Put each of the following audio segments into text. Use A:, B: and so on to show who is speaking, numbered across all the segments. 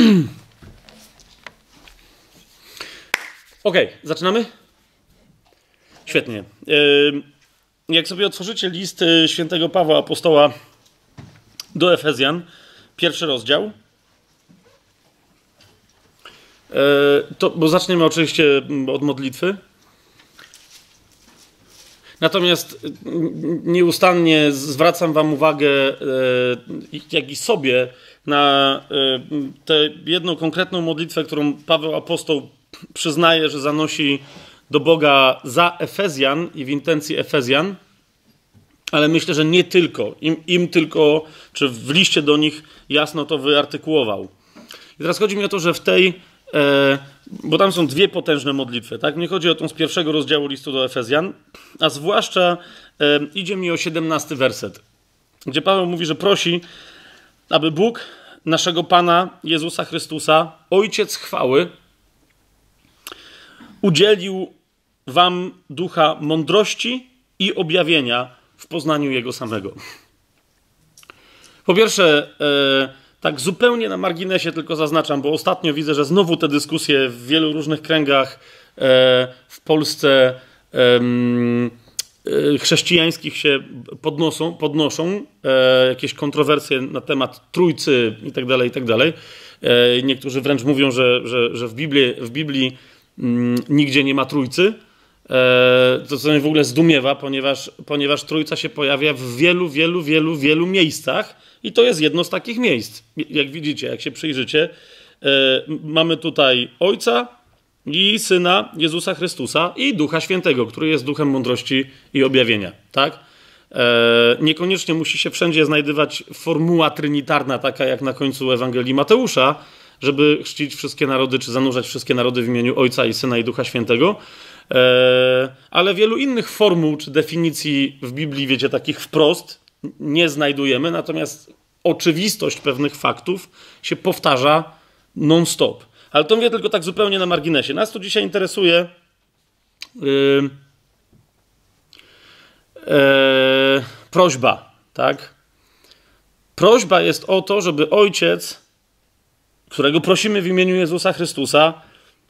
A: Ok, zaczynamy? Świetnie. Jak sobie otworzycie list y, świętego Pawła Apostoła do Efezjan, pierwszy rozdział, e, to, bo zaczniemy oczywiście mm, od modlitwy. Natomiast y, nieustannie zwracam Wam uwagę, y, jak i sobie, na y, tę jedną konkretną modlitwę, którą Paweł Apostoł przyznaje, że zanosi do Boga za Efezjan i w intencji Efezjan, ale myślę, że nie tylko. Im, im tylko, czy w liście do nich jasno to wyartykułował. I teraz chodzi mi o to, że w tej E, bo tam są dwie potężne modlitwy, tak? Nie chodzi o tą z pierwszego rozdziału listu do Efezjan, a zwłaszcza e, idzie mi o 17 werset, gdzie Paweł mówi, że prosi, aby Bóg naszego Pana Jezusa Chrystusa, Ojciec chwały, udzielił wam ducha mądrości i objawienia w poznaniu Jego samego. Po pierwsze, e, tak zupełnie na marginesie tylko zaznaczam, bo ostatnio widzę, że znowu te dyskusje w wielu różnych kręgach e, w Polsce e, chrześcijańskich się podnoszą, podnoszą e, jakieś kontrowersje na temat trójcy itd., tak itd. Tak niektórzy wręcz mówią, że, że, że w, Biblii, w Biblii mm, nigdzie nie ma trójcy. To co mnie w ogóle zdumiewa, ponieważ, ponieważ trójca się pojawia w wielu, wielu, wielu, wielu miejscach i to jest jedno z takich miejsc. Jak widzicie, jak się przyjrzycie, e, mamy tutaj Ojca i Syna Jezusa Chrystusa i Ducha Świętego, który jest duchem mądrości i objawienia. Tak? E, niekoniecznie musi się wszędzie znajdywać formuła trinitarna, taka jak na końcu Ewangelii Mateusza, żeby chrzcić wszystkie narody, czy zanurzać wszystkie narody w imieniu Ojca i Syna i Ducha Świętego. E, ale wielu innych formuł czy definicji w Biblii, wiecie, takich wprost, nie znajdujemy, natomiast oczywistość pewnych faktów się powtarza non-stop. Ale to mówię tylko tak zupełnie na marginesie. Nas to dzisiaj interesuje. Yy, yy, prośba, tak? Prośba jest o to, żeby ojciec, którego prosimy w imieniu Jezusa Chrystusa,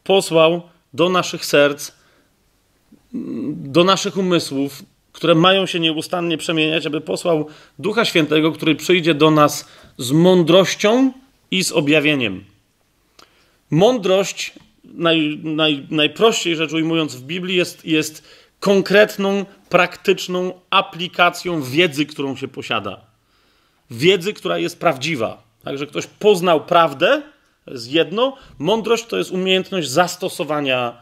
A: posłał do naszych serc, do naszych umysłów, które mają się nieustannie przemieniać, aby posłał Ducha Świętego, który przyjdzie do nas z mądrością i z objawieniem. Mądrość, naj, naj, najprościej rzecz ujmując w Biblii, jest, jest konkretną, praktyczną aplikacją wiedzy, którą się posiada. Wiedzy, która jest prawdziwa. Także ktoś poznał prawdę, to jest jedno. Mądrość to jest umiejętność zastosowania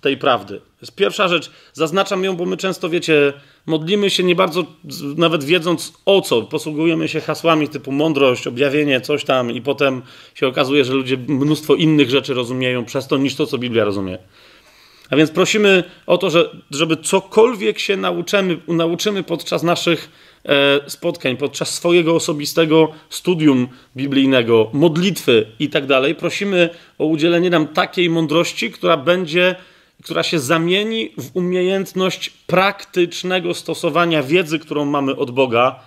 A: tej prawdy jest pierwsza rzecz. Zaznaczam ją, bo my często, wiecie, modlimy się nie bardzo, nawet wiedząc o co. Posługujemy się hasłami typu mądrość, objawienie, coś tam i potem się okazuje, że ludzie mnóstwo innych rzeczy rozumieją przez to, niż to, co Biblia rozumie. A więc prosimy o to, że, żeby cokolwiek się nauczymy, nauczymy podczas naszych e, spotkań, podczas swojego osobistego studium biblijnego, modlitwy i tak dalej, prosimy o udzielenie nam takiej mądrości, która będzie która się zamieni w umiejętność praktycznego stosowania wiedzy, którą mamy od Boga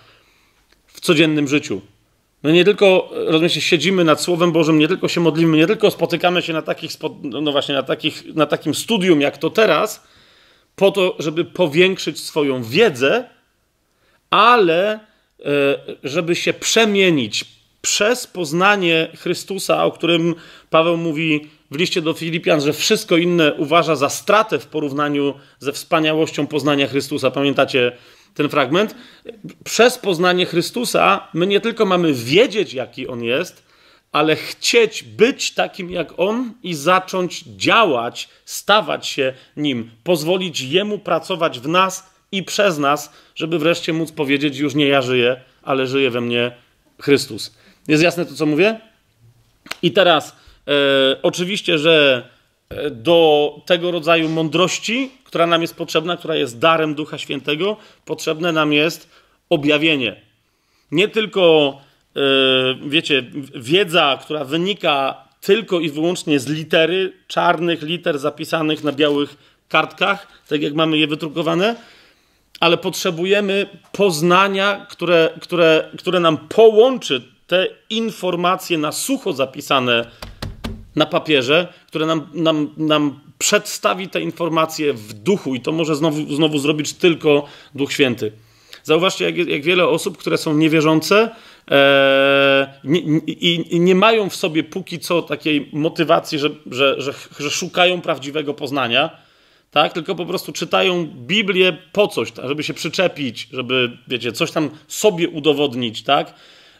A: w codziennym życiu. No nie tylko, rozumiecie, siedzimy nad Słowem Bożym, nie tylko się modlimy, nie tylko spotykamy się na, takich, no właśnie, na, takich, na takim studium jak to teraz, po to, żeby powiększyć swoją wiedzę, ale e, żeby się przemienić, przez poznanie Chrystusa, o którym Paweł mówi w liście do Filipian, że wszystko inne uważa za stratę w porównaniu ze wspaniałością poznania Chrystusa. Pamiętacie ten fragment? Przez poznanie Chrystusa my nie tylko mamy wiedzieć, jaki on jest, ale chcieć być takim jak on i zacząć działać, stawać się nim, pozwolić jemu pracować w nas i przez nas, żeby wreszcie móc powiedzieć: Już nie ja żyję, ale żyje we mnie Chrystus. Jest jasne to, co mówię? I teraz, e, oczywiście, że e, do tego rodzaju mądrości, która nam jest potrzebna, która jest darem Ducha Świętego, potrzebne nam jest objawienie. Nie tylko, e, wiecie, wiedza, która wynika tylko i wyłącznie z litery, czarnych liter zapisanych na białych kartkach, tak jak mamy je wydrukowane, ale potrzebujemy poznania, które, które, które nam połączy te informacje na sucho zapisane na papierze, które nam, nam, nam przedstawi te informacje w duchu i to może znowu, znowu zrobić tylko Duch Święty. Zauważcie, jak, jak wiele osób, które są niewierzące e, i nie, nie, mają w sobie póki co takiej motywacji, że, że, że, że szukają prawdziwego poznania, tak? Tylko po prostu czytają Biblię po coś, tak? żeby się przyczepić, żeby, wiecie, coś tam sobie udowodnić, tak?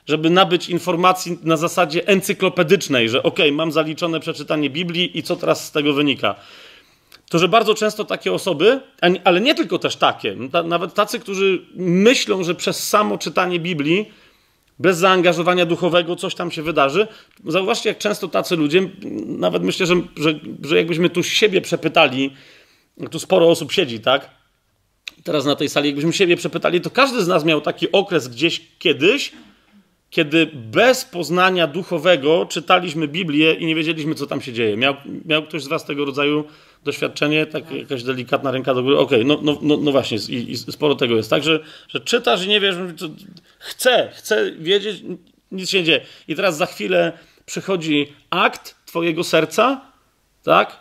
A: żeby nabyć informacji na zasadzie encyklopedycznej, że ok, mam zaliczone przeczytanie Biblii i co teraz z tego wynika. To, że bardzo często takie osoby, ale nie tylko też takie, no nawet tacy, którzy myślą, że przez samo czytanie Biblii bez zaangażowania duchowego coś tam się wydarzy. Zauważcie, jak często tacy ludzie, nawet myślę, że, że, że jakbyśmy tu siebie przepytali, tu sporo osób siedzi, tak? Teraz na tej sali, jakbyśmy siebie przepytali, to każdy z nas miał taki okres gdzieś kiedyś, kiedy bez poznania duchowego czytaliśmy Biblię i nie wiedzieliśmy, co tam się dzieje. Miał, miał ktoś z Was tego rodzaju doświadczenie? Tak, tak. jakaś delikatna ręka do góry. Okej, okay, no, no, no, no, właśnie, i, i, sporo tego jest. Tak, że, że czytasz i nie wiesz, to chcę, chcę wiedzieć, nic się nie dzieje. I teraz za chwilę przychodzi akt Twojego serca, tak?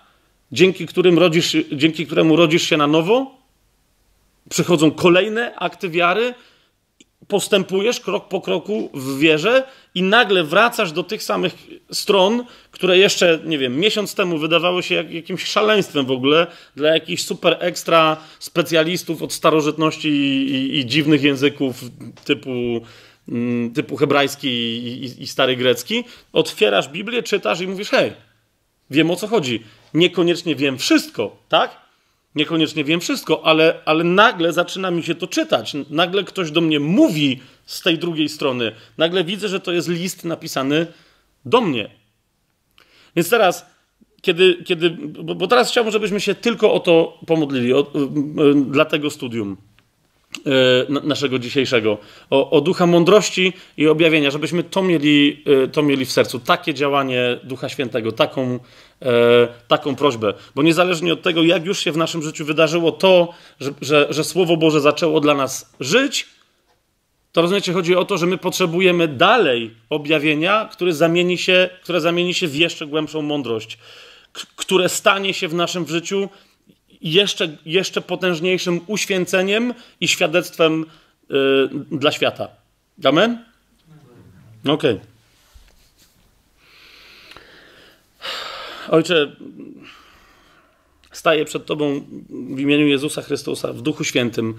A: Dzięki, którym rodzisz, dzięki któremu rodzisz się na nowo. Przychodzą kolejne akty wiary, postępujesz krok po kroku w wierze i nagle wracasz do tych samych stron, które jeszcze, nie wiem, miesiąc temu wydawały się jak, jakimś szaleństwem w ogóle dla jakichś super ekstra specjalistów od starożytności i, i, i dziwnych języków typu, mm, typu hebrajski i, i stary grecki. Otwierasz Biblię, czytasz i mówisz, hej, wiem o co chodzi. Niekoniecznie wiem wszystko, tak? Niekoniecznie wiem wszystko, ale, ale nagle zaczyna mi się to czytać. Nagle ktoś do mnie mówi z tej drugiej strony. Nagle widzę, że to jest list napisany do mnie. Więc teraz, kiedy. kiedy bo, teraz chciałbym, żebyśmy się tylko o to pomodlili, o, y, y, dla tego studium. E, naszego dzisiejszego, o, o, ducha mądrości i objawienia, żebyśmy to mieli, e, to mieli w sercu, takie działanie Ducha Świętego, taką, e, taką prośbę. Bo niezależnie od tego, jak już się w naszym życiu wydarzyło to, że, że, że Słowo Boże zaczęło dla nas żyć, to rozumiecie, chodzi o to, że my potrzebujemy dalej objawienia, które zamieni się, które zamieni się w jeszcze głębszą mądrość, które stanie się w naszym życiu jeszcze, jeszcze potężniejszym uświęceniem i świadectwem y, dla świata. Amen? Okej. Okay. Ojcze, staję przed Tobą w imieniu Jezusa Chrystusa, w Duchu Świętym,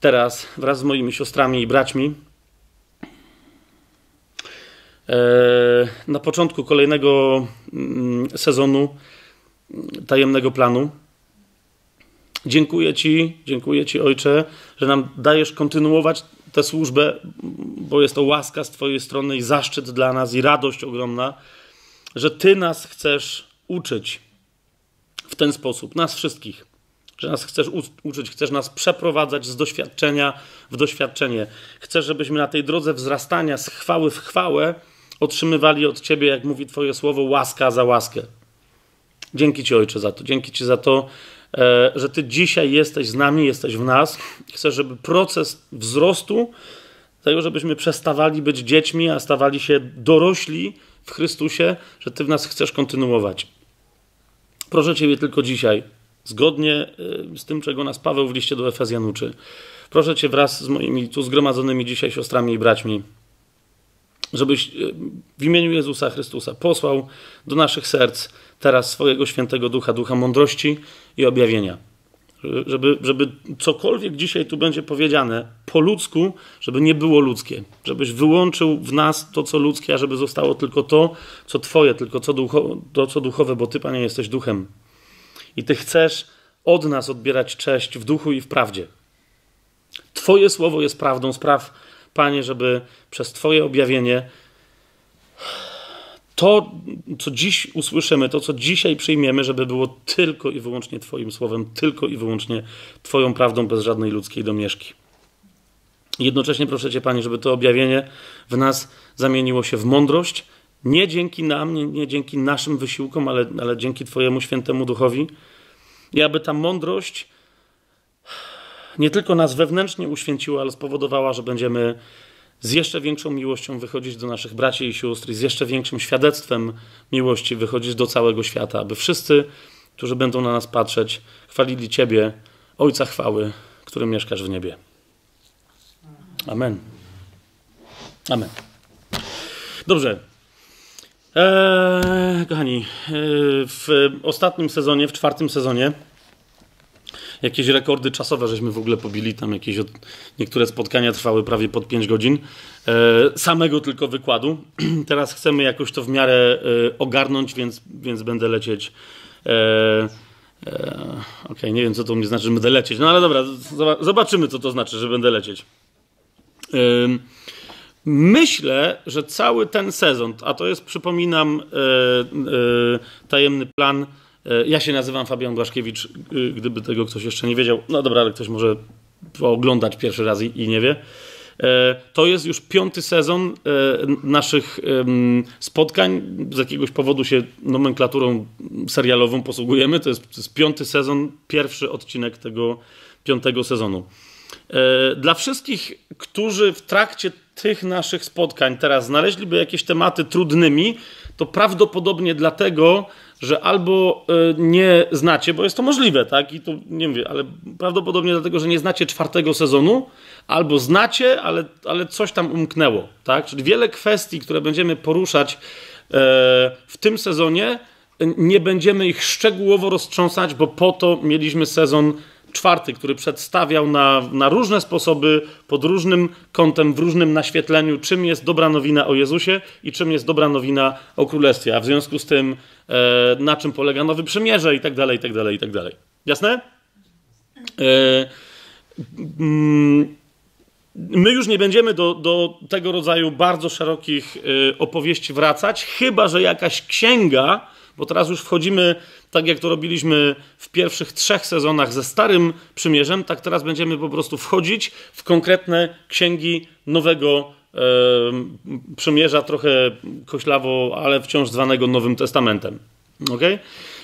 A: teraz wraz z moimi siostrami i braćmi. E, na początku kolejnego mm, sezonu mm, tajemnego planu. Dziękuję Ci, dziękuję Ci, Ojcze, że nam dajesz kontynuować tę służbę, bo jest to łaska z Twojej strony i zaszczyt dla nas i radość ogromna, że Ty nas chcesz uczyć w ten sposób, nas wszystkich, że nas chcesz uczyć, chcesz nas przeprowadzać z doświadczenia w doświadczenie. Chcesz, żebyśmy na tej drodze wzrastania z chwały w chwałę otrzymywali od Ciebie, jak mówi Twoje słowo, łaska za łaskę. Dzięki Ci, Ojcze, za to. Dzięki Ci za to, E, że Ty dzisiaj jesteś z nami, jesteś w nas. Chcę, żeby proces wzrostu, tego, żebyśmy przestawali być dziećmi, a stawali się dorośli w Chrystusie, że Ty w nas chcesz kontynuować. Proszę Ciebie tylko dzisiaj, zgodnie e, z tym, czego nas Paweł w liście do Efezjan uczy. Proszę Cię wraz z moimi tu zgromadzonymi dzisiaj siostrami i braćmi, żebyś e, w imieniu Jezusa Chrystusa posłał do naszych serc teraz swojego świętego ducha, ducha mądrości, i objawienia. Żeby, żeby cokolwiek dzisiaj tu będzie powiedziane po ludzku, żeby nie było ludzkie. Żebyś wyłączył w nas to, co ludzkie, a żeby zostało tylko to, co Twoje, tylko co ducho, to, co duchowe, bo Ty, Panie, jesteś duchem. I Ty chcesz od nas odbierać cześć w duchu i w prawdzie. Twoje słowo jest prawdą. Spraw, Panie, żeby przez Twoje objawienie to, co dziś usłyszymy, to, co dzisiaj przyjmiemy, żeby było tylko i wyłącznie Twoim słowem, tylko i wyłącznie Twoją prawdą, bez żadnej ludzkiej domieszki. Jednocześnie proszę Cię, Panie, żeby to objawienie w nas zamieniło się w mądrość, nie dzięki nam, nie, nie dzięki naszym wysiłkom, ale, ale dzięki Twojemu świętemu duchowi. I aby ta mądrość nie tylko nas wewnętrznie uświęciła, ale spowodowała, że będziemy z jeszcze większą miłością wychodzić do naszych braci i sióstr i z jeszcze większym świadectwem miłości wychodzić do całego świata, aby wszyscy, którzy będą na nas patrzeć, chwalili Ciebie, Ojca chwały, który mieszkasz w niebie. Amen. Amen. Dobrze. Eee, kochani, eee, w ostatnim sezonie, w czwartym sezonie jakieś rekordy czasowe, żeśmy w ogóle pobili, tam jakieś od... niektóre spotkania trwały prawie pod 5 godzin, e, samego tylko wykładu. Teraz chcemy jakoś to w miarę e, ogarnąć, więc, więc będę lecieć. E, e Okej, okay, nie wiem co to mnie znaczy, że będę lecieć, no ale dobra, zobaczymy co to znaczy, że będę lecieć. Myślę, że cały ten sezon, a to jest, przypominam, e, e, tajemny plan E, ja się nazywam Fabian Błaszkiewicz, y, gdyby tego ktoś jeszcze nie wiedział. No dobra, ale ktoś może oglądać pierwszy raz i, nie wie. E, to jest już piąty sezon e, naszych spotkań. Z jakiegoś powodu się nomenklaturą serialową posługujemy. To jest, to jest piąty sezon, pierwszy odcinek tego piątego sezonu. Dla wszystkich, którzy w trakcie tych naszych spotkań teraz znaleźliby jakieś tematy trudnymi, to prawdopodobnie dlatego, że albo e, nie znacie, bo jest to możliwe, tak? I to nie wiem, ale prawdopodobnie dlatego, że nie znacie czwartego sezonu, albo znacie, ale, ale coś tam umknęło, tak? Czyli wiele kwestii, które będziemy poruszać e, w tym sezonie, nie będziemy ich szczegółowo roztrząsać, bo po to mieliśmy sezon czwarty, który przedstawiał na, na różne sposoby, pod różnym kątem, w różnym naświetleniu, czym jest dobra nowina o Jezusie i czym jest dobra nowina o Królestwie, a w związku z tym e, na czym polega nowy przymierze i tak dalej, i tak dalej, i tak dalej. Jasne? E, mm, My już nie będziemy do, do tego rodzaju bardzo szerokich e, opowieści wracać, chyba że jakaś księga bo teraz już wchodzimy, tak jak to robiliśmy w pierwszych trzech sezonach ze Starym Przymierzem, tak teraz będziemy po prostu wchodzić w konkretne księgi Nowego e, Przymierza, trochę koślawo, ale wciąż zwanego Nowym Testamentem. Okay?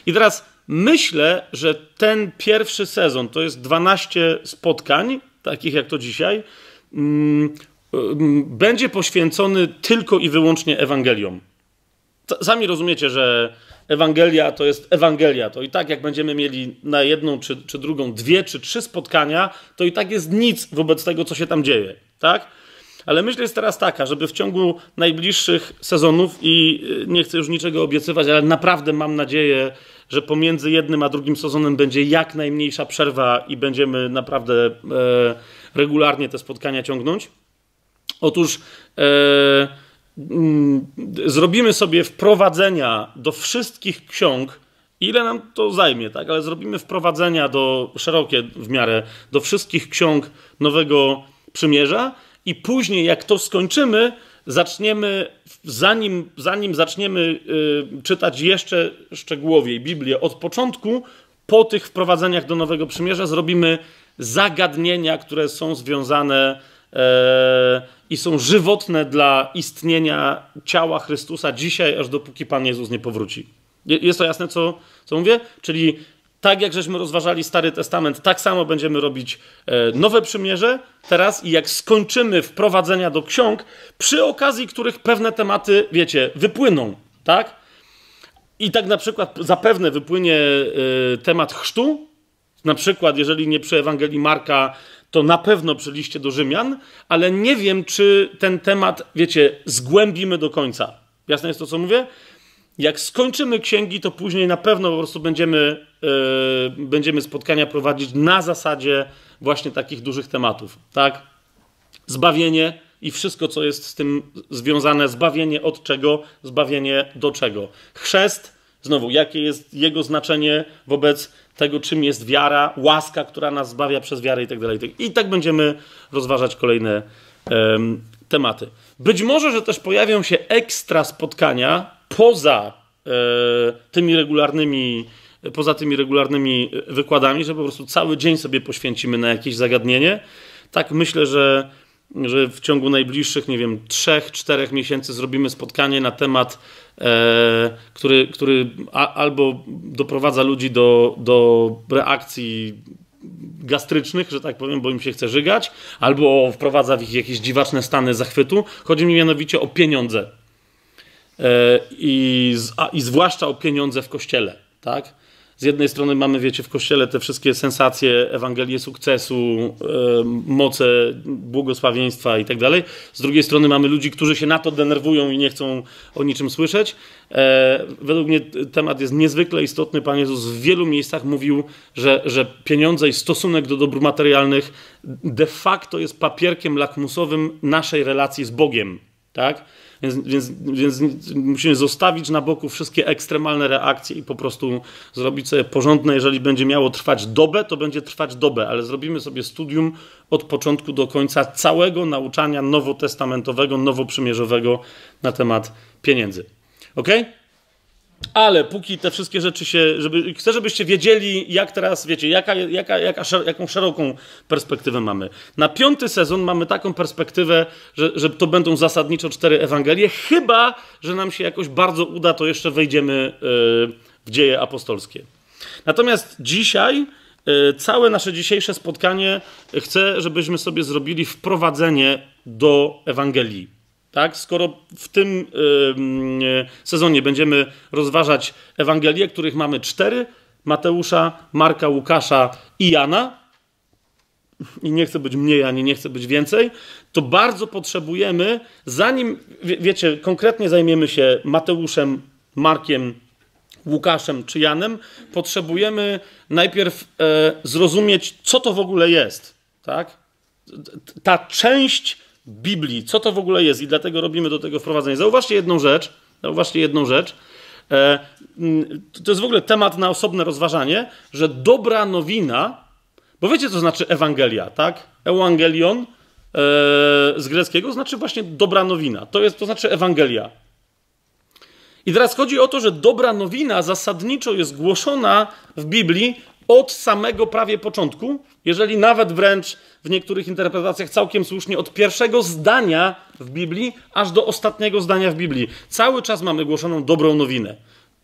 A: I teraz myślę, że ten pierwszy sezon, to jest 12 spotkań, takich jak to dzisiaj, mm, mm, będzie poświęcony tylko i wyłącznie Ewangeliom. Sami rozumiecie, że Ewangelia to jest Ewangelia. To i tak, jak będziemy mieli na jedną, czy, czy drugą, dwie, czy trzy spotkania, to i tak jest nic wobec tego, co się tam dzieje, tak? Ale myśl jest teraz taka, żeby w ciągu najbliższych sezonów, i y, nie chcę już niczego obiecywać, ale naprawdę mam nadzieję, że pomiędzy jednym a drugim sezonem będzie jak najmniejsza przerwa i będziemy naprawdę e, regularnie te spotkania ciągnąć. Otóż. E, Mm, zrobimy sobie wprowadzenia do wszystkich ksiąg, ile nam to zajmie, tak? Ale zrobimy wprowadzenia do szerokie w miarę do wszystkich ksiąg Nowego Przymierza i później jak to skończymy, zaczniemy zanim, zanim zaczniemy yy, czytać jeszcze szczegółowiej Biblię od początku, po tych wprowadzeniach do Nowego Przymierza zrobimy zagadnienia, które są związane E, i są żywotne dla istnienia ciała Chrystusa dzisiaj, aż dopóki Pan Jezus nie powróci. Jest to jasne, co, co mówię? Czyli tak jak żeśmy rozważali Stary Testament, tak samo będziemy robić e, nowe przymierze teraz i jak skończymy wprowadzenia do ksiąg, przy okazji których pewne tematy, wiecie, wypłyną, tak? I tak na przykład zapewne wypłynie e, temat chrztu, na przykład jeżeli nie przy Ewangelii Marka to na pewno przy liście do Rzymian, ale nie wiem, czy ten temat, wiecie, zgłębimy do końca. Jasne jest to, co mówię? Jak skończymy księgi, to później na pewno po prostu będziemy, yy, będziemy spotkania prowadzić na zasadzie właśnie takich dużych tematów, tak? Zbawienie i wszystko, co jest z tym związane, zbawienie od czego, zbawienie do czego. Chrzest, znowu, jakie jest jego znaczenie wobec tego, czym jest wiara, łaska, która nas zbawia przez wiarę i tak dalej. I tak, tak będziemy rozważać kolejne um, tematy. Być może, że też pojawią się ekstra spotkania poza e, tymi regularnymi poza tymi regularnymi wykładami, że po prostu cały dzień sobie poświęcimy na jakieś zagadnienie. Tak myślę, że, że w ciągu najbliższych, nie wiem, trzech, czterech miesięcy zrobimy spotkanie na temat E, który, który a, albo doprowadza ludzi do, do reakcji gastrycznych, że tak powiem, bo im się chce żygać, albo wprowadza w ich jakieś dziwaczne stany zachwytu. Chodzi mi mianowicie o pieniądze. E, I, z, a, i zwłaszcza o pieniądze w kościele. Tak? z jednej strony mamy, wiecie, w kościele te wszystkie sensacje, Ewangelie sukcesu, moce, błogosławieństwa i tak dalej. Z drugiej strony mamy ludzi, którzy się na to denerwują i nie chcą o niczym słyszeć. E, według mnie temat jest niezwykle istotny. Pan Jezus w wielu miejscach mówił, że, że pieniądze i stosunek do dóbr materialnych de facto jest papierkiem lakmusowym naszej relacji z Bogiem. Tak? Więc, więc, więc musimy zostawić na boku wszystkie ekstremalne reakcje i po prostu zrobić sobie porządne. Jeżeli będzie miało trwać dobę, to będzie trwać dobę, ale zrobimy sobie studium od początku do końca całego nauczania nowotestamentowego, nowoprzymierzowego na temat pieniędzy. ok? Ale póki te wszystkie rzeczy się. Żeby, chcę, żebyście wiedzieli, jak teraz wiecie, jaka, jaka, jaka jaką szeroką perspektywę mamy. Na piąty sezon mamy taką perspektywę, że, że to będą zasadniczo cztery Ewangelie, chyba że nam się jakoś bardzo uda, to jeszcze wejdziemy e, w dzieje apostolskie. Natomiast dzisiaj, e, całe nasze dzisiejsze spotkanie chcę, żebyśmy sobie zrobili wprowadzenie do Ewangelii. Tak? Skoro w tym yy, sezonie będziemy rozważać Ewangelie, których mamy cztery, Mateusza, Marka, Łukasza i Jana, i nie chcę być mniej, ani nie chcę być więcej, to bardzo potrzebujemy, zanim, wie, wiecie, konkretnie zajmiemy się Mateuszem, Markiem, Łukaszem czy Janem, potrzebujemy najpierw e, zrozumieć, co to w ogóle jest. Tak? Ta część Biblii, co to w ogóle jest i dlatego robimy do tego wprowadzenie. Zauważcie jedną rzecz, zauważcie jedną rzecz, e, mm, to jest w ogóle temat na osobne rozważanie, że dobra nowina, bo wiecie, co znaczy Ewangelia, tak? Ewangelion e, z greckiego znaczy właśnie dobra nowina. To, jest, to znaczy Ewangelia. I teraz chodzi o to, że dobra nowina zasadniczo jest głoszona w Biblii od samego prawie początku, jeżeli nawet wręcz w niektórych interpretacjach całkiem słusznie, od pierwszego zdania w Biblii aż do ostatniego zdania w Biblii. Cały czas mamy głoszoną dobrą nowinę.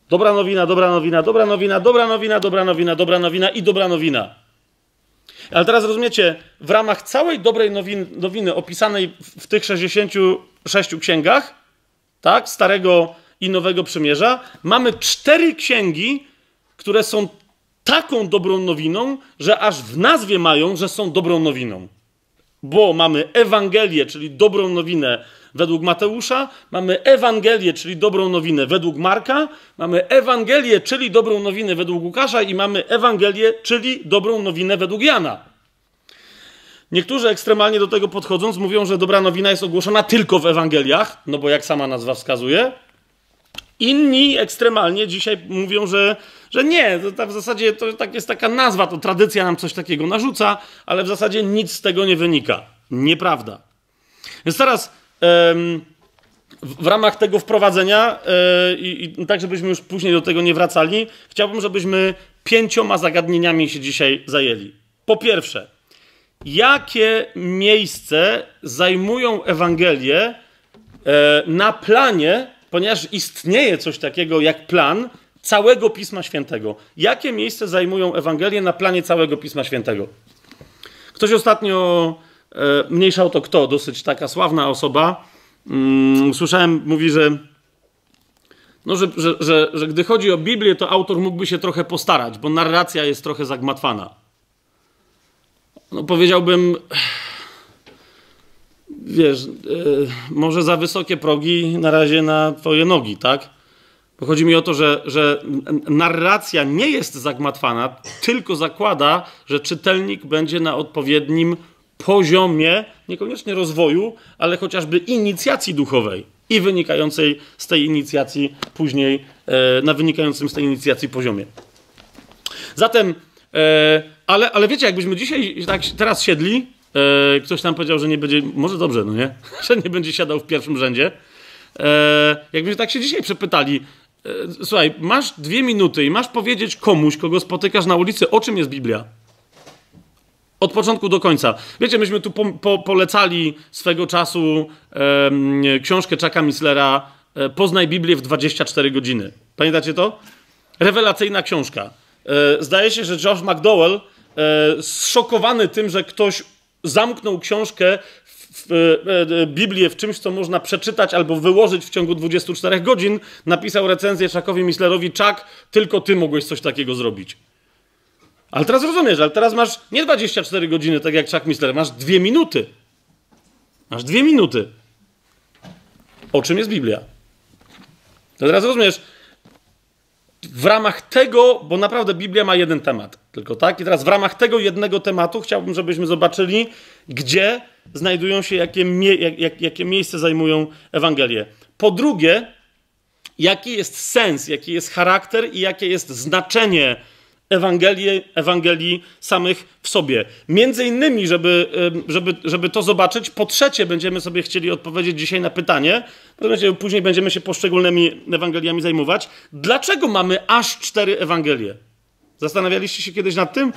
A: Dobra nowina, dobra nowina, dobra nowina, dobra nowina, dobra nowina, dobra nowina i dobra nowina. Ale teraz rozumiecie, w ramach całej dobrej nowin, nowiny opisanej w tych 66 księgach, tak, Starego i Nowego Przymierza, mamy cztery księgi, które są taką dobrą nowiną, że aż w nazwie mają, że są dobrą nowiną. Bo mamy Ewangelię, czyli dobrą nowinę według Mateusza, mamy Ewangelię, czyli dobrą nowinę według Marka, mamy Ewangelię, czyli dobrą nowinę według Łukasza i mamy Ewangelię, czyli dobrą nowinę według Jana. Niektórzy ekstremalnie do tego podchodząc mówią, że dobra nowina jest ogłoszona tylko w Ewangeliach, no bo jak sama nazwa wskazuje. Inni ekstremalnie dzisiaj mówią, że że nie, to, w zasadzie to tak jest taka nazwa, to tradycja nam coś takiego narzuca, ale w zasadzie nic z tego nie wynika. Nieprawda. Więc teraz em, w ramach tego wprowadzenia, e, i, i tak żebyśmy już później do tego nie wracali, chciałbym, żebyśmy pięcioma zagadnieniami się dzisiaj zajęli. Po pierwsze, jakie miejsce zajmują Ewangelie e, na planie, ponieważ istnieje coś takiego jak plan, całego Pisma Świętego. Jakie miejsce zajmują Ewangelie na planie całego Pisma Świętego? Ktoś ostatnio, e, mniejsza o to kto, dosyć taka sławna osoba, mm, słyszałem, mówi, że, no, że, że, że, że gdy chodzi o Biblię, to autor mógłby się trochę postarać, bo narracja jest trochę zagmatwana. No powiedziałbym wiesz, e, może za wysokie progi na razie na twoje nogi, tak? Bo chodzi mi o to, że, że narracja nie jest zagmatwana, tylko zakłada, że czytelnik będzie na odpowiednim poziomie, niekoniecznie rozwoju, ale chociażby inicjacji duchowej i wynikającej z tej inicjacji później, e, na wynikającym z tej inicjacji poziomie. Zatem, e, ale, ale wiecie, jakbyśmy dzisiaj tak teraz siedli, e, ktoś tam powiedział, że nie będzie, może dobrze, no nie, że nie będzie siadał w pierwszym rzędzie. Jakbyśmy tak się dzisiaj przepytali, E, słuchaj, masz dwie minuty i masz powiedzieć komuś, kogo spotykasz na ulicy, o czym jest Biblia. Od początku do końca. Wiecie, myśmy tu po, po, polecali swego czasu książkę Chucka Mislera e, Poznaj Biblię w 24 godziny. Pamiętacie to? Rewelacyjna książka. E, zdaje się, że George McDowell, zszokowany tym, że ktoś zamknął książkę E, e, Biblię w czymś, co można przeczytać albo wyłożyć w ciągu 24 godzin, napisał recenzję Czakowi Mislerowi, Czak, tylko ty mogłeś coś takiego zrobić. Ale teraz rozumiesz, ale teraz masz nie 24 godziny, tak jak czak Misler, masz dwie minuty. Masz dwie minuty. O czym jest Biblia? To teraz rozumiesz, w ramach tego, bo naprawdę Biblia ma jeden temat, tylko tak, i teraz w ramach tego jednego tematu chciałbym, żebyśmy zobaczyli, gdzie znajdują się, jakie, mie jak, jakie miejsce zajmują Ewangelie. Po drugie, jaki jest sens, jaki jest charakter i jakie jest znaczenie Ewangelii, Ewangelii samych w sobie. Między innymi, żeby, żeby, żeby to zobaczyć, po trzecie będziemy sobie chcieli odpowiedzieć dzisiaj na pytanie, później będziemy się poszczególnymi Ewangeliami zajmować, dlaczego mamy aż cztery Ewangelie? Zastanawialiście się kiedyś nad tym?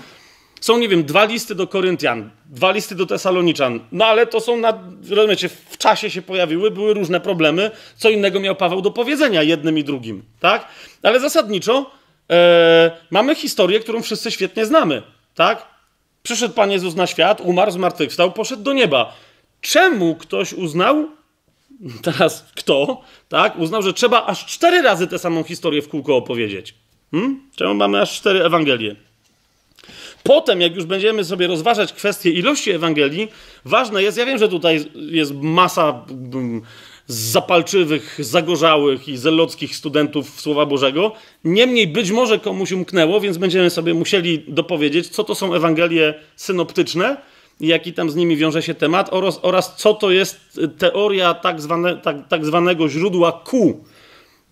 A: Są, nie wiem, dwa listy do Koryntian, dwa listy do Tesaloniczan, no ale to są, na, rozumiecie, w czasie się pojawiły, były różne problemy, co innego miał Paweł do powiedzenia jednym i drugim, tak? Ale zasadniczo e, mamy historię, którą wszyscy świetnie znamy, tak? Przyszedł Pan Jezus na świat, umarł, zmartwychwstał, poszedł do nieba. Czemu ktoś uznał, teraz kto, tak, uznał, że trzeba aż cztery razy tę samą historię w kółko opowiedzieć? Hmm? Czemu mamy aż cztery Ewangelie? Potem, jak już będziemy sobie rozważać kwestię ilości Ewangelii, ważne jest, ja wiem, że tutaj jest masa mm, zapalczywych, zagorzałych i zelockich studentów Słowa Bożego. Niemniej być może komuś umknęło, więc będziemy sobie musieli dopowiedzieć, co to są Ewangelie synoptyczne, jaki tam z nimi wiąże się temat oraz, oraz co to jest teoria tak, zwane, tak, tak zwanego źródła Q,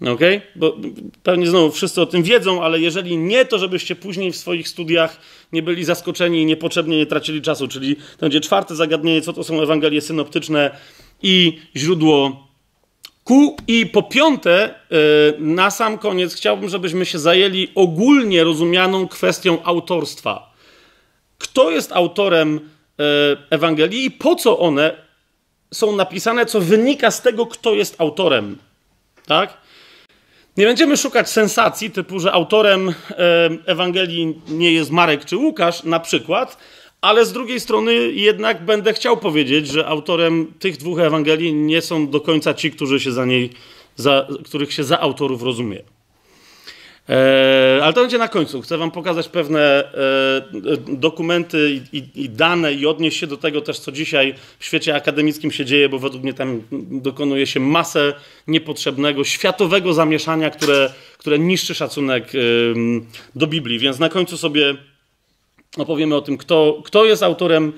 A: Ok? Bo pewnie znowu wszyscy o tym wiedzą, ale jeżeli nie, to żebyście później w swoich studiach nie byli zaskoczeni i niepotrzebnie nie tracili czasu. Czyli to będzie czwarte zagadnienie, co to są Ewangelie synoptyczne i źródło ku. I po piąte, y, na sam koniec chciałbym, żebyśmy się zajęli ogólnie rozumianą kwestią autorstwa. Kto jest autorem y, Ewangelii i po co one są napisane, co wynika z tego, kto jest autorem. Tak? Nie będziemy szukać sensacji typu, że autorem Ewangelii nie jest Marek czy Łukasz na przykład, ale z drugiej strony jednak będę chciał powiedzieć, że autorem tych dwóch Ewangelii nie są do końca ci, którzy się za niej, za, których się za autorów rozumie. E, ale to będzie na końcu. Chcę Wam pokazać pewne e, e, dokumenty i, dane i odnieść się do tego też, co dzisiaj w świecie akademickim się dzieje, bo według mnie tam dokonuje się masę niepotrzebnego, światowego zamieszania, które, które niszczy szacunek do Biblii. Więc na końcu sobie opowiemy o tym, kto, kto jest autorem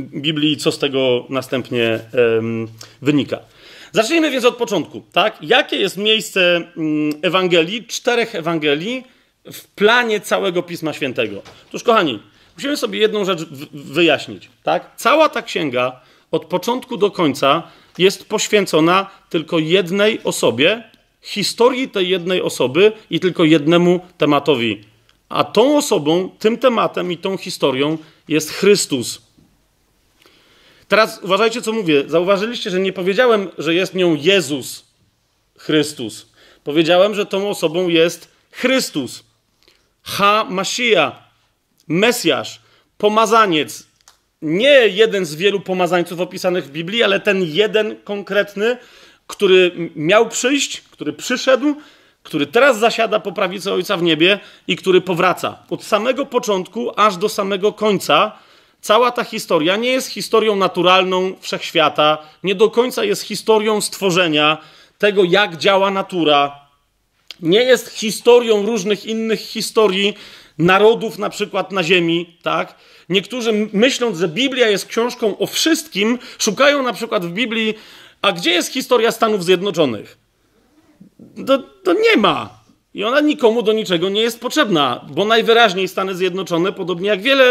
A: Biblii i co z tego następnie wynika. Zacznijmy więc od początku, tak? Jakie jest miejsce mm, Ewangelii, czterech Ewangelii w planie całego Pisma Świętego? Otóż, kochani, musimy sobie jedną rzecz wyjaśnić, tak? Cała ta księga od początku do końca jest poświęcona tylko jednej osobie, historii tej jednej osoby i tylko jednemu tematowi. A tą osobą, tym tematem i tą historią jest Chrystus. Teraz uważajcie, co mówię. Zauważyliście, że nie powiedziałem, że jest nią Jezus Chrystus. Powiedziałem, że tą osobą jest Chrystus. Ha Masija, Mesjasz, pomazaniec. Nie jeden z wielu pomazańców opisanych w Biblii, ale ten jeden konkretny, który miał przyjść, który przyszedł, który teraz zasiada po prawicy Ojca w niebie i który powraca. Od samego początku aż do samego końca cała ta historia nie jest historią naturalną wszechświata, nie do końca jest historią stworzenia, tego jak działa natura, nie jest historią różnych innych historii narodów na przykład na ziemi, tak? Niektórzy myśląc, że Biblia jest książką o wszystkim, szukają na przykład w Biblii, a gdzie jest historia Stanów Zjednoczonych? To, to nie ma. I ona nikomu do niczego nie jest potrzebna, bo najwyraźniej Stany Zjednoczone, podobnie jak wiele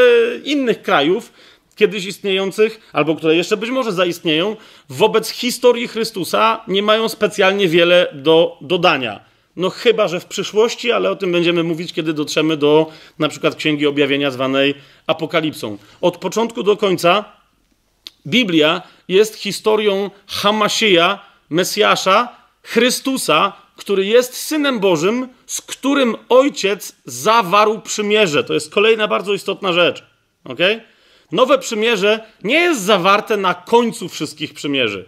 A: innych krajów, kiedyś istniejących, albo które jeszcze być może zaistnieją, wobec historii Chrystusa nie mają specjalnie wiele do dodania. No chyba, że w przyszłości, ale o tym będziemy mówić, kiedy dotrzemy do na przykład Księgi Objawienia zwanej Apokalipsą. Od początku do końca Biblia jest historią Hamasieja, Mesjasza, Chrystusa, który jest Synem Bożym, z którym ojciec zawarł przymierze. To jest kolejna bardzo istotna rzecz. ok? Nowe przymierze nie jest zawarte na końcu wszystkich przymierzy.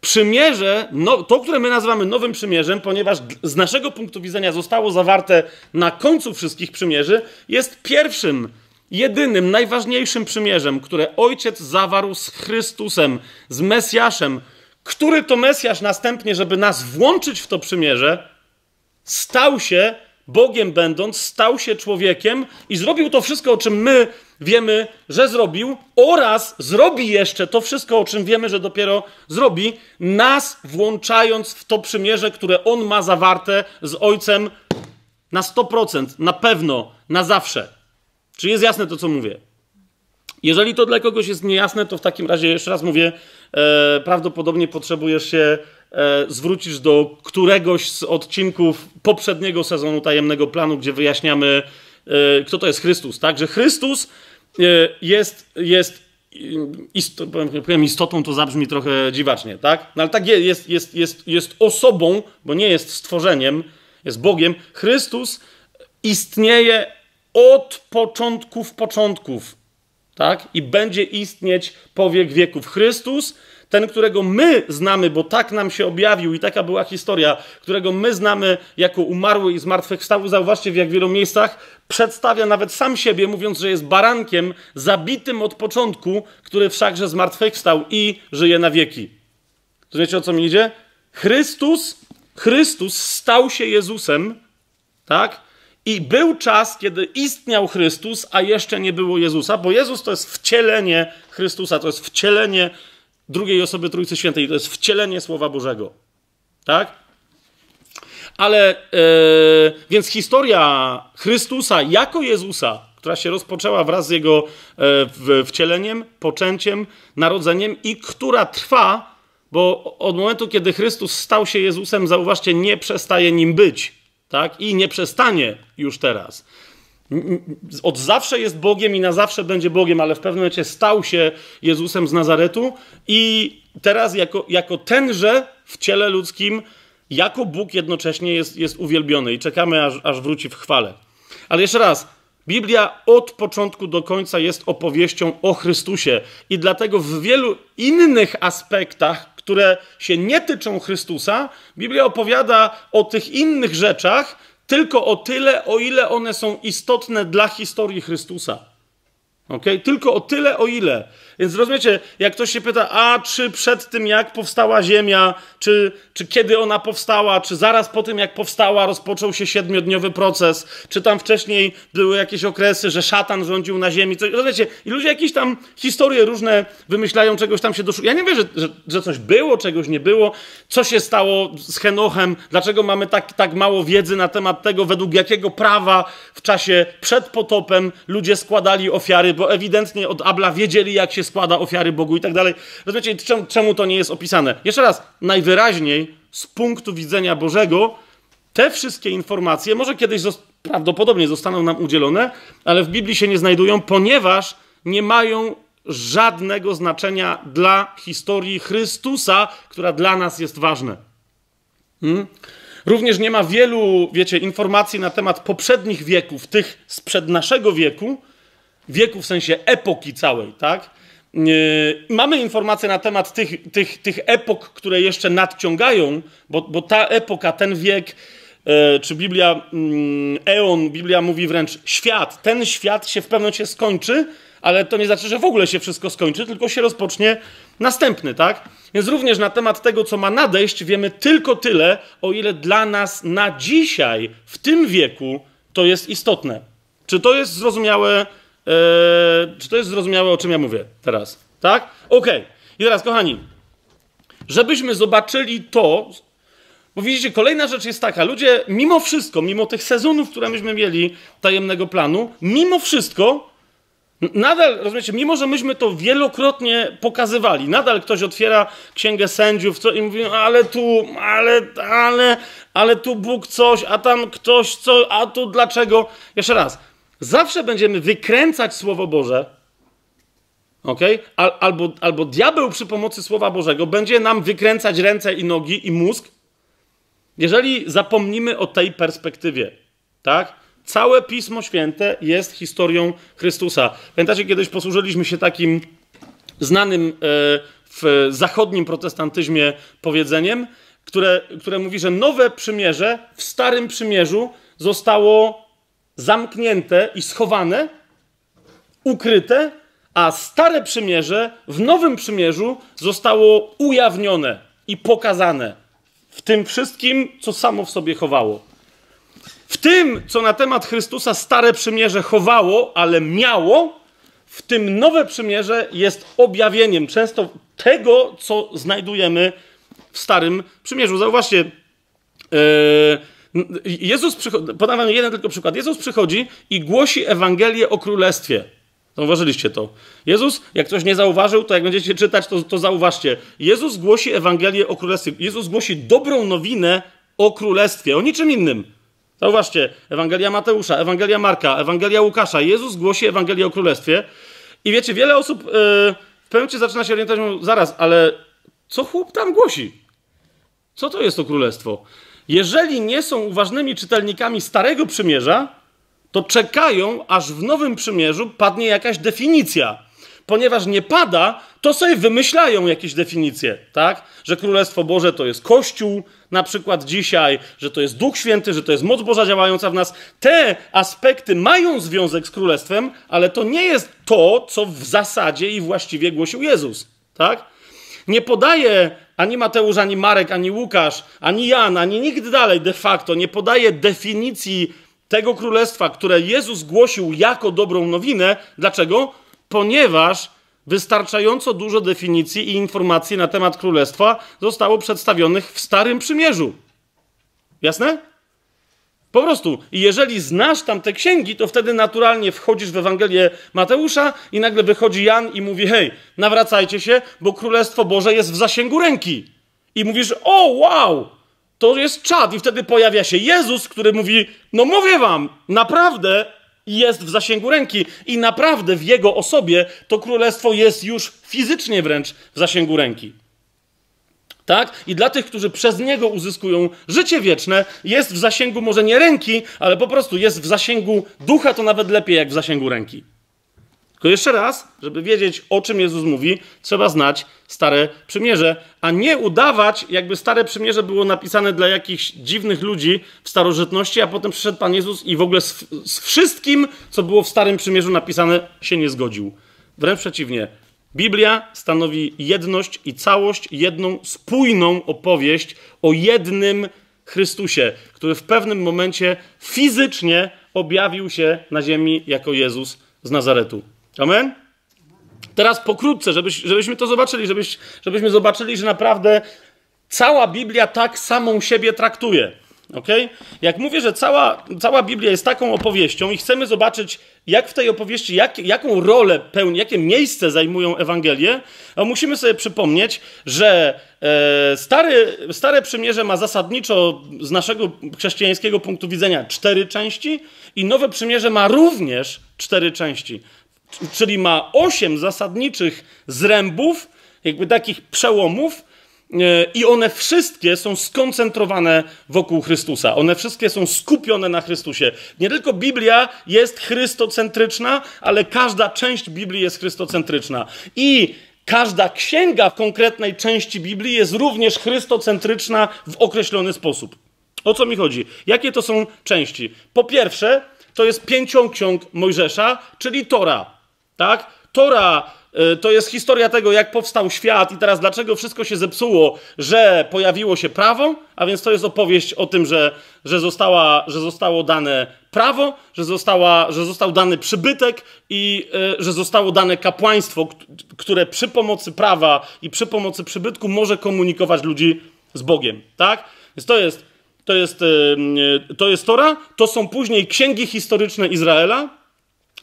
A: Przymierze, no, to, które my nazywamy nowym przymierzem, ponieważ z naszego punktu widzenia zostało zawarte na końcu wszystkich przymierzy, jest pierwszym, jedynym, najważniejszym przymierzem, które ojciec zawarł z Chrystusem, z Mesjaszem, który to Mesjasz następnie, żeby nas włączyć w to przymierze, Stał się Bogiem będąc, stał się człowiekiem i zrobił to wszystko, o czym my wiemy, że zrobił, oraz zrobi jeszcze to wszystko, o czym wiemy, że dopiero zrobi, nas włączając w to przymierze, które on ma zawarte z Ojcem na 100%, na pewno, na zawsze. Czy jest jasne to, co mówię? Jeżeli to dla kogoś jest niejasne, to w takim razie jeszcze raz mówię, e, prawdopodobnie potrzebujesz się E, zwrócisz do któregoś z odcinków poprzedniego sezonu Tajemnego Planu, gdzie wyjaśniamy, e, kto to jest Chrystus, tak? Że Chrystus e, jest, jest powiem istotą, to zabrzmi trochę dziwacznie, tak? No ale tak jest, jest, jest, jest osobą, bo nie jest stworzeniem, jest Bogiem. Chrystus istnieje od początków początków, tak? I będzie istnieć po wiek wieków. Chrystus ten, którego my znamy, bo tak nam się objawił i taka była historia, którego my znamy jako umarły i zmartwychwstały, zauważcie w jak wielu miejscach, przedstawia nawet sam siebie, mówiąc, że jest barankiem zabitym od początku, który wszakże zmartwychwstał i żyje na wieki. Rozumiecie, o co mi idzie? Chrystus, Chrystus stał się Jezusem, tak? I był czas, kiedy istniał Chrystus, a jeszcze nie było Jezusa, bo Jezus to jest wcielenie Chrystusa, to jest wcielenie drugiej osoby Trójcy Świętej. To jest wcielenie Słowa Bożego. Tak? Ale, e, więc historia Chrystusa jako Jezusa, która się rozpoczęła wraz z jego e, wcieleniem, poczęciem, narodzeniem i która trwa, bo od momentu, kiedy Chrystus stał się Jezusem, zauważcie, nie przestaje nim być. Tak? I nie przestanie już teraz od zawsze jest Bogiem i na zawsze będzie Bogiem, ale w pewnym momencie stał się Jezusem z Nazaretu i teraz jako, jako tenże w ciele ludzkim, jako Bóg jednocześnie jest, jest uwielbiony i czekamy, aż, aż wróci w chwale. Ale jeszcze raz, Biblia od początku do końca jest opowieścią o Chrystusie i dlatego w wielu innych aspektach, które się nie tyczą Chrystusa, Biblia opowiada o tych innych rzeczach, tylko o tyle, o ile one są istotne dla historii Chrystusa. Okay? Tylko o tyle, o ile więc rozumiecie, jak ktoś się pyta, a czy przed tym, jak powstała Ziemia, czy, czy kiedy ona powstała, czy zaraz po tym, jak powstała, rozpoczął się siedmiodniowy proces, czy tam wcześniej były jakieś okresy, że szatan rządził na Ziemi, coś, rozumiecie, i ludzie jakieś tam historie różne wymyślają, czegoś tam się doszło. Ja nie wiem, że, że, że, coś było, czegoś nie było, co się stało z Henochem, dlaczego mamy tak, tak mało wiedzy na temat tego, według jakiego prawa w czasie przed potopem ludzie składali ofiary, bo ewidentnie od Abla wiedzieli, jak się się składa ofiary Bogu i tak dalej. Rozumiecie, czemu, czemu to nie jest opisane? Jeszcze raz, najwyraźniej z punktu widzenia Bożego te wszystkie informacje może kiedyś zost prawdopodobnie zostaną nam udzielone, ale w Biblii się nie znajdują, ponieważ nie mają żadnego znaczenia dla historii Chrystusa, która dla nas jest ważna. Hmm? Również nie ma wielu, wiecie, informacji na temat poprzednich wieków, tych sprzed naszego wieku, wieku w sensie epoki całej, tak? Y, mamy informacje na temat tych, tych, tych epok, które jeszcze nadciągają, bo, bo ta epoka, ten wiek, y, czy Biblia, mm, eon, Biblia mówi wręcz świat. Ten świat się w się skończy, ale to nie znaczy, że w ogóle się wszystko skończy, tylko się rozpocznie następny, tak? Więc również na temat tego, co ma nadejść, wiemy tylko tyle, o ile dla nas na dzisiaj, w tym wieku, to jest istotne. Czy to jest zrozumiałe? Eee, czy to jest zrozumiałe, o czym ja mówię teraz? Tak? Okej. Okay. I teraz, kochani, żebyśmy zobaczyli to, bo widzicie, kolejna rzecz jest taka, ludzie mimo wszystko, mimo tych sezonów, które myśmy mieli tajemnego planu, mimo wszystko, nadal, rozumiecie, mimo że myśmy to wielokrotnie pokazywali, nadal ktoś otwiera księgę sędziów co, i mówi, no, ale tu, ale, ale, ale tu Bóg coś, a tam ktoś co, a tu dlaczego. Jeszcze raz, Zawsze będziemy wykręcać Słowo Boże, okay? Al, albo, albo diabeł przy pomocy Słowa Bożego będzie nam wykręcać ręce i nogi i mózg, jeżeli zapomnimy o tej perspektywie, tak? Całe Pismo Święte jest historią Chrystusa. Pamiętacie, kiedyś posłużyliśmy się takim znanym e, w zachodnim protestantyzmie powiedzeniem, które, które mówi, że nowe przymierze w Starym Przymierzu zostało zamknięte i schowane, ukryte, a stare przymierze w nowym przymierzu zostało ujawnione i pokazane w tym wszystkim, co samo w sobie chowało. W tym, co na temat Chrystusa stare przymierze chowało, ale miało, w tym nowe przymierze jest objawieniem często tego, co znajdujemy w starym przymierzu. Zauważcie, yy, Jezus przychodzi, podam wam jeden tylko przykład. Jezus przychodzi i głosi Ewangelię o Królestwie. Zauważyliście to. Jezus, jak ktoś nie zauważył, to jak będziecie czytać, to, to zauważcie. Jezus głosi Ewangelię o Królestwie. Jezus głosi dobrą nowinę o Królestwie, o niczym innym. Zauważcie, Ewangelia Mateusza, Ewangelia Marka, Ewangelia Łukasza. Jezus głosi Ewangelię o Królestwie. I wiecie, wiele osób yy, w pewnym momencie zaczyna się orientować, mówią, zaraz, ale co chłop tam głosi? Co to jest to Królestwo? jeżeli nie są uważnymi czytelnikami Starego Przymierza, to czekają, aż w Nowym Przymierzu padnie jakaś definicja. Ponieważ nie pada, to sobie wymyślają jakieś definicje, tak? Że Królestwo Boże to jest Kościół, na przykład dzisiaj, że to jest Duch Święty, że to jest moc Boża działająca w nas. Te aspekty mają związek z Królestwem, ale to nie jest to, co w zasadzie i właściwie głosił Jezus, tak? Nie podaje ani Mateusz, ani Marek, ani Łukasz, ani Jan, ani nikt dalej de facto nie podaje definicji tego królestwa, które Jezus głosił jako dobrą nowinę. Dlaczego? Ponieważ wystarczająco dużo definicji i informacji na temat królestwa zostało przedstawionych w Starym Przymierzu. Jasne? Po prostu, jeżeli znasz tamte księgi, to wtedy naturalnie wchodzisz w Ewangelię Mateusza i nagle wychodzi Jan i mówi: Hej, nawracajcie się, bo Królestwo Boże jest w zasięgu ręki. I mówisz: O, wow, to jest czad. I wtedy pojawia się Jezus, który mówi: No, mówię wam, naprawdę jest w zasięgu ręki i naprawdę w jego osobie to królestwo jest już fizycznie wręcz w zasięgu ręki tak? I dla tych, którzy przez niego uzyskują życie wieczne, jest w zasięgu może nie ręki, ale po prostu jest w zasięgu ducha, to nawet lepiej jak w zasięgu ręki. Tylko jeszcze raz, żeby wiedzieć, o czym Jezus mówi, trzeba znać Stare Przymierze, a nie udawać, jakby Stare Przymierze było napisane dla jakichś dziwnych ludzi w starożytności, a potem przyszedł Pan Jezus i w ogóle z, z wszystkim, co było w Starym Przymierzu napisane, się nie zgodził. Wręcz przeciwnie, Biblia stanowi jedność i całość, jedną spójną opowieść o jednym Chrystusie, który w pewnym momencie fizycznie objawił się na ziemi jako Jezus z Nazaretu. Amen? Teraz pokrótce, żebyś, żebyśmy to zobaczyli, żebyś, żebyśmy zobaczyli, że naprawdę cała Biblia tak samą siebie traktuje. Okay? Jak mówię, że cała, cała Biblia jest taką opowieścią i chcemy zobaczyć, jak w tej opowieści, jak, jaką rolę pełni, jakie miejsce zajmują Ewangelie, a musimy sobie przypomnieć, że e, stary, Stare Przymierze ma zasadniczo z naszego chrześcijańskiego punktu widzenia cztery części i Nowe Przymierze ma również cztery części. Czyli ma osiem zasadniczych zrębów, jakby takich przełomów, E, i one wszystkie są skoncentrowane wokół Chrystusa. One wszystkie są skupione na Chrystusie. Nie tylko Biblia jest chrystocentryczna, ale każda część Biblii jest chrystocentryczna. I każda księga w konkretnej części Biblii jest również chrystocentryczna w określony sposób. O co mi chodzi? Jakie to są części? Po pierwsze, to jest pięcią ksiąg Mojżesza, czyli Tora. Tak? Tora E, to jest historia tego, jak powstał świat i teraz dlaczego wszystko się zepsuło, że pojawiło się prawo, a więc to jest opowieść o tym, że, że, została, że zostało dane prawo, że, została, że został dany przybytek i y, że zostało dane kapłaństwo, które przy pomocy prawa i przy pomocy przybytku może komunikować ludzi z Bogiem. Tak? Więc to jest, to jest, y, y, to jest Tora, to są później księgi historyczne Izraela,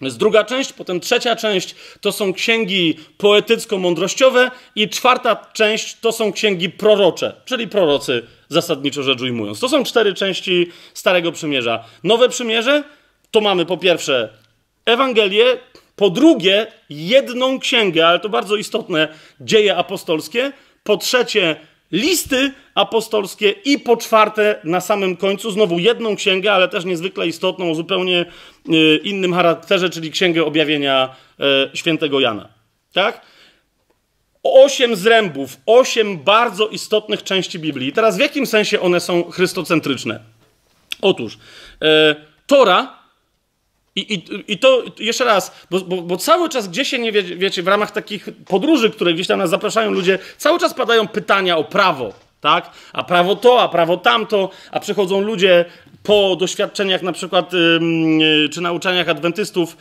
A: jest druga część, potem trzecia część to są księgi poetycko-mądrościowe i czwarta część to są księgi prorocze, czyli prorocy zasadniczo rzecz ujmując. To są cztery części Starego Przymierza. Nowe Przymierze to mamy po pierwsze Ewangelię, po drugie jedną księgę, ale to bardzo istotne, dzieje apostolskie, po trzecie Listy apostolskie i po czwarte na samym końcu znowu jedną księgę, ale też niezwykle istotną, o zupełnie e, innym charakterze, czyli księgę objawienia e, świętego Jana. Tak? Osiem zrębów, osiem bardzo istotnych części Biblii. Teraz w jakim sensie one są chrystocentryczne? Otóż e, Tora i, i, I to jeszcze raz, bo, bo, bo, cały czas gdzie się nie wie, wiecie, w ramach takich podróży, które gdzieś tam nas zapraszają ludzie, cały czas padają pytania o prawo, tak? A prawo to, a prawo tamto, a przychodzą ludzie po doświadczeniach na przykład y, czy nauczaniach adwentystów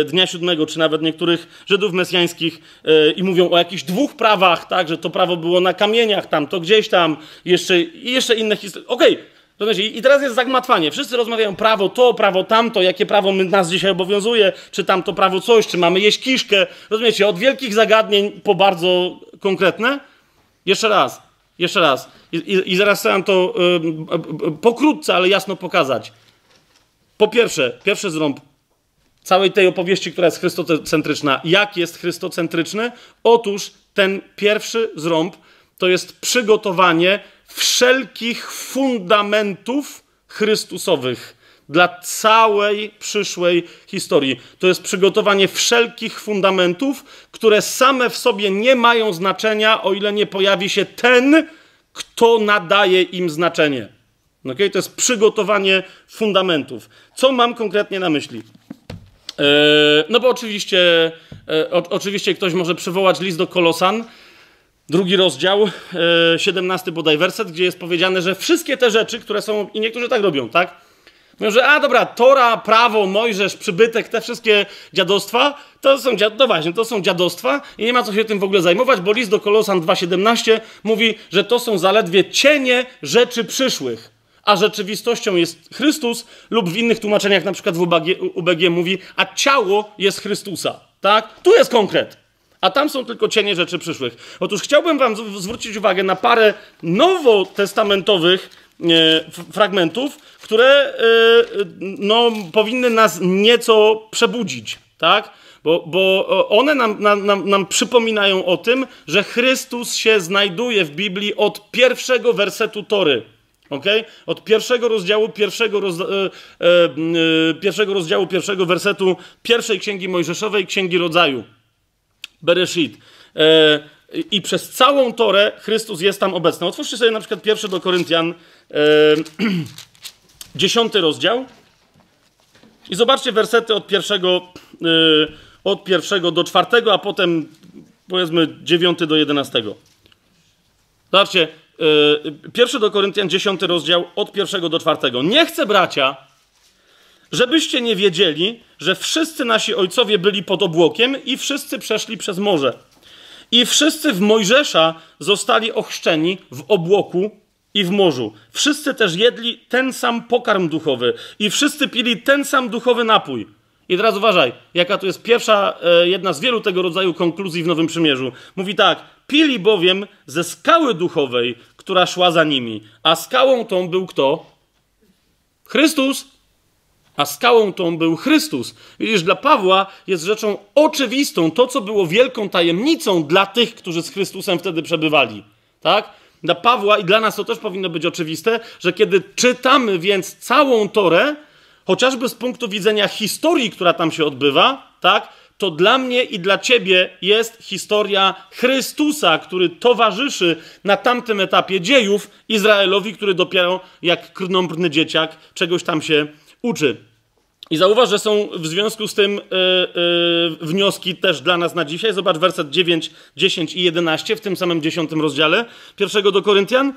A: y, Dnia Siódmego, czy nawet niektórych Żydów mesjańskich y, i mówią o jakichś dwóch prawach, tak, że to prawo było na kamieniach tam, to gdzieś tam, jeszcze, jeszcze inne historie. Okej, okay, Rozumiecie? No I teraz jest zagmatwanie. Wszyscy rozmawiają prawo to, prawo tamto, jakie prawo nas dzisiaj obowiązuje, czy tamto prawo coś, czy mamy jeść kiszkę. Rozumiecie? Od wielkich zagadnień po bardzo konkretne. Jeszcze raz, jeszcze raz. I, i, i zaraz chciałem to y, y, y, pokrótce, ale jasno pokazać. Po pierwsze, pierwszy zrąb całej tej opowieści, która jest chrystocentryczna. Jak jest chrystocentryczny? Otóż ten pierwszy zrąb to jest przygotowanie wszelkich fundamentów Chrystusowych dla całej przyszłej historii. To jest przygotowanie wszelkich fundamentów, które same w sobie nie mają znaczenia, o ile nie pojawi się ten, kto nadaje im znaczenie. Okay? To jest przygotowanie fundamentów. Co mam konkretnie na myśli? E, no bo oczywiście, e, oczywiście ktoś może przywołać list do Kolosan drugi rozdział, 17 bodaj werset, gdzie jest powiedziane, że wszystkie te rzeczy, które są, i niektórzy tak robią, tak? Mówią, że a dobra, Tora, prawo, Mojżesz, przybytek, te wszystkie dziadostwa, to są, no właśnie, to są dziadostwa i nie ma co się tym w ogóle zajmować, bo list do Kolosan 2,17 mówi, że to są zaledwie cienie rzeczy przyszłych, a rzeczywistością jest Chrystus lub w innych tłumaczeniach, na przykład w UBG, UBG mówi, a ciało jest Chrystusa, tak? Tu jest konkret a tam są tylko cienie rzeczy przyszłych. Otóż chciałbym Wam zwrócić uwagę na parę nowotestamentowych e, fragmentów, które e, e, no, powinny nas nieco przebudzić, tak? Bo, bo one nam, nam, nam przypominają o tym, że Chrystus się znajduje w Biblii od pierwszego wersetu Tory. Okay? Od pierwszego rozdziału, pierwszego, roz, e, e, pierwszego rozdziału, pierwszego wersetu pierwszej księgi Mojżeszowej, księgi rodzaju. Bereshit. E, I przez całą Torę Chrystus jest tam obecny. Otwórzcie sobie na przykład pierwszy do Koryntian, e, dziesiąty rozdział. I zobaczcie wersety od pierwszego, e, od pierwszego do czwartego, a potem powiedzmy dziewiąty do jedenastego. Zobaczcie, pierwszy do Koryntian, dziesiąty rozdział, od pierwszego do czwartego. Nie chcę, bracia, żebyście nie wiedzieli, że wszyscy nasi ojcowie byli pod obłokiem i wszyscy przeszli przez morze. I wszyscy w Mojżesza zostali ochrzczeni w obłoku i w morzu. Wszyscy też jedli ten sam pokarm duchowy i wszyscy pili ten sam duchowy napój. I teraz uważaj, jaka to jest pierwsza, e, jedna z wielu tego rodzaju konkluzji w Nowym Przymierzu. Mówi tak: Pili bowiem ze skały duchowej, która szła za nimi, a skałą tą był kto? Chrystus a skałą tą był Chrystus. Widzisz, dla Pawła jest rzeczą oczywistą to, co było wielką tajemnicą dla tych, którzy z Chrystusem wtedy przebywali. Tak? Dla Pawła i dla nas to też powinno być oczywiste, że kiedy czytamy więc całą Torę, chociażby z punktu widzenia historii, która tam się odbywa, tak? to dla mnie i dla ciebie jest historia Chrystusa, który towarzyszy na tamtym etapie dziejów Izraelowi, który dopiero jak krnąbrny dzieciak czegoś tam się uczy. I zauważ, że są w związku z tym yy, yy, wnioski też dla nas na dzisiaj. Zobacz werset 9, 10 i 11 w tym samym 10 rozdziale pierwszego do Koryntian.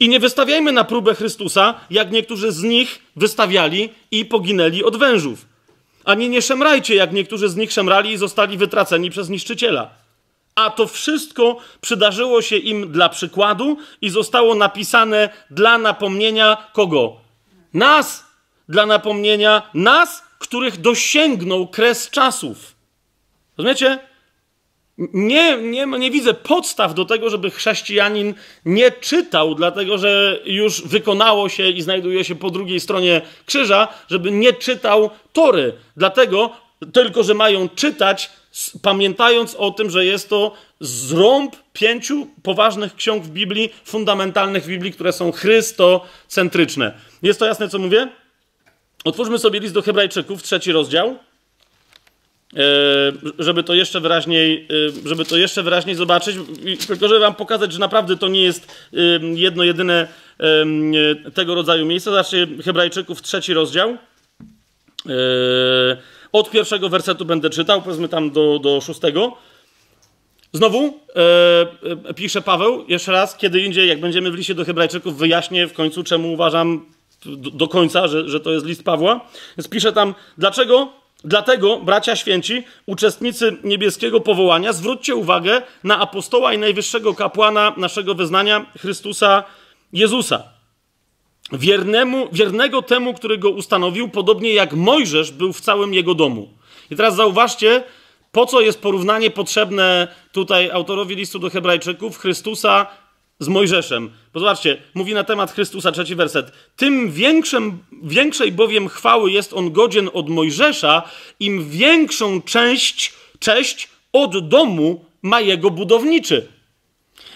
A: I nie wystawiajmy na próbę Chrystusa, jak niektórzy z nich wystawiali i poginęli od wężów. Ani nie szemrajcie, jak niektórzy z nich szemrali i zostali wytraceni przez niszczyciela. A to wszystko przydarzyło się im dla przykładu i zostało napisane dla napomnienia kogo? Nas, dla napomnienia nas, których dosięgnął kres czasów. Rozumiecie? Nie, nie, nie widzę podstaw do tego, żeby chrześcijanin nie czytał, dlatego że już wykonało się i znajduje się po drugiej stronie krzyża, żeby nie czytał Tory. Dlatego tylko, że mają czytać, pamiętając o tym, że jest to zrąb pięciu poważnych ksiąg w Biblii, fundamentalnych w Biblii, które są chrystocentryczne. Jest to jasne, co mówię? Otwórzmy sobie list do Hebrajczyków, trzeci rozdział, e, żeby to jeszcze wyraźniej, e, żeby to jeszcze wyraźniej zobaczyć, tylko żeby wam pokazać, że naprawdę to nie jest e, jedno jedyne tego rodzaju miejsce. Znaczy Hebrajczyków, trzeci rozdział. Od pierwszego wersetu będę czytał, powiedzmy tam do, do szóstego. Znowu e, pisze Paweł, jeszcze raz, kiedy indziej, jak będziemy w liście do Hebrajczyków, wyjaśnię w końcu, czemu uważam do, końca, że, że to jest list Pawła. Więc pisze tam, dlaczego Dlatego, bracia święci, uczestnicy niebieskiego powołania, zwróćcie uwagę na apostoła i najwyższego kapłana naszego wyznania, Chrystusa Jezusa. Wiernemu, wiernego temu, który go ustanowił, podobnie jak Mojżesz był w całym jego domu. I teraz zauważcie, po co jest porównanie potrzebne tutaj autorowi listu do Hebrajczyków Chrystusa z Mojżeszem. Pozwólcie, mówi na temat Chrystusa, trzeci werset. Tym większym, większej bowiem chwały jest on godzien od Mojżesza, im większą część, cześć od domu ma jego budowniczy.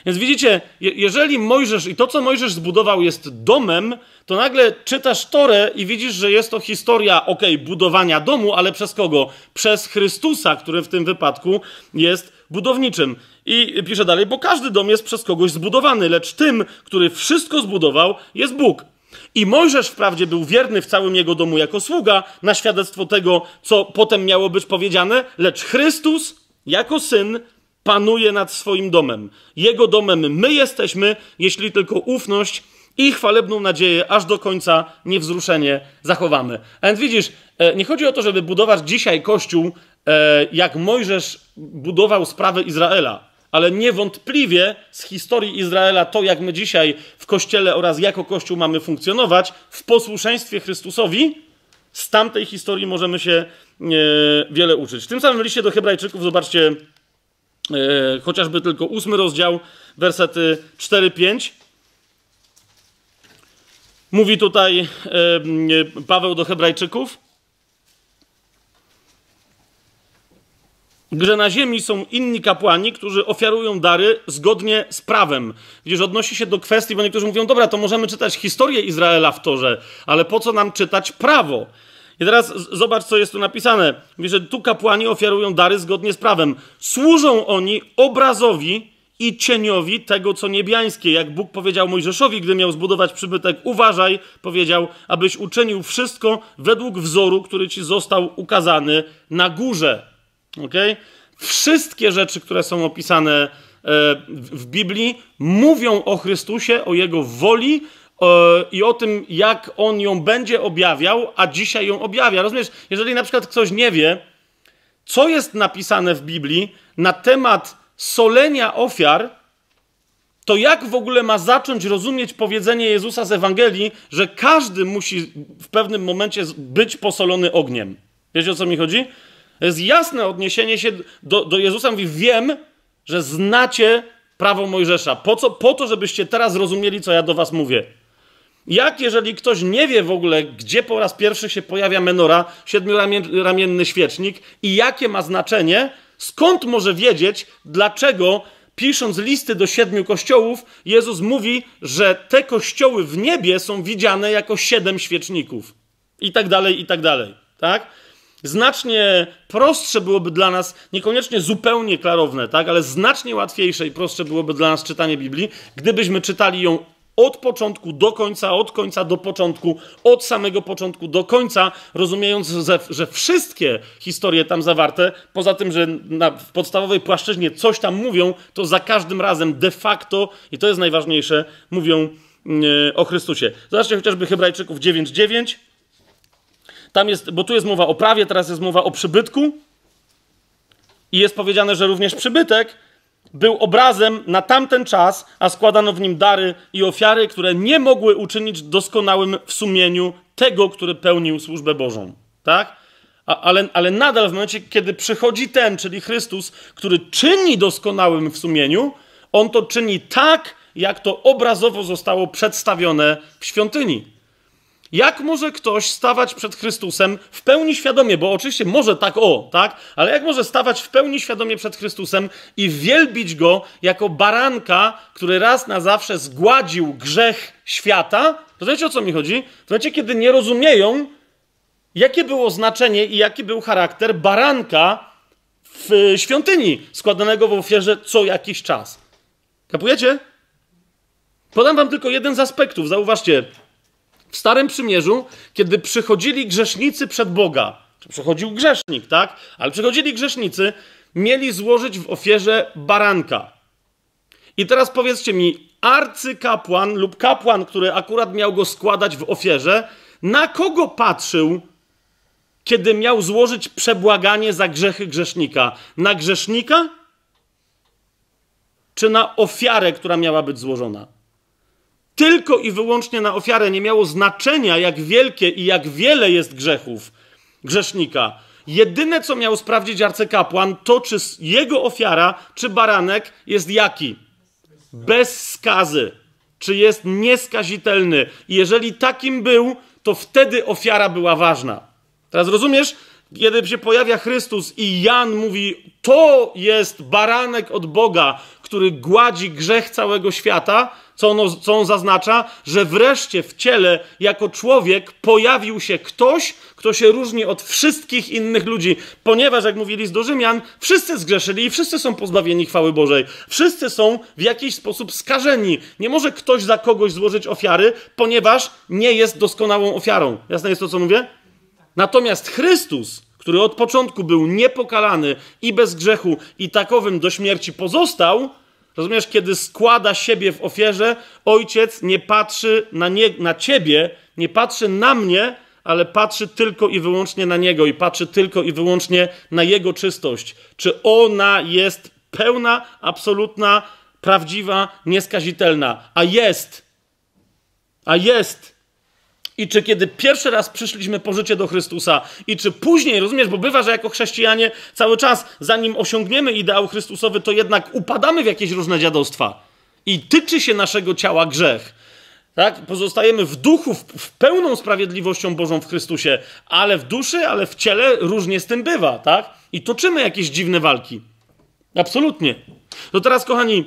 A: Więc widzicie, jeżeli Mojżesz i to, co Mojżesz zbudował, jest domem, to nagle czytasz Torę i widzisz, że jest to historia, okej, okay, budowania domu, ale przez kogo? Przez Chrystusa, który w tym wypadku jest budowniczym. I pisze dalej, bo każdy dom jest przez kogoś zbudowany, lecz tym, który wszystko zbudował, jest Bóg. I Mojżesz wprawdzie był wierny w całym jego domu jako sługa, na świadectwo tego, co potem miało być powiedziane, lecz Chrystus, jako syn, panuje nad swoim domem. Jego domem my jesteśmy, jeśli tylko ufność i chwalebną nadzieję aż do końca niewzruszenie zachowamy. A więc widzisz, e, nie chodzi o to, żeby budować dzisiaj kościół, e, jak Mojżesz budował sprawę Izraela ale niewątpliwie z historii Izraela to, jak my dzisiaj w Kościele oraz jako Kościół mamy funkcjonować w posłuszeństwie Chrystusowi, z tamtej historii możemy się e, wiele uczyć. W tym samym liście do Hebrajczyków zobaczcie e, chociażby tylko ósmy rozdział, wersety 4-5. Mówi tutaj e, Paweł do Hebrajczyków. Grze na ziemi są inni kapłani, którzy ofiarują dary zgodnie z prawem. Widzisz, odnosi się do kwestii, bo niektórzy mówią, dobra, to możemy czytać historię Izraela w Torze, ale po co nam czytać prawo? I teraz zobacz, co jest tu napisane. Mówi, że tu kapłani ofiarują dary zgodnie z prawem. Służą oni obrazowi i cieniowi tego, co niebiańskie. Jak Bóg powiedział Mojżeszowi, gdy miał zbudować przybytek, uważaj, powiedział, abyś uczynił wszystko według wzoru, który ci został ukazany na górze. Okay? Wszystkie rzeczy, które są opisane e, w Biblii, mówią o Chrystusie, o Jego woli e, i o tym, jak On ją będzie objawiał, a dzisiaj ją objawia. Rozumiesz, jeżeli na przykład ktoś nie wie, co jest napisane w Biblii na temat solenia ofiar, to jak w ogóle ma zacząć rozumieć powiedzenie Jezusa z Ewangelii, że każdy musi w pewnym momencie być posolony ogniem? Wiecie o co mi chodzi? To jest jasne odniesienie się do, do Jezusa. Mówi, wiem, że znacie prawo Mojżesza. Po co? Po to, żebyście teraz rozumieli, co ja do was mówię. Jak jeżeli ktoś nie wie w ogóle, gdzie po raz pierwszy się pojawia menora, siedmioramienny świecznik i jakie ma znaczenie, skąd może wiedzieć, dlaczego pisząc listy do siedmiu kościołów, Jezus mówi, że te kościoły w niebie są widziane jako siedem świeczników. I tak dalej, i tak dalej. Tak? znacznie prostsze byłoby dla nas, niekoniecznie zupełnie klarowne, tak, ale znacznie łatwiejsze i prostsze byłoby dla nas czytanie Biblii, gdybyśmy czytali ją od początku do końca, od końca do początku, od samego początku do końca, rozumiejąc, że, wszystkie historie tam zawarte, poza tym, że na, w podstawowej płaszczyźnie coś tam mówią, to za każdym razem de facto, i to jest najważniejsze, mówią yy, o Chrystusie. Zobaczcie chociażby Hebrajczyków 9.9. Tam jest, bo tu jest mowa o prawie, teraz jest mowa o przybytku. I jest powiedziane, że również przybytek był obrazem na tamten czas, a składano w nim dary i ofiary, które nie mogły uczynić doskonałym w sumieniu tego, który pełnił służbę Bożą. Tak? A, ale, ale nadal w momencie, kiedy przychodzi ten, czyli Chrystus, który czyni doskonałym w sumieniu, on to czyni tak, jak to obrazowo zostało przedstawione w świątyni. Jak może ktoś stawać przed Chrystusem w pełni świadomie, bo oczywiście może tak o, tak, ale jak może stawać w pełni świadomie przed Chrystusem i wielbić go jako baranka, który raz na zawsze zgładził grzech świata? Rozumiecie o co mi chodzi? W momencie, kiedy nie rozumieją, jakie było znaczenie i jaki był charakter baranka w świątyni składanego w ofierze co jakiś czas. Kapujecie? Podam wam tylko jeden z aspektów. Zauważcie, w Starym Przymierzu, kiedy przychodzili grzesznicy przed Boga, czy przychodził grzesznik, tak? Ale przychodzili grzesznicy, mieli złożyć w ofierze baranka. I teraz powiedzcie mi, arcykapłan lub kapłan, który akurat miał go składać w ofierze, na kogo patrzył, kiedy miał złożyć przebłaganie za grzechy grzesznika? Na grzesznika? Czy na ofiarę, która miała być złożona? tylko i wyłącznie na ofiarę, nie miało znaczenia, jak wielkie i jak wiele jest grzechów grzesznika. Jedyne, co miał sprawdzić arcykapłan, to czy jego ofiara, czy baranek jest jaki? Bez skazy. Czy jest nieskazitelny. I jeżeli takim był, to wtedy ofiara była ważna. Teraz rozumiesz? Kiedy się pojawia Chrystus i Jan mówi, to jest baranek od Boga, który gładzi grzech całego świata, co, ono, co on zaznacza? Że wreszcie w ciele, jako człowiek, pojawił się ktoś, kto się różni od wszystkich innych ludzi, ponieważ, jak mówili z do Rzymian, wszyscy zgrzeszyli i wszyscy są pozbawieni chwały Bożej. Wszyscy są w jakiś sposób skażeni. Nie może ktoś za kogoś złożyć ofiary, ponieważ nie jest doskonałą ofiarą. Jasne jest to, co mówię? Natomiast Chrystus, który od początku był niepokalany i bez grzechu i takowym do śmierci pozostał, Rozumiesz, kiedy składa siebie w ofierze, ojciec nie patrzy na, nie, na ciebie, nie patrzy na mnie, ale patrzy tylko i wyłącznie na niego i patrzy tylko i wyłącznie na jego czystość. Czy ona jest pełna, absolutna, prawdziwa, nieskazitelna? A jest. A jest i czy kiedy pierwszy raz przyszliśmy po życie do Chrystusa, i czy później, rozumiesz, bo bywa, że jako chrześcijanie cały czas, zanim osiągniemy ideał Chrystusowy, to jednak upadamy w jakieś różne dziadostwa i tyczy się naszego ciała grzech. Tak? Pozostajemy w duchu, w, w pełną sprawiedliwością Bożą w Chrystusie, ale w duszy, ale w ciele różnie z tym bywa, tak? I toczymy jakieś dziwne walki. Absolutnie. To teraz, kochani,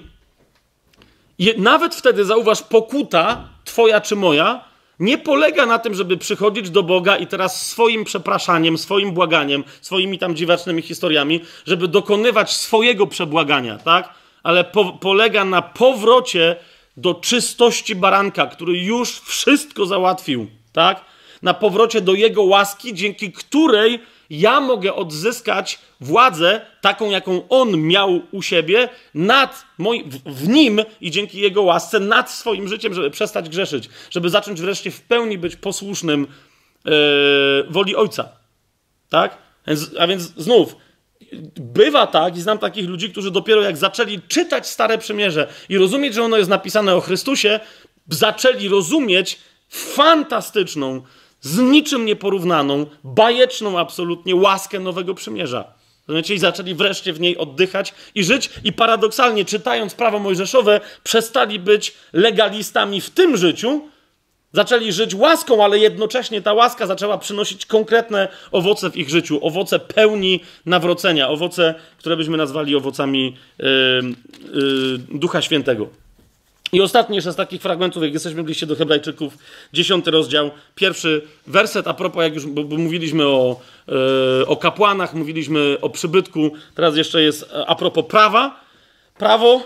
A: je, nawet wtedy zauważ, pokuta, twoja czy moja, nie polega na tym, żeby przychodzić do Boga i teraz swoim przepraszaniem, swoim błaganiem, swoimi tam dziwacznymi historiami, żeby dokonywać swojego przebłagania, tak? Ale po, polega na powrocie do czystości baranka, który już wszystko załatwił, tak? Na powrocie do jego łaski, dzięki której ja mogę odzyskać władzę taką, jaką on miał u siebie, nad moim, w, nim i dzięki jego łasce nad swoim życiem, żeby przestać grzeszyć, żeby zacząć wreszcie w pełni być posłusznym yy, woli ojca. Tak? A więc znów, bywa tak, i znam takich ludzi, którzy dopiero jak zaczęli czytać Stare Przymierze i rozumieć, że ono jest napisane o Chrystusie, zaczęli rozumieć fantastyczną z niczym nieporównaną, bajeczną absolutnie łaskę Nowego Przymierza. I zaczęli wreszcie w niej oddychać i żyć, i paradoksalnie, czytając prawo mojżeszowe, przestali być legalistami w tym życiu, zaczęli żyć łaską, ale jednocześnie ta łaska zaczęła przynosić konkretne owoce w ich życiu owoce pełni nawrócenia, owoce, które byśmy nazwali owocami yy, yy, Ducha Świętego. I ostatni jeszcze z takich fragmentów, jak jesteśmy w liście do Hebrajczyków, dziesiąty rozdział, pierwszy werset, a propos, jak już bo, bo mówiliśmy o, yy, o kapłanach, mówiliśmy o przybytku, teraz jeszcze jest e, a propos prawa. Prawo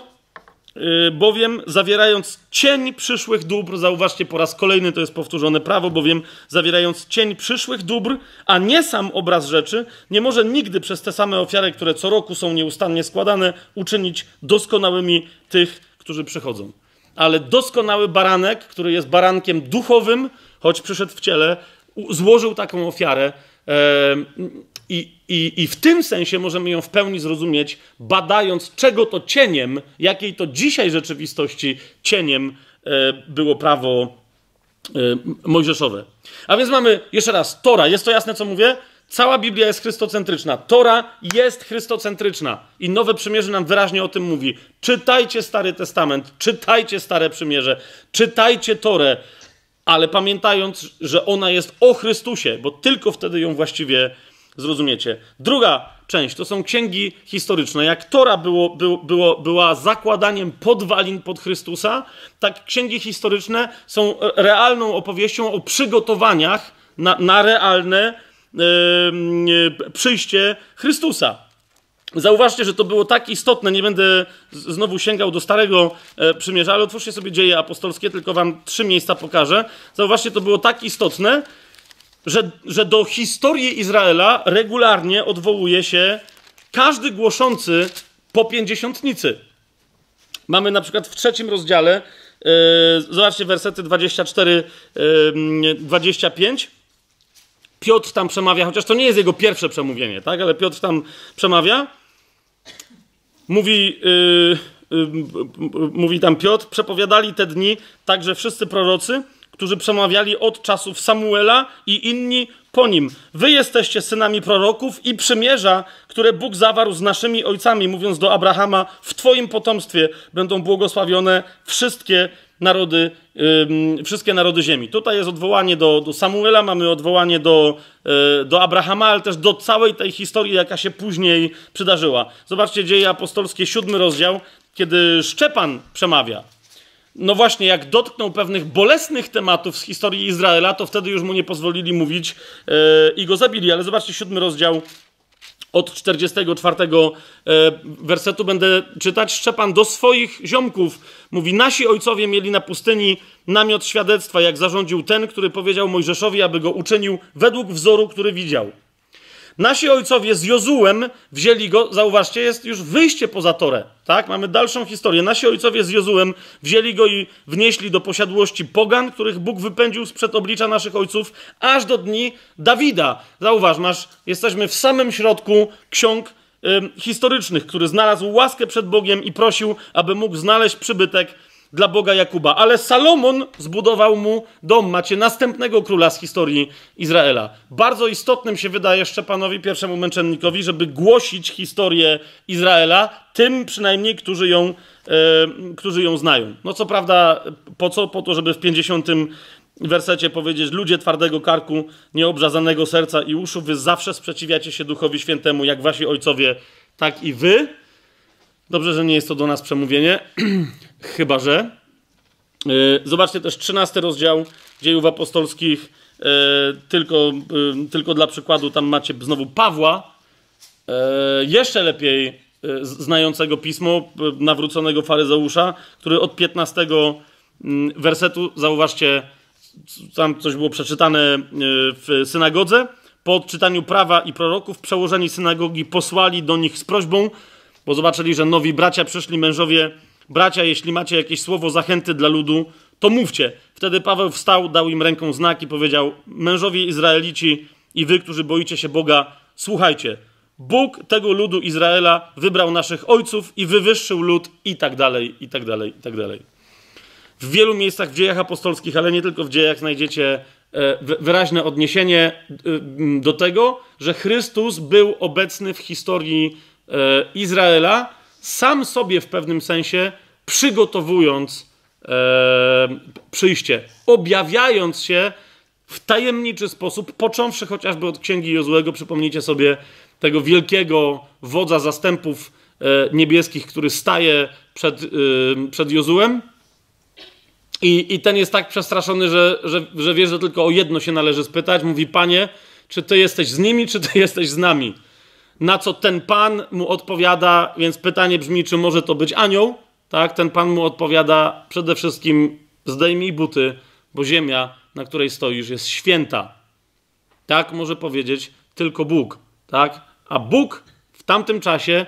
A: e, bowiem zawierając cień przyszłych dóbr, zauważcie po raz kolejny to jest powtórzone prawo, bowiem zawierając cień przyszłych dóbr, a nie sam obraz rzeczy, nie może nigdy przez te same ofiary, które co roku są nieustannie składane, uczynić doskonałymi tych, którzy przychodzą ale doskonały baranek, który jest barankiem duchowym, choć przyszedł w ciele, złożył taką ofiarę. I, i, I w tym sensie możemy ją w pełni zrozumieć, badając, czego to cieniem, jakiej to dzisiaj rzeczywistości cieniem e, było prawo e, mojżeszowe. A więc mamy jeszcze raz Tora. Jest to jasne, co mówię? Cała Biblia jest chrystocentryczna. Tora jest chrystocentryczna. I Nowe Przymierze nam wyraźnie o tym mówi. Czytajcie Stary Testament, czytajcie Stare Przymierze, czytajcie Torę, ale pamiętając, że ona jest o Chrystusie, bo tylko wtedy ją właściwie zrozumiecie. Druga część to są księgi historyczne. Jak Tora było, było, było, była zakładaniem podwalin pod Chrystusa, tak księgi historyczne są realną opowieścią o przygotowaniach na, na realne Y, przyjście Chrystusa. Zauważcie, że to było tak istotne, nie będę znowu sięgał do Starego e, Przymierza, ale otwórzcie sobie dzieje apostolskie, tylko wam trzy miejsca pokażę. Zauważcie, to było tak istotne, że, że do historii Izraela regularnie odwołuje się każdy głoszący po pięćdziesiątnicy. Mamy na przykład w trzecim rozdziale, yy, zobaczcie wersety 24-25, Piotr tam przemawia, chociaż to nie jest jego pierwsze przemówienie, tak? Ale Piotr tam przemawia. Mówi, yy, yy, mówi tam Piotr, przepowiadali te dni także wszyscy prorocy, którzy przemawiali od czasów Samuela i inni po nim. Wy jesteście synami proroków i przymierza, które Bóg zawarł z naszymi ojcami, mówiąc do Abrahama: W Twoim potomstwie będą błogosławione wszystkie narody, wszystkie narody ziemi. Tutaj jest odwołanie do, do Samuela, mamy odwołanie do, e, do Abrahama, ale też do całej tej historii, jaka się później przydarzyła. Zobaczcie dzieje apostolskie, siódmy rozdział, kiedy Szczepan przemawia. No właśnie, jak dotknął pewnych bolesnych tematów z historii Izraela, to wtedy już mu nie pozwolili mówić e, i go zabili. Ale zobaczcie siódmy rozdział, od 44 e, wersetu będę czytać. Szczepan do swoich ziomków mówi: Nasi ojcowie mieli na pustyni namiot świadectwa, jak zarządził ten, który powiedział Mojżeszowi, aby go uczynił według wzoru, który widział. Nasi ojcowie z Jozułem wzięli go, zauważcie, jest już wyjście poza Torę, tak? Mamy dalszą historię. Nasi ojcowie z Jozułem wzięli go i wnieśli do posiadłości pogan, których Bóg wypędził sprzed oblicza naszych ojców, aż do dni Dawida. Zauważ, masz, jesteśmy w samym środku ksiąg y, historycznych, który znalazł łaskę przed Bogiem i prosił, aby mógł znaleźć przybytek dla Boga Jakuba, ale Salomon zbudował mu dom. Macie następnego króla z historii Izraela. Bardzo istotnym się wydaje Szczepanowi, pierwszemu męczennikowi, żeby głosić historię Izraela tym przynajmniej, którzy ją, e, którzy ją znają. No co prawda, po co? Po to, żeby w 50 wersecie powiedzieć: Ludzie twardego karku, nieobrzazanego serca i uszu, wy zawsze sprzeciwiacie się Duchowi Świętemu, jak wasi ojcowie, tak i wy. Dobrze, że nie jest to do nas przemówienie, chyba że. E, zobaczcie też 13 rozdział dziejów apostolskich, e, tylko, e, tylko dla przykładu, tam macie znowu Pawła, jeszcze lepiej znającego pismo, nawróconego faryzeusza, który od 15 mm, wersetu, zauważcie, tam coś było przeczytane w synagodze, po odczytaniu prawa i proroków przełożeni synagogi posłali do nich z prośbą, bo zobaczyli, że nowi bracia przyszli, mężowie, bracia, jeśli macie jakieś słowo zachęty dla ludu, to mówcie. Wtedy Paweł wstał, dał im ręką znak i powiedział: Mężowie Izraelici i wy, którzy boicie się Boga, słuchajcie. Bóg tego ludu Izraela wybrał naszych ojców i wywyższył lud, i tak dalej, i tak dalej, i tak dalej. W wielu miejscach w dziejach apostolskich, ale nie tylko w dziejach, znajdziecie e, wyraźne odniesienie e, do tego, że Chrystus był obecny w historii E, Izraela, sam sobie w pewnym sensie przygotowując e, przyjście, objawiając się w tajemniczy sposób, począwszy chociażby od księgi Jozłego, przypomnijcie sobie tego wielkiego wodza zastępów e, niebieskich, który staje przed, przed Jozułem. I, I ten jest tak przestraszony, że, że, że wie, że tylko o jedno się należy spytać. Mówi, panie, czy ty jesteś z nimi, czy ty jesteś z nami? Na co ten pan mu odpowiada, więc pytanie brzmi, czy może to być anioł? Tak, ten pan mu odpowiada przede wszystkim zdejmij buty, bo ziemia, na której stoisz, jest święta. Tak może powiedzieć tylko Bóg, tak? A Bóg w tamtym czasie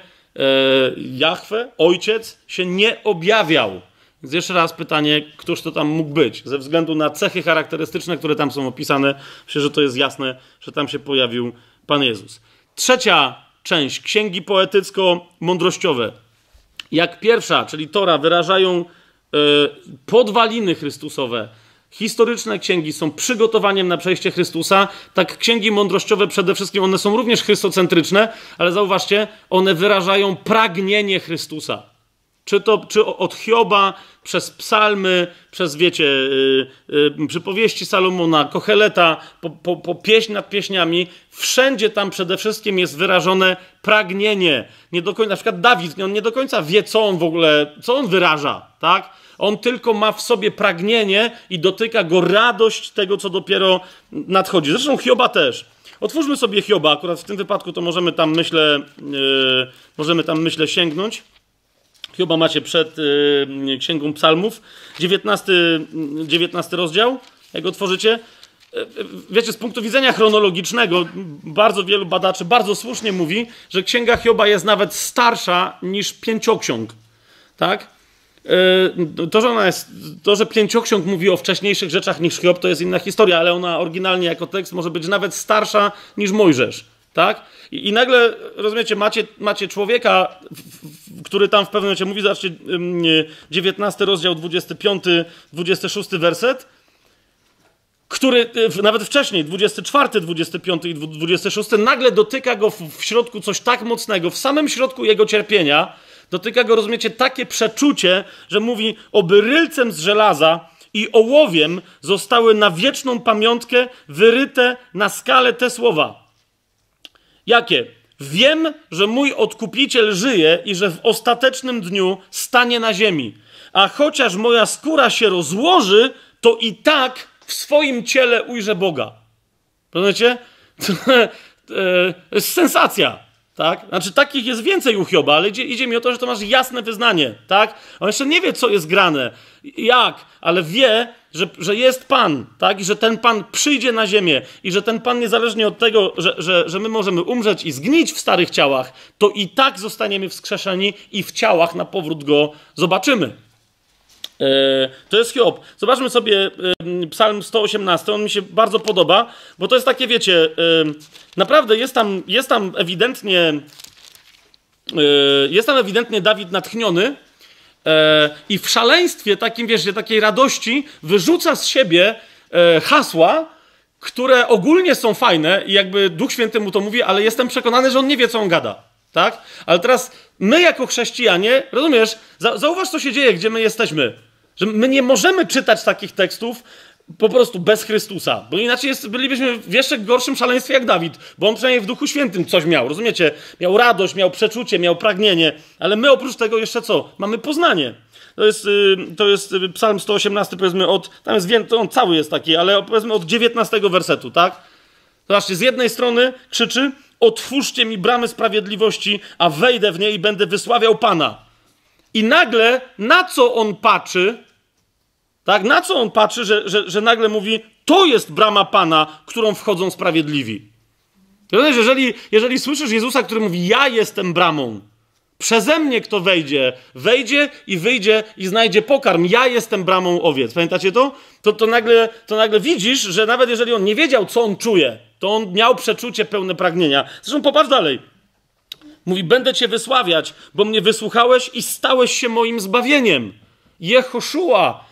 A: e, ojciec, się nie objawiał. Więc jeszcze raz pytanie, któż to tam mógł być? Ze względu na cechy charakterystyczne, które tam są opisane, myślę, że to jest jasne, że tam się pojawił Pan Jezus. Trzecia część, księgi poetycko-mądrościowe. Jak pierwsza, czyli Tora, wyrażają e, podwaliny Chrystusowe. Historyczne księgi są przygotowaniem na przejście Chrystusa. Tak, księgi mądrościowe przede wszystkim one są również chrystocentryczne, ale zauważcie, one wyrażają pragnienie Chrystusa. Czy, to, czy od Hioba, przez psalmy, przez wiecie, yy, yy, przypowieści Salomona, Kocheleta, po, po, po pieśń nad pieśniami, wszędzie tam przede wszystkim jest wyrażone pragnienie. Nie do końca, na przykład Dawid, on nie do końca wie, co on w ogóle, co on wyraża, tak? On tylko ma w sobie pragnienie i dotyka go radość tego, co dopiero nadchodzi. Zresztą Hioba też. Otwórzmy sobie Hioba, akurat w tym wypadku to możemy tam, myślę, yy, możemy tam, myślę, sięgnąć. Chyba macie przed y, Księgą Psalmów, 19, 19 rozdział, jak otworzycie. Y, y, wiecie, z punktu widzenia chronologicznego, bardzo wielu badaczy bardzo słusznie mówi, że Księga Hioba jest nawet starsza niż pięcioksiąg. Tak? Y, to, że ona jest, to, że pięcioksiąg mówi o wcześniejszych rzeczach niż Hiob, to jest inna historia, ale ona oryginalnie jako tekst może być nawet starsza niż Mojżesz. Tak? I, i nagle, rozumiecie, macie, macie człowieka, w, w, który tam w pewnym momencie mówi, zobaczcie, 19 rozdział, 25, 26 werset, który y, nawet wcześniej, 24, 25 i 26, nagle dotyka go w, w środku coś tak mocnego, w samym środku jego cierpienia, dotyka go, rozumiecie, takie przeczucie, że mówi, oby rylcem z żelaza i ołowiem zostały na wieczną pamiątkę wyryte na skalę te słowa. Jakie? Wiem, że mój odkupiciel żyje i że w ostatecznym dniu stanie na ziemi. A chociaż moja skóra się rozłoży, to i tak w swoim ciele ujrzę Boga. Rozumiecie? To jest sensacja tak? Znaczy, takich jest więcej u Hioba, ale idzie, idzie mi o to, że to masz jasne wyznanie, tak? On jeszcze nie wie, co jest grane, jak, ale wie, że, że jest Pan, tak? I że ten Pan przyjdzie na ziemię i że ten Pan, niezależnie od tego, że, że, że my możemy umrzeć i zgnić w starych ciałach, to i tak zostaniemy wskrzeszeni i w ciałach na powrót Go zobaczymy, E, to jest Hiob. Zobaczmy sobie e, Psalm 118. On mi się bardzo podoba, bo to jest takie, wiecie, e, naprawdę jest tam, jest tam ewidentnie. Jest tam ewidentnie Dawid natchniony i w szaleństwie takim, wiesz, takiej radości wyrzuca z siebie hasła, które ogólnie są fajne i jakby Duch Święty mu to mówi, ale jestem przekonany, że on nie wie, co on gada. Tak? Ale teraz my jako chrześcijanie, rozumiesz, zauważ co się dzieje, gdzie my jesteśmy. Że my nie możemy czytać takich tekstów po prostu bez Chrystusa, bo inaczej jest, bylibyśmy w jeszcze gorszym szaleństwie jak Dawid, bo on przynajmniej w Duchu Świętym coś miał, rozumiecie? Miał radość, miał przeczucie, miał pragnienie, ale my oprócz tego jeszcze co? Mamy poznanie. To jest, y, to jest y, psalm 118, powiedzmy od, tam jest, to on cały jest taki, ale powiedzmy od 19 wersetu, tak? Zobaczcie, z jednej strony krzyczy, otwórzcie mi bramy sprawiedliwości, a wejdę w nie i będę wysławiał Pana. I nagle na co on patrzy, tak? Na co on patrzy, że, że, że nagle mówi, to jest brama Pana, którą wchodzą sprawiedliwi. Rozumiesz, jeżeli, jeżeli słyszysz Jezusa, który mówi, ja jestem bramą, przeze mnie kto wejdzie, wejdzie i wyjdzie i znajdzie pokarm, ja jestem bramą owiec. Pamiętacie to? To, to, nagle, to nagle widzisz, że nawet jeżeli on nie wiedział, co on czuje, to on miał przeczucie pełne pragnienia. Zresztą popatrz dalej. Mówi, będę cię wysławiać, bo mnie wysłuchałeś i stałeś się moim zbawieniem. Jehoszua,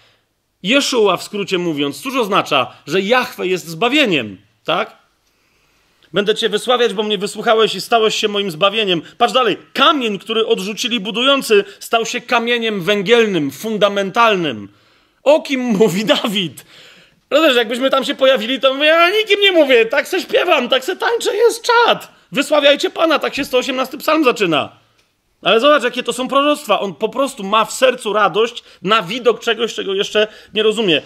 A: Jeszua w skrócie mówiąc, cóż oznacza, że Jahwe jest zbawieniem, tak? Będę cię wysławiać, bo mnie wysłuchałeś i stałeś się moim zbawieniem. Patrz dalej. Kamień, który odrzucili budujący, stał się kamieniem węgielnym, fundamentalnym. O kim mówi Dawid? No też, jakbyśmy tam się pojawili, to mówię, ja nikim nie mówię, tak se śpiewam, tak se tańczę, jest czad. Wysławiajcie Pana, tak się 118 psalm zaczyna. Ale zobacz, jakie to są proroctwa. On po prostu ma w sercu radość na widok czegoś, czego jeszcze nie rozumie.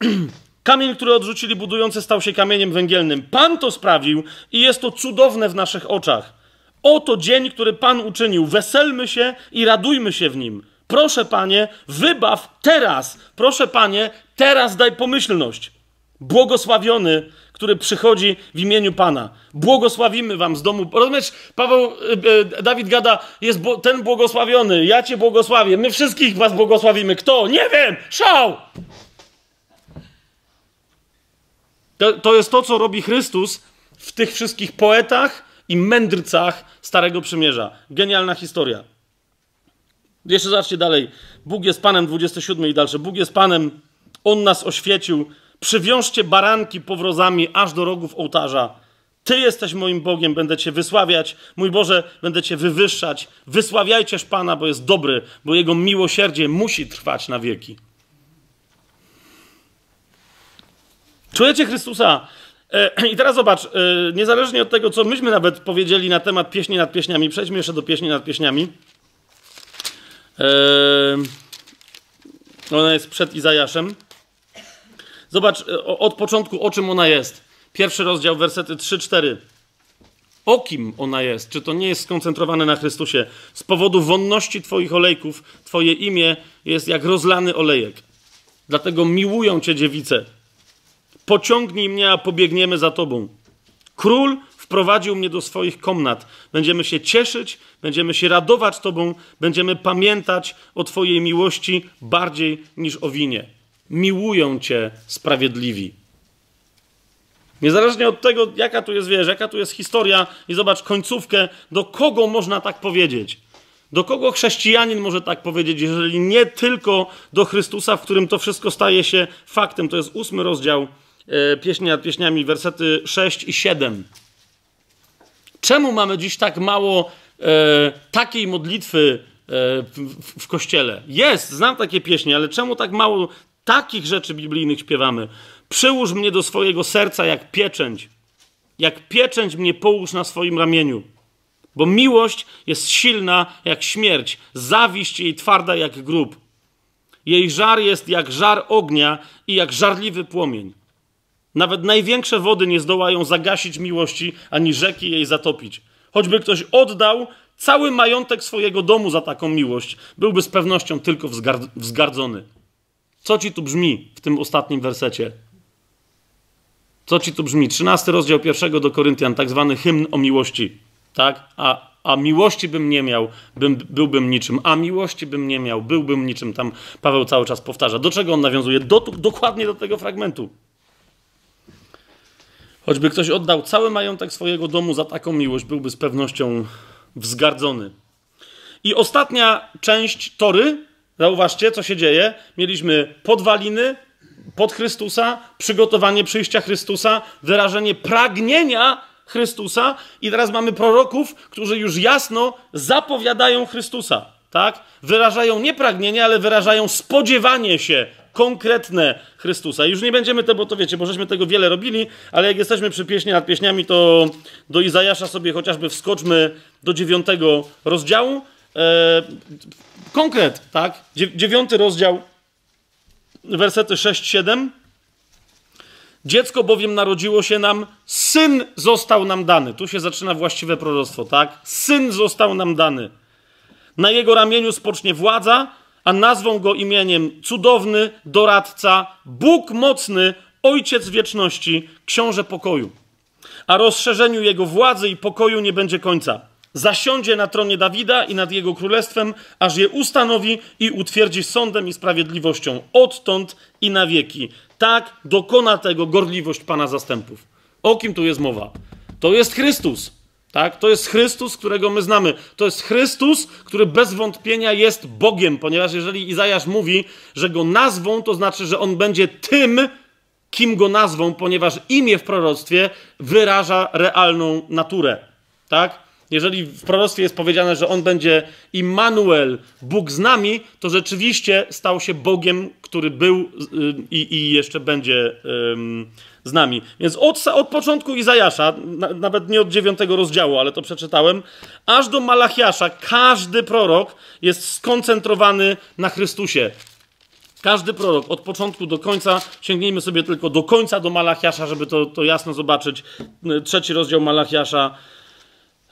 A: Kamień, który odrzucili budujący, stał się kamieniem węgielnym. Pan to sprawił i jest to cudowne w naszych oczach. Oto dzień, który Pan uczynił. Weselmy się i radujmy się w nim. Proszę Panie, wybaw teraz. Proszę Panie, teraz daj pomyślność. Błogosławiony który przychodzi w imieniu Pana. Błogosławimy wam z domu. Rozumiesz, Paweł, y, y, Dawid gada, jest ten błogosławiony, ja cię błogosławię, my wszystkich was błogosławimy. Kto? Nie wiem! Szał! To, to jest to, co robi Chrystus w tych wszystkich poetach i mędrcach Starego Przymierza. Genialna historia. Jeszcze zobaczcie dalej. Bóg jest Panem 27 i dalsze. Bóg jest Panem, On nas oświecił, Przywiążcie baranki powrozami aż do rogów ołtarza. Ty jesteś moim Bogiem, będę Cię wysławiać. Mój Boże, będę Cię wywyższać. Wysławiajcież Pana, bo jest dobry, bo Jego miłosierdzie musi trwać na wieki. Czujecie Chrystusa? E, I teraz zobacz, e, niezależnie od tego, co myśmy nawet powiedzieli na temat pieśni nad pieśniami, przejdźmy jeszcze do pieśni nad pieśniami. E, ona jest przed Izajaszem. Zobacz e, od początku, o czym ona jest. Pierwszy rozdział, wersety 3-4. O kim ona jest? Czy to nie jest skoncentrowane na Chrystusie? Z powodu wonności Twoich olejków, Twoje imię jest jak rozlany olejek. Dlatego miłują Cię dziewice. Pociągnij mnie, a pobiegniemy za Tobą. Król wprowadził mnie do swoich komnat. Będziemy się cieszyć, będziemy się radować Tobą, będziemy pamiętać o Twojej miłości bardziej niż o winie miłują cię sprawiedliwi. Niezależnie od tego, jaka tu jest wiesz, jaka tu jest historia, i zobacz końcówkę, do kogo można tak powiedzieć. Do kogo chrześcijanin może tak powiedzieć, jeżeli nie tylko do Chrystusa, w którym to wszystko staje się faktem? To jest ósmy rozdział e, pieśni nad pieśniami, wersety 6 i 7. Czemu mamy dziś tak mało e, takiej modlitwy e, w, w, kościele? Jest, znam takie pieśni, ale czemu tak mało Takich rzeczy biblijnych śpiewamy. Przyłóż mnie do swojego serca jak pieczęć. Jak pieczęć mnie połóż na swoim ramieniu. Bo miłość jest silna jak śmierć, zawiść jej twarda jak grób. Jej żar jest jak żar ognia i jak żarliwy płomień. Nawet największe wody nie zdołają zagasić miłości, ani rzeki jej zatopić. Choćby ktoś oddał cały majątek swojego domu za taką miłość, byłby z pewnością tylko wzgardzony. Co ci tu brzmi w tym ostatnim wersecie? Co ci tu brzmi? 13 rozdział pierwszego do Koryntian, tak zwany hymn o miłości. Tak? A, a miłości bym nie miał, bym, byłbym niczym. A miłości bym nie miał, byłbym niczym. Tam Paweł cały czas powtarza. Do czego on nawiązuje? Do, dokładnie do tego fragmentu. Choćby ktoś oddał cały majątek swojego domu za taką miłość, byłby z pewnością wzgardzony. I ostatnia część tory Zauważcie, co się dzieje. Mieliśmy podwaliny pod Chrystusa, przygotowanie przyjścia Chrystusa, wyrażenie pragnienia Chrystusa i teraz mamy proroków, którzy już jasno zapowiadają Chrystusa, tak? Wyrażają nie pragnienie, ale wyrażają spodziewanie się konkretne Chrystusa. Już nie będziemy tego, bo to wiecie, bo żeśmy tego wiele robili, ale jak jesteśmy przy pieśni nad pieśniami, to do Izajasza sobie chociażby wskoczmy do dziewiątego rozdziału. Eee, konkret, tak? Dziewiąty rozdział, wersety 6-7. Dziecko bowiem narodziło się nam, syn został nam dany. Tu się zaczyna właściwe proroctwo, tak? Syn został nam dany. Na jego ramieniu spocznie władza, a nazwą go imieniem cudowny, doradca, Bóg mocny, ojciec wieczności, książę pokoju. A rozszerzeniu jego władzy i pokoju nie będzie końca zasiądzie na tronie Dawida i nad jego królestwem, aż je ustanowi i utwierdzi sądem i sprawiedliwością odtąd i na wieki. Tak dokona tego gorliwość Pana zastępów. O kim tu jest mowa? To jest Chrystus. Tak? To jest Chrystus, którego my znamy. To jest Chrystus, który bez wątpienia jest Bogiem, ponieważ jeżeli Izajasz mówi, że go nazwą, to znaczy, że on będzie tym, kim go nazwą, ponieważ imię w proroctwie wyraża realną naturę. Tak? jeżeli w proroctwie jest powiedziane, że on będzie Immanuel, Bóg z nami, to rzeczywiście stał się Bogiem, który był y, i, i jeszcze będzie z nami. Więc od, od początku Izajasza, na, nawet nie od dziewiątego rozdziału, ale to przeczytałem, aż do Malachiasza każdy prorok jest skoncentrowany na Chrystusie. Każdy prorok od początku do końca, sięgnijmy sobie tylko do końca do Malachiasza, żeby to, to jasno zobaczyć. Y, trzeci rozdział Malachiasza,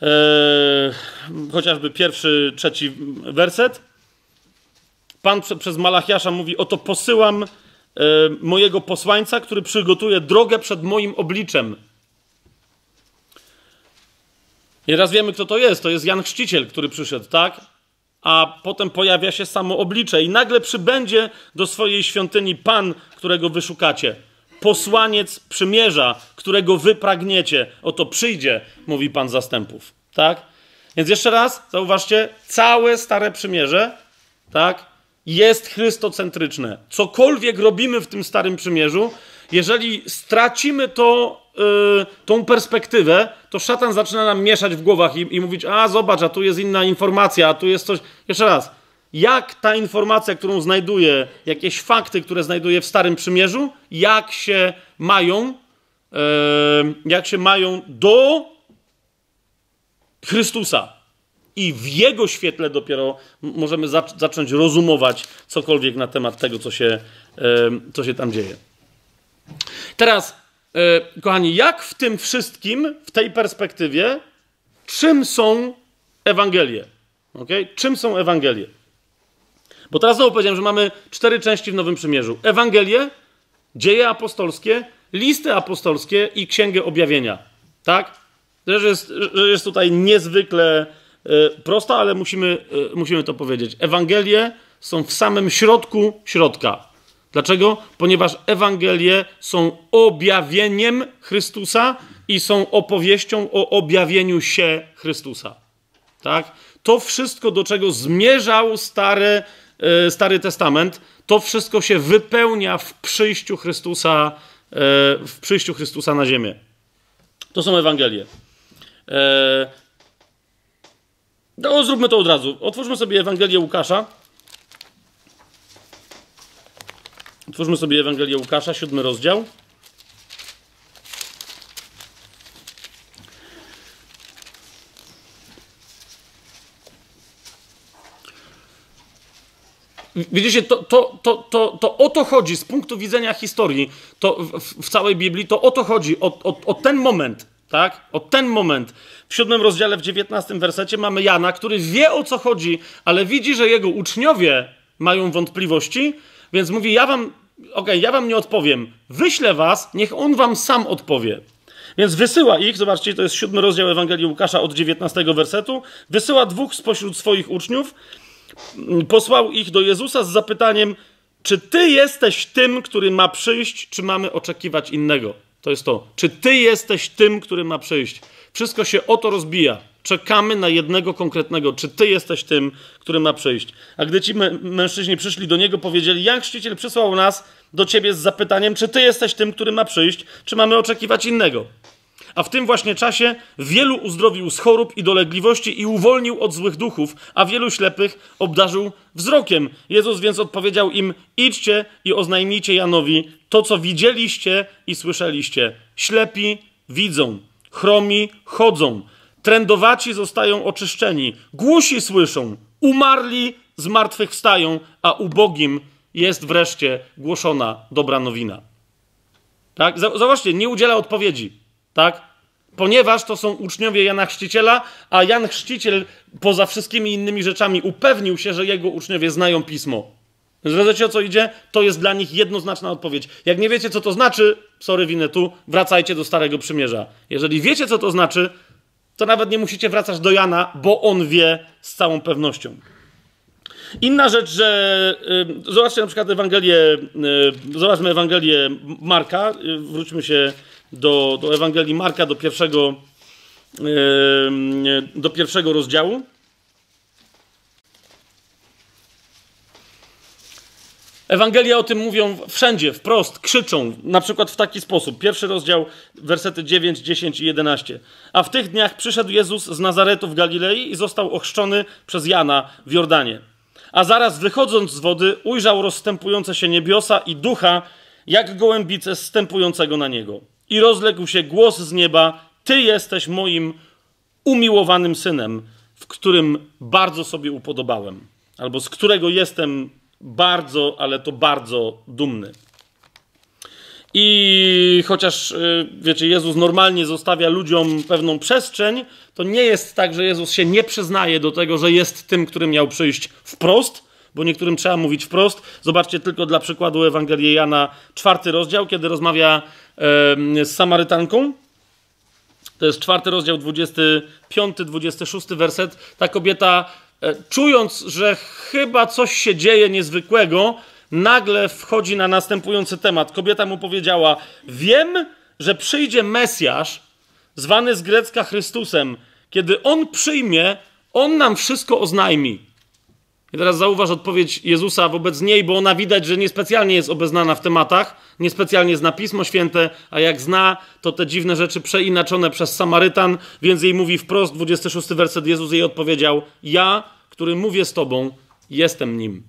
A: Eee, chociażby pierwszy, trzeci werset. Pan przez Malachiasza mówi: Oto posyłam e, mojego posłańca, który przygotuje drogę przed moim obliczem. I raz wiemy, kto to jest. To jest Jan Chrzciciel, który przyszedł, tak? A potem pojawia się samo oblicze i nagle przybędzie do swojej świątyni Pan, którego wyszukacie posłaniec przymierza, którego wy pragniecie. Oto przyjdzie, mówi Pan zastępów. Tak? Więc jeszcze raz, zauważcie, całe Stare Przymierze, tak, jest chrystocentryczne. Cokolwiek robimy w tym Starym Przymierzu, jeżeli stracimy to, yy, tą perspektywę, to szatan zaczyna nam mieszać w głowach i, i mówić, a zobacz, a tu jest inna informacja, a tu jest coś... Jeszcze raz, jak ta informacja, którą znajduje, jakieś fakty, które znajduje w Starym Przymierzu, jak się mają, e, jak się mają do Chrystusa. I w Jego świetle dopiero możemy zacząć rozumować cokolwiek na temat tego, co się, e, co się tam dzieje. Teraz, e, kochani, jak w tym wszystkim, w tej perspektywie, czym są Ewangelie? Okay? Czym są Ewangelie? Bo teraz znowu powiedziałem, że mamy cztery części w Nowym Przymierzu. Ewangelię, dzieje apostolskie, listy apostolskie i księgę objawienia. Tak? To jest, jest tutaj niezwykle y, prosta, ale musimy, y, musimy to powiedzieć. Ewangelie są w samym środku środka. Dlaczego? Ponieważ Ewangelie są objawieniem Chrystusa i są opowieścią o objawieniu się Chrystusa. Tak? To wszystko, do czego zmierzał stare E, Stary Testament, to wszystko się wypełnia w przyjściu Chrystusa, e, w przyjściu Chrystusa na ziemię. To są Ewangelie. E, no, zróbmy to od razu. Otwórzmy sobie Ewangelię Łukasza. Otwórzmy sobie Ewangelię Łukasza, siódmy rozdział. Widzicie, to, to, to, to, to o to chodzi z punktu widzenia historii, to w, w całej Biblii, to o to chodzi, o, o, o ten moment, tak? O ten moment. W siódmym rozdziale, w dziewiętnastym wersecie mamy Jana, który wie o co chodzi, ale widzi, że jego uczniowie mają wątpliwości, więc mówi, ja wam, okej, okay, ja wam nie odpowiem, wyślę was, niech on wam sam odpowie. Więc wysyła ich, zobaczcie, to jest siódmy rozdział Ewangelii Łukasza od 19 wersetu, wysyła dwóch spośród swoich uczniów, posłał ich do Jezusa z zapytaniem, czy ty jesteś tym, który ma przyjść, czy mamy oczekiwać innego? To jest to. Czy ty jesteś tym, który ma przyjść? Wszystko się o to rozbija. Czekamy na jednego konkretnego. Czy ty jesteś tym, który ma przyjść? A gdy ci mężczyźni przyszli do niego, powiedzieli: Jan Chrzciciel przysłał nas do ciebie z zapytaniem, czy ty jesteś tym, który ma przyjść, czy mamy oczekiwać innego? a w tym właśnie czasie wielu uzdrowił z chorób i dolegliwości i uwolnił od złych duchów, a wielu ślepych obdarzył wzrokiem. Jezus więc odpowiedział im: Idźcie i oznajmijcie Janowi to, co widzieliście i słyszeliście. Ślepi widzą, chromi chodzą, trędowaci zostają oczyszczeni, głusi słyszą, umarli z wstają, a ubogim jest wreszcie głoszona dobra nowina. Tak? Zauważcie, nie udziela odpowiedzi tak? Ponieważ to są uczniowie Jana Chrzciciela, a Jan Chrzciciel poza wszystkimi innymi rzeczami upewnił się, że jego uczniowie znają pismo. Zrozumiecie o co idzie? To jest dla nich jednoznaczna odpowiedź. Jak nie wiecie, co to znaczy, sorry winę tu, wracajcie do Starego Przymierza. Jeżeli wiecie, co to znaczy, to nawet nie musicie wracać do Jana, bo on wie z całą pewnością. Inna rzecz, że y, zobaczcie na przykład Ewangelię, y, zobaczmy Ewangelię Marka, y, wróćmy się do, do Ewangelii Marka, do pierwszego, do pierwszego rozdziału. Ewangelia o tym mówią wszędzie, wprost, krzyczą, na przykład w taki sposób. Pierwszy rozdział, wersety 9, 10 i 11. A w tych dniach przyszedł Jezus z Nazaretu w Galilei i został ochrzczony przez Jana w Jordanie. A zaraz wychodząc z wody, ujrzał rozstępujące się niebiosa i ducha, jak gołębice zstępującego na niego i rozległ się głos z nieba: Ty jesteś moim umiłowanym synem, w którym bardzo sobie upodobałem, albo z którego jestem bardzo, ale to bardzo dumny. I chociaż, y, wiecie, Jezus normalnie zostawia ludziom pewną przestrzeń, to nie jest tak, że Jezus się nie przyznaje do tego, że jest tym, który miał przyjść wprost, bo niektórym trzeba mówić wprost. Zobaczcie tylko dla przykładu Ewangelię Jana, czwarty rozdział, kiedy rozmawia z Samarytanką. To jest czwarty rozdział, 25, 26 werset. Ta kobieta, e, czując, że chyba coś się dzieje niezwykłego, nagle wchodzi na następujący temat. Kobieta mu powiedziała: Wiem, że przyjdzie Mesjasz, zwany z grecka Chrystusem. Kiedy on przyjmie, on nam wszystko oznajmi. I teraz zauważ odpowiedź Jezusa wobec niej, bo ona widać, że niespecjalnie jest obeznana w tematach, niespecjalnie zna Pismo Święte, a jak zna, to te dziwne rzeczy przeinaczone przez Samarytan, więc jej mówi wprost, 26 werset Jezus jej odpowiedział, ja, który mówię z tobą, jestem nim.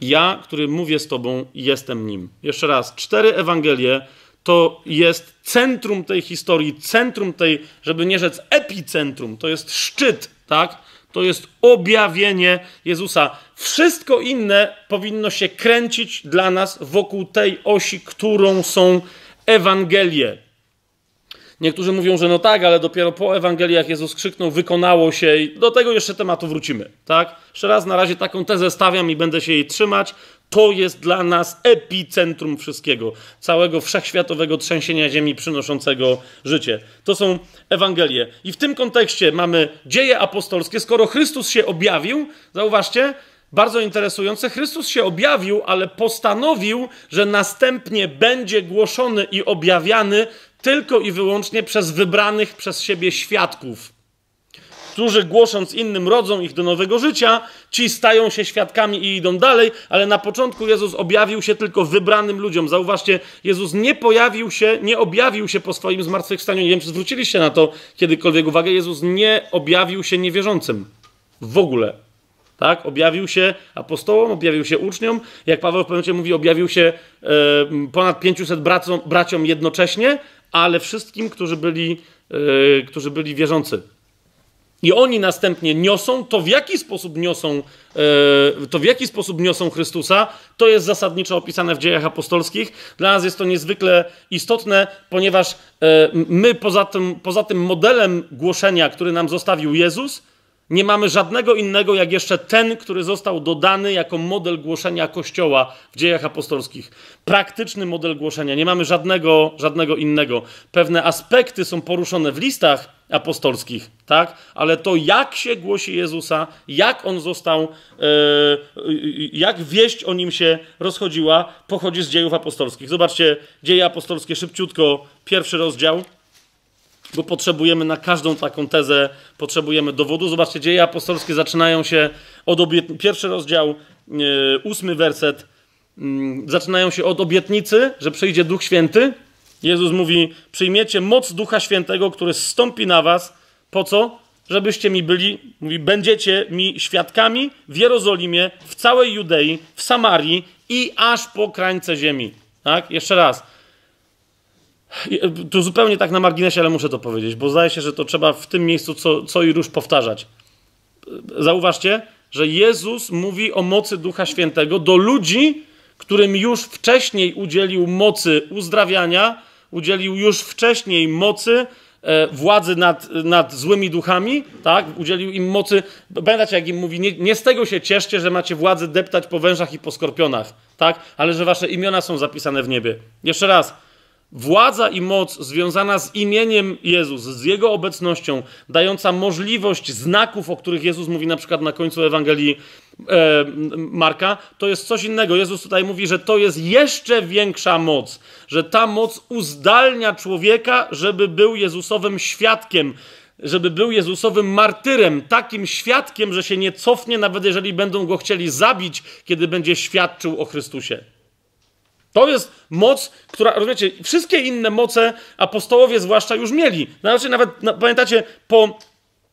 A: Ja, który mówię z tobą, jestem nim. Jeszcze raz, cztery Ewangelie to jest centrum tej historii, centrum tej, żeby nie rzec epicentrum, to jest szczyt, tak? To jest objawienie Jezusa. Wszystko inne powinno się kręcić dla nas wokół tej osi, którą są Ewangelie. Niektórzy mówią, że no tak, ale dopiero po Ewangeliach Jezus krzyknął, wykonało się i do tego jeszcze tematu wrócimy, tak? Jeszcze raz na razie taką tezę stawiam i będę się jej trzymać. To jest dla nas epicentrum wszystkiego, całego wszechświatowego trzęsienia ziemi przynoszącego życie. To są Ewangelie. I w tym kontekście mamy dzieje apostolskie. Skoro Chrystus się objawił, zauważcie, bardzo interesujące, Chrystus się objawił, ale postanowił, że następnie będzie głoszony i objawiany tylko i wyłącznie przez wybranych przez siebie świadków którzy głosząc innym rodzą ich do nowego życia, ci stają się świadkami i idą dalej, ale na początku Jezus objawił się tylko wybranym ludziom. Zauważcie, Jezus nie pojawił się, nie objawił się po swoim zmartwychwstaniu. Nie wiem, czy zwróciliście na to kiedykolwiek uwagę. Jezus nie objawił się niewierzącym. W ogóle. Tak? Objawił się apostołom, objawił się uczniom. Jak Paweł w pewnym momencie mówi, objawił się ponad 500 bracom, braciom jednocześnie, ale wszystkim, którzy byli, e, którzy byli wierzący i oni następnie niosą, to w jaki sposób niosą, e, to w jaki sposób niosą Chrystusa, to jest zasadniczo opisane w dziejach apostolskich. Dla nas jest to niezwykle istotne, ponieważ e, my poza tym, poza tym modelem głoszenia, który nam zostawił Jezus, nie mamy żadnego innego jak jeszcze ten, który został dodany jako model głoszenia Kościoła w dziejach apostolskich. Praktyczny model głoszenia. Nie mamy żadnego, żadnego innego. Pewne aspekty są poruszone w listach, apostolskich, tak? Ale to, jak się głosi Jezusa, jak on został, e, e, jak wieść o nim się rozchodziła, pochodzi z dziejów apostolskich. Zobaczcie, dzieje apostolskie, szybciutko, pierwszy rozdział, bo potrzebujemy na każdą taką tezę, potrzebujemy dowodu. Zobaczcie, dzieje apostolskie zaczynają się od obietnicy, pierwszy rozdział, e, ósmy werset, mm, zaczynają się od obietnicy, że przyjdzie Duch Święty, Jezus mówi: Przyjmiecie moc Ducha Świętego, który zstąpi na was. Po co? Żebyście mi byli, mówi, będziecie mi świadkami w Jerozolimie, w całej Judei, w Samarii i aż po krańce ziemi. Tak? Jeszcze raz. Tu zupełnie tak na marginesie, ale muszę to powiedzieć, bo zdaje się, że to trzeba w tym miejscu co, co i róż powtarzać. Zauważcie, że Jezus mówi o mocy Ducha Świętego do ludzi, którym już wcześniej udzielił mocy uzdrawiania, udzielił już wcześniej mocy, e, władzy nad, nad złymi duchami, tak? Udzielił im mocy. Pamiętacie, jak im mówi, nie, nie, z tego się cieszcie, że macie władzę deptać po wężach i po skorpionach, tak? Ale że wasze imiona są zapisane w niebie. Jeszcze raz, Władza i moc związana z imieniem Jezus, z Jego obecnością, dająca możliwość znaków, o których Jezus mówi na przykład na końcu Ewangelii e, Marka, to jest coś innego. Jezus tutaj mówi, że to jest jeszcze większa moc, że ta moc uzdalnia człowieka, żeby był Jezusowym świadkiem, żeby był Jezusowym martyrem, takim świadkiem, że się nie cofnie, nawet jeżeli będą go chcieli zabić, kiedy będzie świadczył o Chrystusie. To jest moc, która, rozumiecie, wszystkie inne moce apostołowie zwłaszcza już mieli. Znaczy nawet, na, no, pamiętacie, po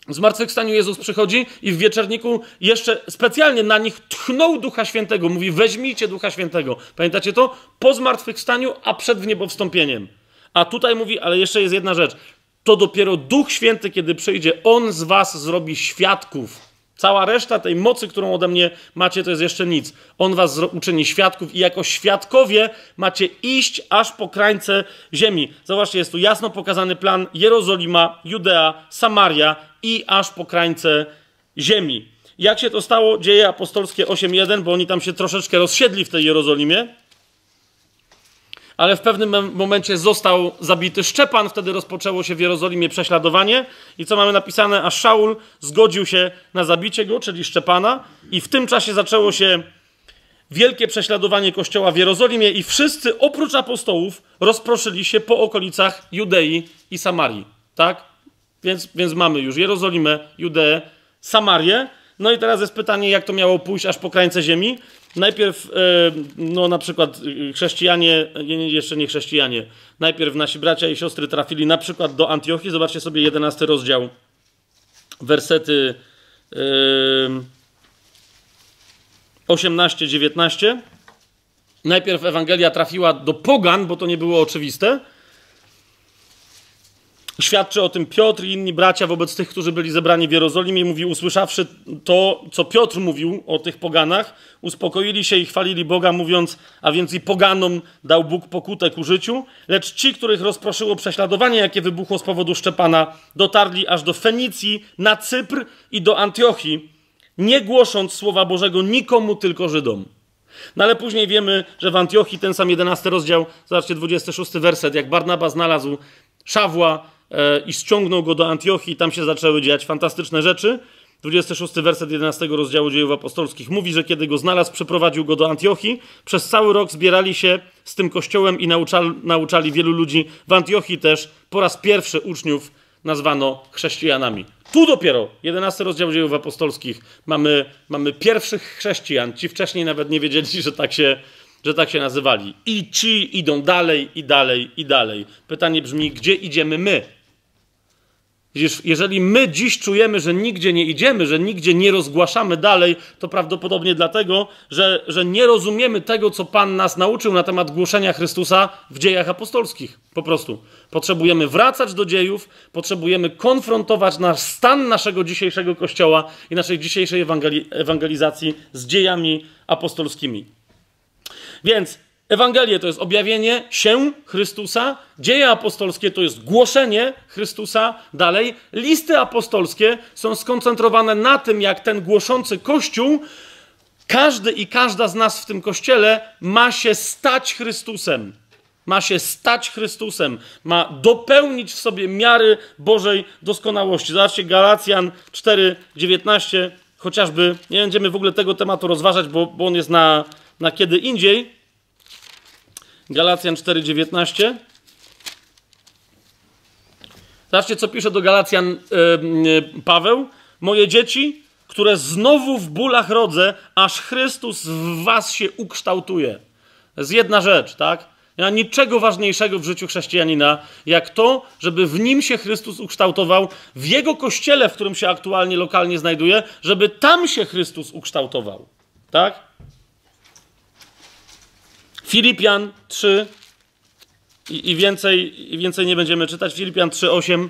A: zmartwychwstaniu Jezus przychodzi i w wieczorniku jeszcze specjalnie na nich tchnął Ducha Świętego. Mówi, weźmijcie Ducha Świętego. Pamiętacie to? Po zmartwychwstaniu, a przed wniebowstąpieniem. A tutaj mówi, ale jeszcze jest jedna rzecz. To dopiero Duch Święty, kiedy przyjdzie, On z was zrobi świadków Cała reszta tej mocy, którą ode mnie macie, to jest jeszcze nic. On was uczyni świadków i jako świadkowie macie iść aż po krańce ziemi. Zobaczcie, jest tu jasno pokazany plan Jerozolima, Judea, Samaria i aż po krańce ziemi. Jak się to stało? Dzieje apostolskie 8.1, bo oni tam się troszeczkę rozsiedli w tej Jerozolimie ale w pewnym momencie został zabity Szczepan, wtedy rozpoczęło się w Jerozolimie prześladowanie i co mamy napisane, a Szaul zgodził się na zabicie go, czyli Szczepana i w tym czasie zaczęło się wielkie prześladowanie kościoła w Jerozolimie i wszyscy oprócz apostołów rozproszyli się po okolicach Judei i Samarii, tak? Więc, więc mamy już Jerozolimę, Judeę, Samarię, no i teraz jest pytanie, jak to miało pójść aż po krańce ziemi. Najpierw, e, no na przykład e, chrześcijanie, e, jeszcze nie chrześcijanie, najpierw nasi bracia i siostry trafili na przykład do Antiochii. Zobaczcie sobie 11 rozdział, wersety 18-19. Najpierw Ewangelia trafiła do pogan, bo to nie było oczywiste. Świadczy o tym Piotr i inni bracia wobec tych, którzy byli zebrani w Jerozolimie. Mówi, usłyszawszy to, co Piotr mówił o tych poganach, uspokoili się i chwalili Boga, mówiąc, a więc i poganom dał Bóg pokutę ku życiu. Lecz ci, których rozproszyło prześladowanie, jakie wybuchło z powodu Szczepana, dotarli aż do Fenicji, na Cypr i do Antiochii, nie głosząc Słowa Bożego nikomu, tylko Żydom. No ale później wiemy, że w Antiochii ten sam jedenasty rozdział, zobaczcie 26 werset, jak Barnaba znalazł Szawła, E, i ściągnął go do Antiochii i tam się zaczęły dziać fantastyczne rzeczy. 26 werset 11 rozdziału dziejów apostolskich mówi, że kiedy go znalazł, przeprowadził go do Antiochii. Przez cały rok zbierali się z tym kościołem i nauczali, nauczali wielu ludzi. W Antiochii też po raz pierwszy uczniów nazwano chrześcijanami. Tu dopiero, 11 rozdział dziejów apostolskich, mamy, mamy pierwszych chrześcijan. Ci wcześniej nawet nie wiedzieli, że tak, się, że tak się nazywali. I ci idą dalej, i dalej, i dalej. Pytanie brzmi, gdzie idziemy my? Jeżeli my dziś czujemy, że nigdzie nie idziemy, że nigdzie nie rozgłaszamy dalej, to prawdopodobnie dlatego, że, że nie rozumiemy tego, co Pan nas nauczył na temat głoszenia Chrystusa w dziejach apostolskich. Po prostu. Potrzebujemy wracać do dziejów, potrzebujemy konfrontować nasz stan naszego dzisiejszego kościoła i naszej dzisiejszej ewangeli- ewangelizacji z dziejami apostolskimi. Więc Ewangelię to jest objawienie się Chrystusa, dzieje apostolskie to jest głoszenie Chrystusa, dalej listy apostolskie są skoncentrowane na tym, jak ten głoszący Kościół, każdy i każda z nas w tym Kościele ma się stać Chrystusem. Ma się stać Chrystusem, ma dopełnić w sobie miary Bożej doskonałości. Zobaczcie Galacjan 4:19 chociażby nie będziemy w ogóle tego tematu rozważać, bo, bo on jest na, na kiedy indziej Galacjan 4,19. Zobaczcie, co pisze do Galacjan yy, Paweł. Moje dzieci, które znowu w bólach rodzę, aż Chrystus w was się ukształtuje. To jest jedna rzecz, tak? Nie ma niczego ważniejszego w życiu chrześcijanina, jak to, żeby w nim się Chrystus ukształtował, w jego kościele, w którym się aktualnie lokalnie znajduje, żeby tam się Chrystus ukształtował. Tak? Filipian 3 i, i, więcej, i więcej nie będziemy czytać. Filipian 3,8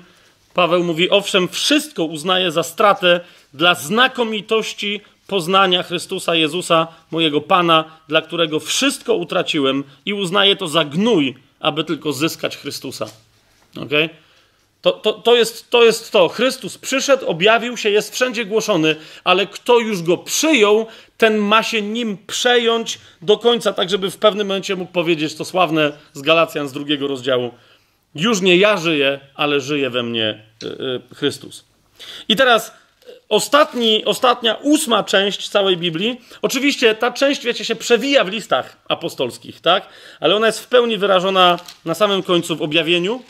A: Paweł mówi: Owszem, wszystko uznaję za stratę dla znakomitości poznania Chrystusa Jezusa, mojego Pana, dla którego wszystko utraciłem i uznaję to za gnój, aby tylko zyskać Chrystusa. OK? To, to, to, jest, to jest to. Chrystus przyszedł, objawił się, jest wszędzie głoszony, ale kto już go przyjął, ten ma się nim przejąć do końca, tak żeby w pewnym momencie mógł powiedzieć to sławne z Galacjan z drugiego rozdziału. Już nie ja żyję, ale żyje we mnie e, e, Chrystus. I teraz e, ostatni, ostatnia, ósma część całej Biblii. Oczywiście ta część, wiecie, się przewija w listach apostolskich, tak? Ale ona jest w pełni wyrażona na samym końcu w objawieniu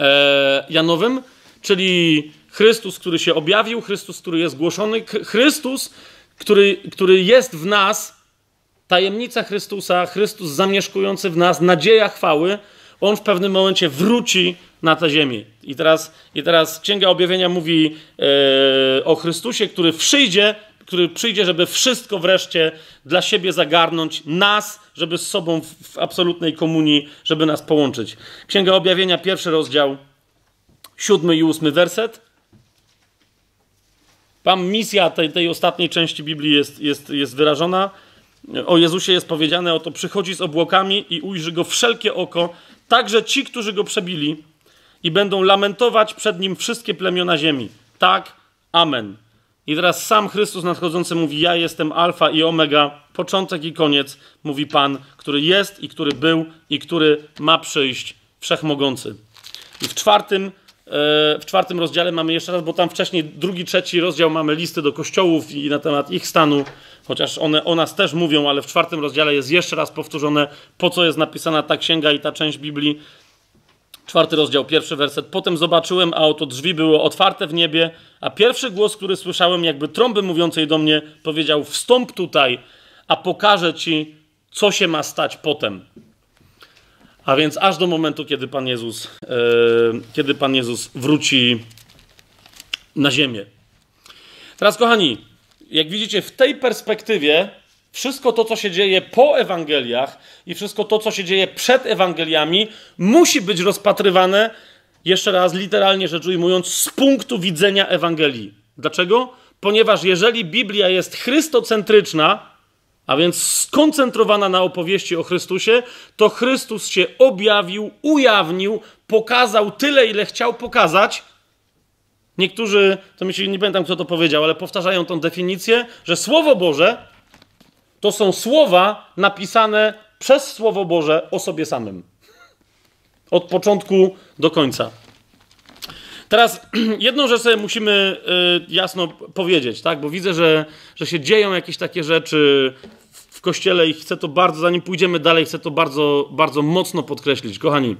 A: e, Janowym, czyli Chrystus, który się objawił, Chrystus, który jest głoszony, Chrystus, który, który jest w nas, tajemnica Chrystusa, Chrystus zamieszkujący w nas, nadzieja chwały, on w pewnym momencie wróci na tę ziemię. I teraz, i teraz Księga Objawienia mówi e, o Chrystusie, który przyjdzie, który przyjdzie, żeby wszystko wreszcie dla siebie zagarnąć, nas, żeby z sobą w, w absolutnej komunii, żeby nas połączyć. Księga Objawienia, pierwszy rozdział, siódmy i ósmy werset. Tam misja tej, tej ostatniej części Biblii jest, jest, jest wyrażona. O Jezusie jest powiedziane, oto przychodzi z obłokami i ujrzy go wszelkie oko, także ci, którzy go przebili i będą lamentować przed nim wszystkie plemiona ziemi. Tak, amen. I teraz sam Chrystus nadchodzący mówi: Ja jestem Alfa i Omega, początek i koniec, mówi Pan, który jest i który był i który ma przyjść, wszechmogący. I w czwartym E, w czwartym rozdziale mamy jeszcze raz, bo tam wcześniej drugi, trzeci rozdział mamy listy do kościołów i na temat ich stanu, chociaż one o nas też mówią, ale w czwartym rozdziale jest jeszcze raz powtórzone, po co jest napisana ta księga i ta część Biblii. Czwarty rozdział, pierwszy werset. Potem zobaczyłem, a oto drzwi były otwarte w niebie, a pierwszy głos, który słyszałem, jakby trąby mówiącej do mnie, powiedział: Wstąp tutaj, a pokażę ci, co się ma stać potem. A więc aż do momentu, kiedy Pan Jezus, e, kiedy Pan Jezus wróci na ziemię. Teraz, kochani, jak widzicie, w tej perspektywie wszystko to, co się dzieje po Ewangeliach i wszystko to, co się dzieje przed Ewangeliami, musi być rozpatrywane, jeszcze raz literalnie rzecz ujmując, z punktu widzenia Ewangelii. Dlaczego? Ponieważ jeżeli Biblia jest chrystocentryczna, a więc skoncentrowana na opowieści o Chrystusie, to Chrystus się objawił, ujawnił, pokazał tyle, ile chciał pokazać. Niektórzy, to myślę, nie pamiętam kto to powiedział, ale powtarzają tą definicję, że Słowo Boże to są słowa napisane przez Słowo Boże o sobie samym. Od początku do końca. Teraz jedną rzecz sobie musimy y, jasno powiedzieć, tak? Bo widzę, że, że się dzieją jakieś takie rzeczy w kościele i chcę to bardzo, zanim pójdziemy dalej, chcę to bardzo, bardzo mocno podkreślić. Kochani,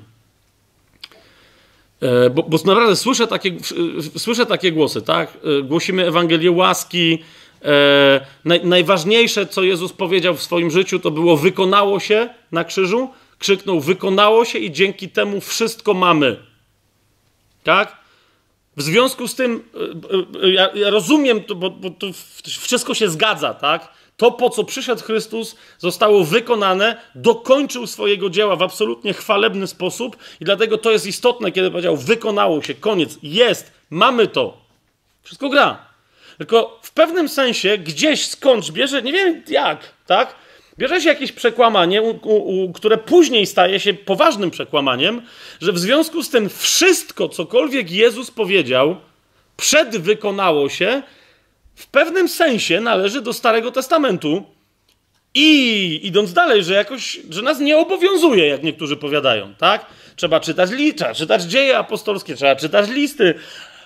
A: e, bo, bo naprawdę słyszę takie, słyszę takie głosy, tak? E, głosimy Ewangelię łaski. E, najważniejsze, co Jezus powiedział w swoim życiu, to było wykonało się na krzyżu. Krzyknął, wykonało się i dzięki temu wszystko mamy. Tak? W związku z tym, e, e, e, ja, ja rozumiem, bo, bo to wszystko się zgadza, tak? To, po co przyszedł Chrystus, zostało wykonane, dokończył swojego dzieła w absolutnie chwalebny sposób, i dlatego to jest istotne, kiedy powiedział: Wykonało się, koniec, jest, mamy to. Wszystko gra. Tylko w pewnym sensie gdzieś skądś bierze, nie wiem jak, tak? Bierze się jakieś przekłamanie, u, u, które później staje się poważnym przekłamaniem, że w związku z tym wszystko, cokolwiek Jezus powiedział, przedwykonało się, w pewnym sensie należy do Starego Testamentu. I idąc dalej, że jakoś, że nas nie obowiązuje, jak niektórzy powiadają, tak? Trzeba czytać, li, czytać dzieje apostolskie, trzeba czytać listy,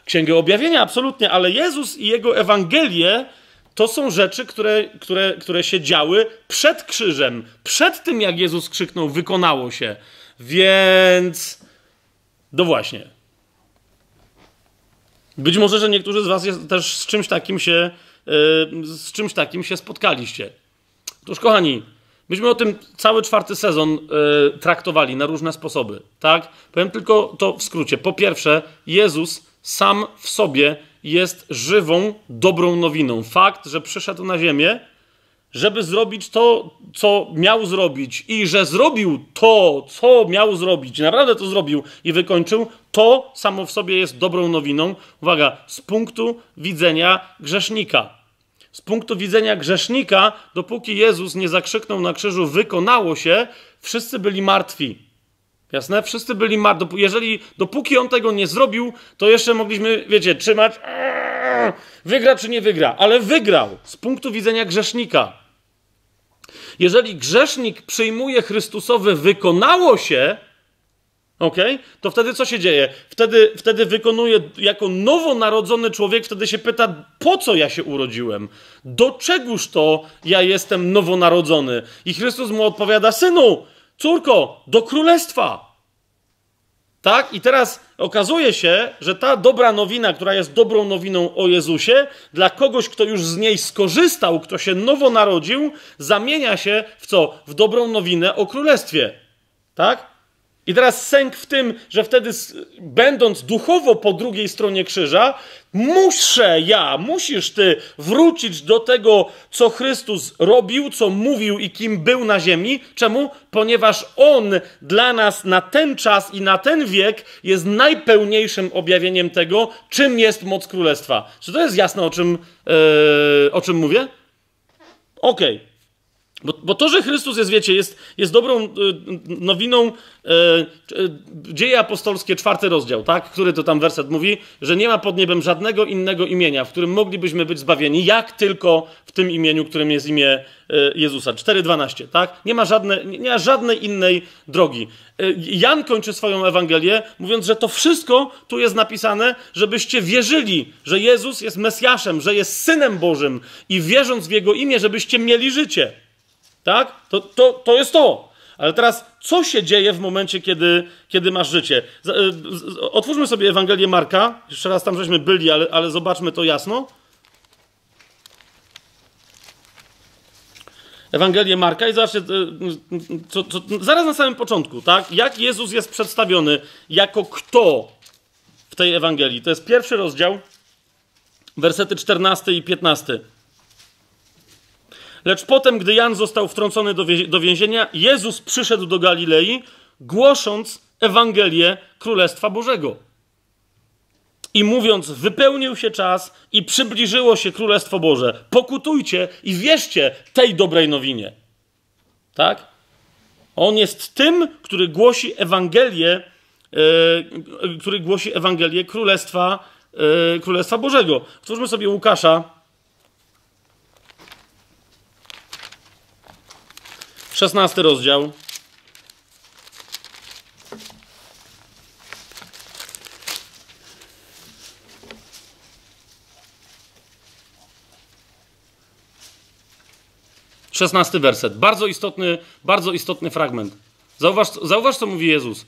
A: księgę objawienia, absolutnie, ale Jezus i jego Ewangelie to są rzeczy, które, które, które się działy przed krzyżem, przed tym jak Jezus krzyknął, wykonało się. Więc. No właśnie. Być może, że niektórzy z Was też z czymś takim się, yy, z czymś takim się spotkaliście. Otóż, kochani, myśmy o tym cały czwarty sezon yy, traktowali na różne sposoby, tak? Powiem tylko to w skrócie. Po pierwsze, Jezus sam w sobie jest żywą, dobrą nowiną. Fakt, że przyszedł na ziemię, żeby zrobić to, co miał zrobić i że zrobił to, co miał zrobić, naprawdę to zrobił i wykończył, to samo w sobie jest dobrą nowiną. Uwaga, z punktu widzenia grzesznika. Z punktu widzenia grzesznika, dopóki Jezus nie zakrzyknął na krzyżu, wykonało się, wszyscy byli martwi. Jasne? Wszyscy byli martwi. Jeżeli, dopóki on tego nie zrobił, to jeszcze mogliśmy, wiecie, trzymać. Eee", wygra czy nie wygra, ale wygrał z punktu widzenia grzesznika. Jeżeli grzesznik przyjmuje Chrystusowe wykonało się, ok, to wtedy co się dzieje? Wtedy, wtedy wykonuje jako nowonarodzony człowiek, wtedy się pyta, po co ja się urodziłem? Do czegoż to ja jestem nowonarodzony? I Chrystus mu odpowiada, synu, Córko, do królestwa! Tak? I teraz okazuje się, że ta dobra nowina, która jest dobrą nowiną o Jezusie, dla kogoś, kto już z niej skorzystał, kto się nowo narodził, zamienia się w co? W dobrą nowinę o królestwie. Tak? I teraz sęk w tym, że wtedy, będąc duchowo po drugiej stronie krzyża, muszę ja, musisz ty wrócić do tego, co Chrystus robił, co mówił i kim był na ziemi. Czemu? Ponieważ On dla nas na ten czas i na ten wiek jest najpełniejszym objawieniem tego, czym jest moc Królestwa. Czy to jest jasne, o czym, yy, o czym mówię? Okej. Okay. Bo, bo, to, że Chrystus jest, wiecie, jest, jest dobrą y, nowiną, e, dzieje apostolskie, czwarty rozdział, tak? Który to tam werset mówi, że nie ma pod niebem żadnego innego imienia, w którym moglibyśmy być zbawieni, jak tylko w tym imieniu, którym jest imię e, Jezusa. 4,12, tak? Nie ma, żadne, nie ma żadnej innej drogi. Jan kończy swoją Ewangelię, mówiąc, że to wszystko tu jest napisane, żebyście wierzyli, że Jezus jest Mesjaszem, że jest Synem Bożym i wierząc w Jego imię, żebyście mieli życie. Tak? To, to, to jest to. Ale teraz, co się dzieje w momencie, kiedy, kiedy masz życie? E, otwórzmy sobie Ewangelię Marka. Jeszcze raz tam żeśmy byli, ale, ale zobaczmy to jasno. Ewangelię Marka i zobaczcie, e, co, co, zaraz na samym początku, tak? Jak Jezus jest przedstawiony jako kto w tej Ewangelii? To jest pierwszy rozdział, wersety 14 i 15. Lecz potem, gdy Jan został wtrącony do, do więzienia, Jezus przyszedł do Galilei, głosząc Ewangelię Królestwa Bożego. I mówiąc, wypełnił się czas i przybliżyło się Królestwo Boże. Pokutujcie i wierzcie tej dobrej nowinie. Tak? On jest tym, który głosi Ewangelię, yy, który głosi Ewangelię Królestwa, yy, Królestwa Bożego. Otwórzmy sobie Łukasza, 16 rozdział. Szesnasty werset. Bardzo istotny, bardzo istotny fragment. Zauważ, zauważ, co mówi Jezus.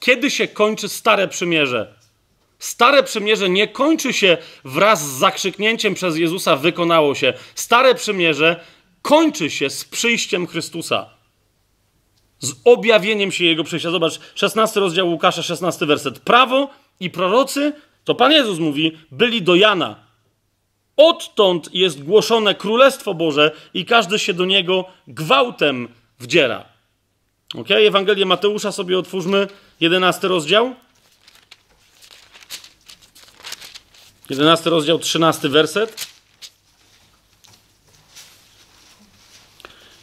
A: Kiedy się kończy stare przymierze? Stare przymierze nie kończy się wraz z zakrzyknięciem przez Jezusa wykonało się. Stare przymierze kończy się z przyjściem Chrystusa z objawieniem się jego przyjścia. Zobacz, 16 rozdział Łukasza, 16 werset. Prawo i prorocy, to Pan Jezus mówi, byli do Jana. Odtąd jest głoszone Królestwo Boże i każdy się do niego gwałtem wdziera. Ok? Ewangelię Mateusza sobie otwórzmy, 11 rozdział. 11 rozdział, 13 werset.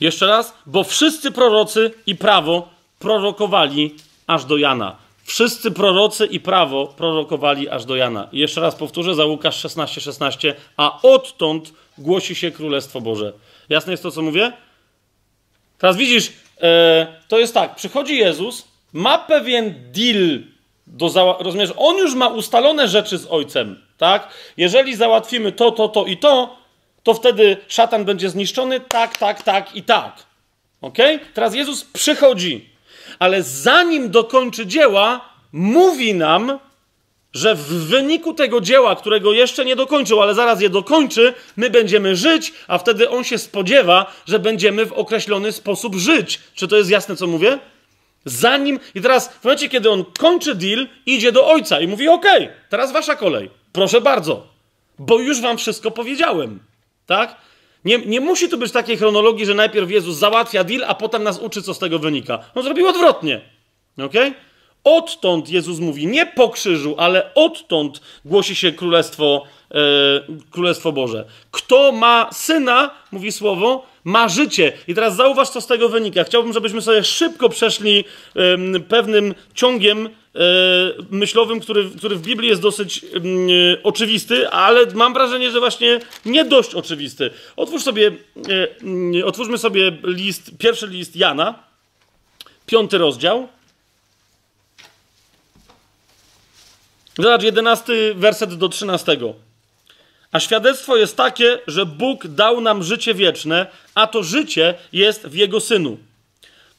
A: Jeszcze raz, bo wszyscy prorocy i prawo prorokowali aż do Jana. Wszyscy prorocy i prawo prorokowali aż do Jana. I jeszcze raz powtórzę za Łukasz 16:16, 16, a odtąd głosi się Królestwo Boże. Jasne jest to, co mówię? Teraz widzisz, e, to jest tak, przychodzi Jezus, ma pewien deal do załatwienia, rozumiesz, on już ma ustalone rzeczy z Ojcem, tak? Jeżeli załatwimy to, to, to i to, to wtedy szatan będzie zniszczony, tak, tak, tak i tak. Ok? Teraz Jezus przychodzi, ale zanim dokończy dzieła, mówi nam, że w wyniku tego dzieła, którego jeszcze nie dokończył, ale zaraz je dokończy, my będziemy żyć, a wtedy on się spodziewa, że będziemy w określony sposób żyć. Czy to jest jasne, co mówię? Zanim. I teraz, w momencie, kiedy on kończy deal, idzie do ojca i mówi: OK, teraz wasza kolej. Proszę bardzo, bo już wam wszystko powiedziałem. Tak? Nie, nie musi tu być takiej chronologii, że najpierw Jezus załatwia deal, a potem nas uczy, co z tego wynika. On zrobił odwrotnie. Okay? Odtąd Jezus mówi, nie po krzyżu, ale odtąd głosi się Królestwo, e, Królestwo Boże. Kto ma syna, mówi słowo, ma życie. I teraz zauważ, co z tego wynika. Chciałbym, żebyśmy sobie szybko przeszli pewnym ciągiem E, myślowym, który, który w Biblii jest dosyć mm, e, oczywisty, ale mam wrażenie, że właśnie nie dość oczywisty. Otwórz sobie, e, mm, otwórzmy sobie list, pierwszy list Jana, piąty rozdział. Zobacz, jedenasty werset do trzynastego. A świadectwo jest takie, że Bóg dał nam życie wieczne, a to życie jest w Jego Synu.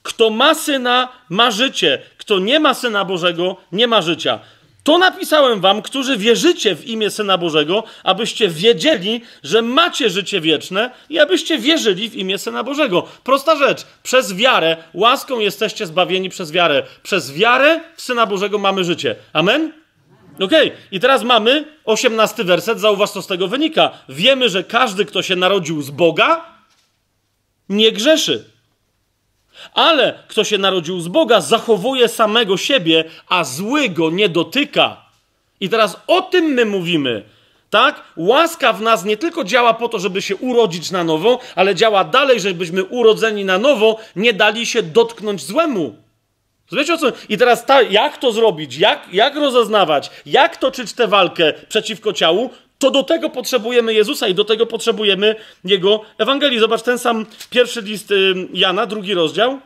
A: Kto ma Syna, ma życie. Kto nie ma Syna Bożego, nie ma życia. To napisałem wam, którzy wierzycie w imię Syna Bożego, abyście wiedzieli, że macie życie wieczne i abyście wierzyli w imię Syna Bożego. Prosta rzecz. Przez wiarę, łaską jesteście zbawieni przez wiarę. Przez wiarę w Syna Bożego mamy życie. Amen? Okej, okay. i teraz mamy osiemnasty werset, zauważ co z tego wynika. Wiemy, że każdy, kto się narodził z Boga, nie grzeszy. Ale kto się narodził z Boga, zachowuje samego siebie, a zły go nie dotyka. I teraz o tym my mówimy. Tak? Łaska w nas nie tylko działa po to, żeby się urodzić na nowo, ale działa dalej, żebyśmy urodzeni na nowo nie dali się dotknąć złemu. Zobaczcie o co? I teraz ta, jak to zrobić? Jak, jak rozeznawać? Jak toczyć tę walkę przeciwko ciału? To do tego potrzebujemy Jezusa i do tego potrzebujemy Jego Ewangelii. Zobacz ten sam pierwszy list y, Jana, drugi rozdział.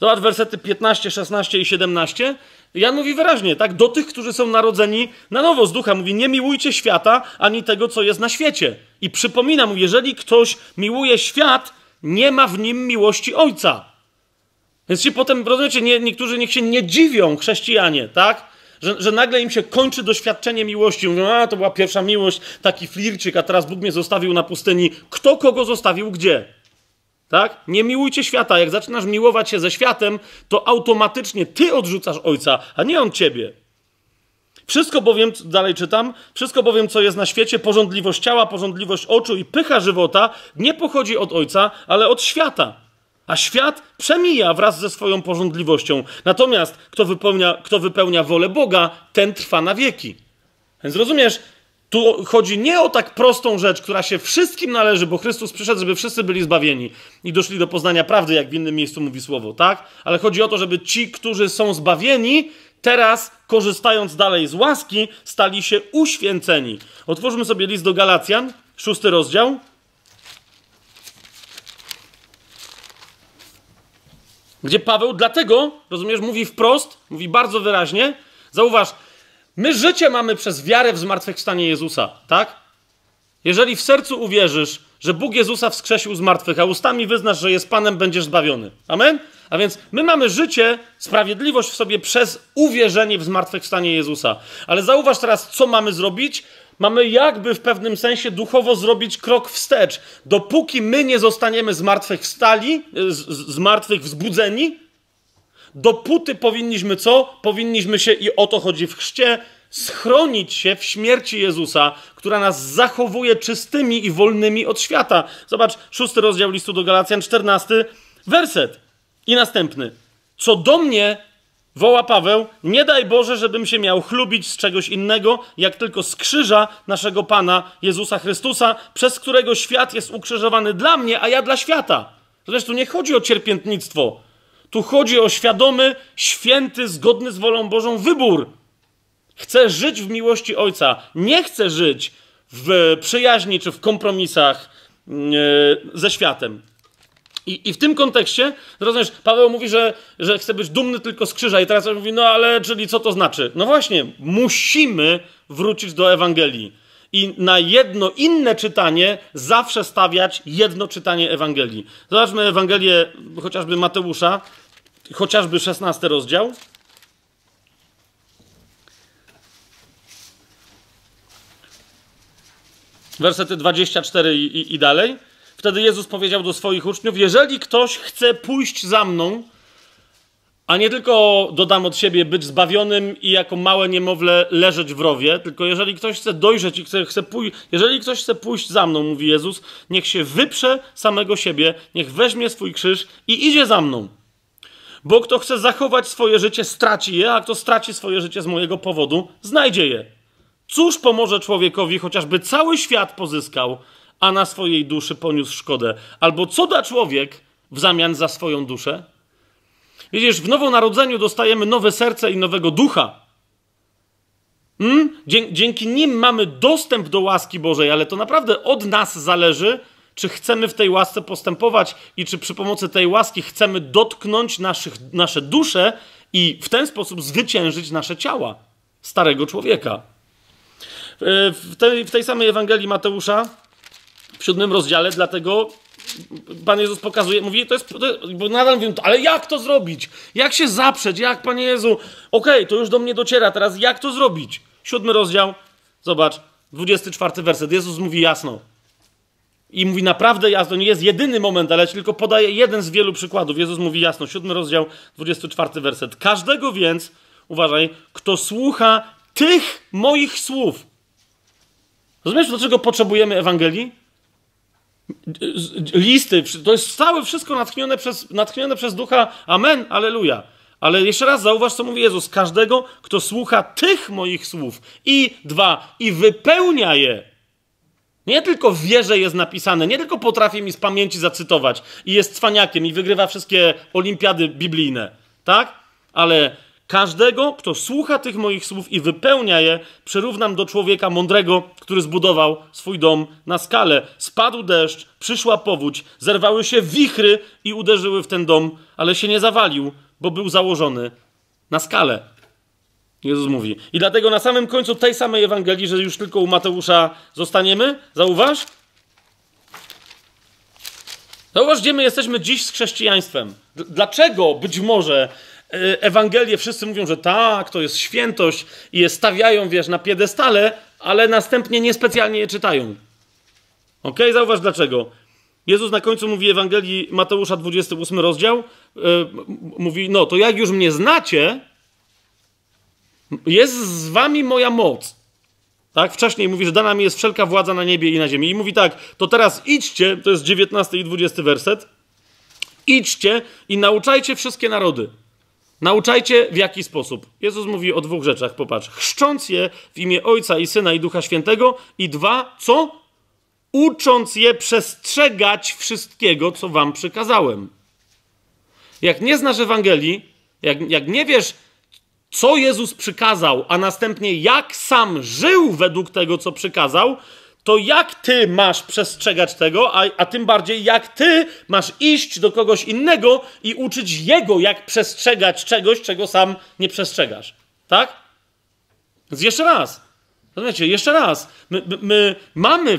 A: Zobacz wersety 15, 16 i 17. Jan mówi wyraźnie, tak, do tych, którzy są narodzeni na nowo z ducha. Mówi, nie miłujcie świata ani tego, co jest na świecie. I przypomina mu, jeżeli ktoś miłuje świat, nie ma w nim miłości Ojca. Więc się potem, rozumiecie, nie, niektórzy niech się nie dziwią, chrześcijanie, tak? że, że nagle im się kończy doświadczenie miłości. Mówią, a to była pierwsza miłość, taki flircik, a teraz Bóg mnie zostawił na pustyni. Kto kogo zostawił gdzie? Tak? Nie miłujcie świata. Jak zaczynasz miłować się ze światem, to automatycznie ty odrzucasz ojca, a nie on ciebie. Wszystko bowiem, dalej czytam, wszystko bowiem, co jest na świecie, porządliwość ciała, porządliwość oczu i pycha żywota, nie pochodzi od ojca, ale od świata a świat przemija wraz ze swoją porządliwością. Natomiast kto wypełnia, kto wypełnia wolę Boga, ten trwa na wieki. Więc rozumiesz, tu chodzi nie o tak prostą rzecz, która się wszystkim należy, bo Chrystus przyszedł, żeby wszyscy byli zbawieni i doszli do poznania prawdy, jak w innym miejscu mówi słowo, tak? Ale chodzi o to, żeby ci, którzy są zbawieni, teraz, korzystając dalej z łaski, stali się uświęceni. Otwórzmy sobie list do Galacjan, szósty rozdział. Gdzie Paweł dlatego, rozumiesz, mówi wprost, mówi bardzo wyraźnie, zauważ, my życie mamy przez wiarę w zmartwychwstanie Jezusa, tak? Jeżeli w sercu uwierzysz, że Bóg Jezusa wskrzesił z martwych, a ustami wyznasz, że jest Panem, będziesz zbawiony. Amen? A więc my mamy życie, sprawiedliwość w sobie przez uwierzenie w zmartwychwstanie Jezusa. Ale zauważ teraz, co mamy zrobić? mamy jakby w pewnym sensie duchowo zrobić krok wstecz. Dopóki my nie zostaniemy zmartwychwstali, zmartwychwzbudzeni, dopóty powinniśmy co? Powinniśmy się, i o to chodzi w chrzcie, schronić się w śmierci Jezusa, która nas zachowuje czystymi i wolnymi od świata. Zobacz, szósty rozdział listu do Galacjan, czternasty werset i następny. Co do mnie, Woła Paweł, nie daj Boże, żebym się miał chlubić z czegoś innego, jak tylko z krzyża naszego Pana Jezusa Chrystusa, przez którego świat jest ukrzyżowany dla mnie, a ja dla świata. Zresztą nie chodzi o cierpiętnictwo. Tu chodzi o świadomy, święty, zgodny z wolą Bożą wybór. Chcę żyć w miłości Ojca. Nie chcę żyć w przyjaźni czy w kompromisach mm, e, ze światem. I, I w tym kontekście, rozumiesz, Paweł mówi, że, że chce być dumny tylko z krzyża i teraz mówi, no ale czyli co to znaczy? No właśnie, musimy wrócić do Ewangelii i na jedno inne czytanie zawsze stawiać jedno czytanie Ewangelii. Zobaczmy Ewangelię chociażby Mateusza, chociażby 16 rozdział. Wersety 24 i, i dalej. Wtedy Jezus powiedział do swoich uczniów: Jeżeli ktoś chce pójść za mną, a nie tylko dodam od siebie być zbawionym i jako małe niemowlę leżeć w rowie, tylko jeżeli ktoś chce dojrzeć i chce, chce pójść, jeżeli ktoś chce pójść za mną, mówi Jezus, niech się wyprze samego siebie, niech weźmie swój krzyż i idzie za mną. Bo kto chce zachować swoje życie, straci je, a kto straci swoje życie z mojego powodu, znajdzie je. Cóż pomoże człowiekowi, chociażby cały świat pozyskał, a na swojej duszy poniósł szkodę. Albo co da człowiek w zamian za swoją duszę? Widzisz, w nowonarodzeniu dostajemy nowe serce i nowego ducha. Hmm? Dzięki nim mamy dostęp do łaski Bożej, ale to naprawdę od nas zależy, czy chcemy w tej łasce postępować i czy przy pomocy tej łaski chcemy dotknąć naszych, nasze dusze i w ten sposób zwyciężyć nasze ciała starego człowieka. E, w tej, w tej samej Ewangelii Mateusza, w siódmym rozdziale, dlatego Pan Jezus pokazuje, mówi, to jest, bo nadal mówię, ale jak to zrobić? Jak się zaprzeć? Jak, Panie Jezu? Okej, okay, to już do mnie dociera teraz, jak to zrobić? Siódmy rozdział, zobacz, 24 werset. Jezus mówi jasno. I mówi naprawdę jasno, nie jest jedyny moment, ale tylko podaje jeden z wielu przykładów. Jezus mówi jasno, siódmy rozdział, 24 werset. Każdego więc, uważaj, kto słucha tych moich słów. Rozumiesz, do czego potrzebujemy Ewangelii? listy, to jest całe wszystko natchnione przez, natchnione przez ducha. Amen, aleluja. Ale jeszcze raz zauważ, co mówi Jezus. Każdego, kto słucha tych moich słów i dwa, i wypełnia je, nie tylko wie, że jest napisane, nie tylko potrafi mi z pamięci zacytować i jest cwaniakiem i wygrywa wszystkie olimpiady biblijne, tak? Ale Każdego, kto słucha tych moich słów i wypełnia je, przyrównam do człowieka mądrego, który zbudował swój dom na skale. Spadł deszcz, przyszła powódź, zerwały się wichry i uderzyły w ten dom, ale się nie zawalił, bo był założony na skale. Jezus mówi. I dlatego na samym końcu tej samej Ewangelii, że już tylko u Mateusza zostaniemy, zauważ? Zauważ, gdzie my jesteśmy dziś z chrześcijaństwem. Dlaczego być może E, Ewangelie wszyscy mówią, że tak, to jest świętość i je stawiają, wiesz, na piedestale, ale następnie niespecjalnie je czytają. Ok, zauważ dlaczego. Jezus na końcu mówi Ewangelii Mateusza 28 rozdział, yy, mówi, no to jak już mnie znacie, jest z wami moja moc. Tak? Wcześniej mówi, że dana mi jest wszelka władza na niebie i na ziemi. I mówi tak, to teraz idźcie, to jest 19 i 20 werset, idźcie i nauczajcie wszystkie narody. Nauczajcie w jaki sposób. Jezus mówi o dwóch rzeczach, popatrz. Chrzcząc je w imię Ojca i Syna i Ducha Świętego i dwa, co? Ucząc je przestrzegać wszystkiego, co wam przykazałem. Jak nie znasz Ewangelii, jak, jak nie wiesz, co Jezus przykazał, a następnie jak sam żył według tego, co przykazał, to jak ty masz przestrzegać tego, a, a tym bardziej jak ty masz iść do kogoś innego i uczyć jego, jak przestrzegać czegoś, czego sam nie przestrzegasz. Tak? Więc jeszcze raz. Rozumiecie, jeszcze raz. My, my mamy,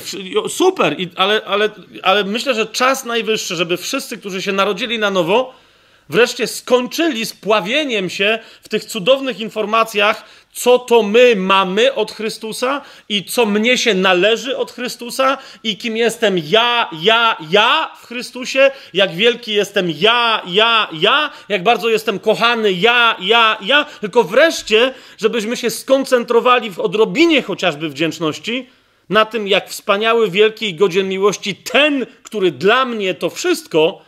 A: super, ale, ale, ale myślę, że czas najwyższy, żeby wszyscy, którzy się narodzili na nowo, wreszcie skończyli z pławieniem się w tych cudownych informacjach, co to my mamy od Chrystusa i co mnie się należy od Chrystusa i kim jestem ja, ja, ja w Chrystusie, jak wielki jestem ja, ja, ja, jak bardzo jestem kochany ja, ja, ja, tylko wreszcie, żebyśmy się skoncentrowali w odrobinie chociażby wdzięczności na tym, jak wspaniały, wielki i godzien miłości ten, który dla mnie to wszystko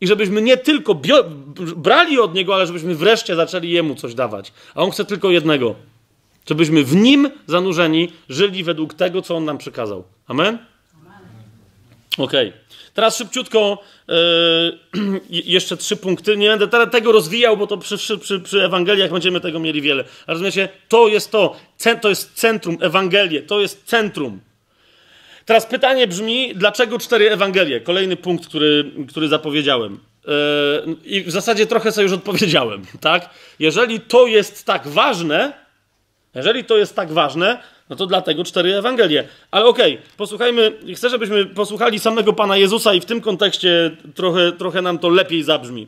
A: i żebyśmy nie tylko bio- brali od Niego, ale żebyśmy wreszcie zaczęli Jemu coś dawać. A On chce tylko jednego. Żebyśmy w Nim zanurzeni żyli według tego, co On nam przekazał. Amen? Okej. Okay. Teraz szybciutko yy, jeszcze trzy punkty. Nie będę tego rozwijał, bo to przy, przy, przy Ewangeliach będziemy tego mieli wiele. A rozumiecie? To jest to. to jest centrum. Ewangelie. To jest centrum. Teraz pytanie brzmi, dlaczego cztery Ewangelie? Kolejny punkt, który, który zapowiedziałem. Yy, I w zasadzie trochę sobie już odpowiedziałem, tak? Jeżeli to jest tak ważne, jeżeli to jest tak ważne, no to dlatego cztery Ewangelie. Ale okej, okay, posłuchajmy, chcę, żebyśmy posłuchali samego Pana Jezusa i w tym kontekście trochę, trochę nam to lepiej zabrzmi.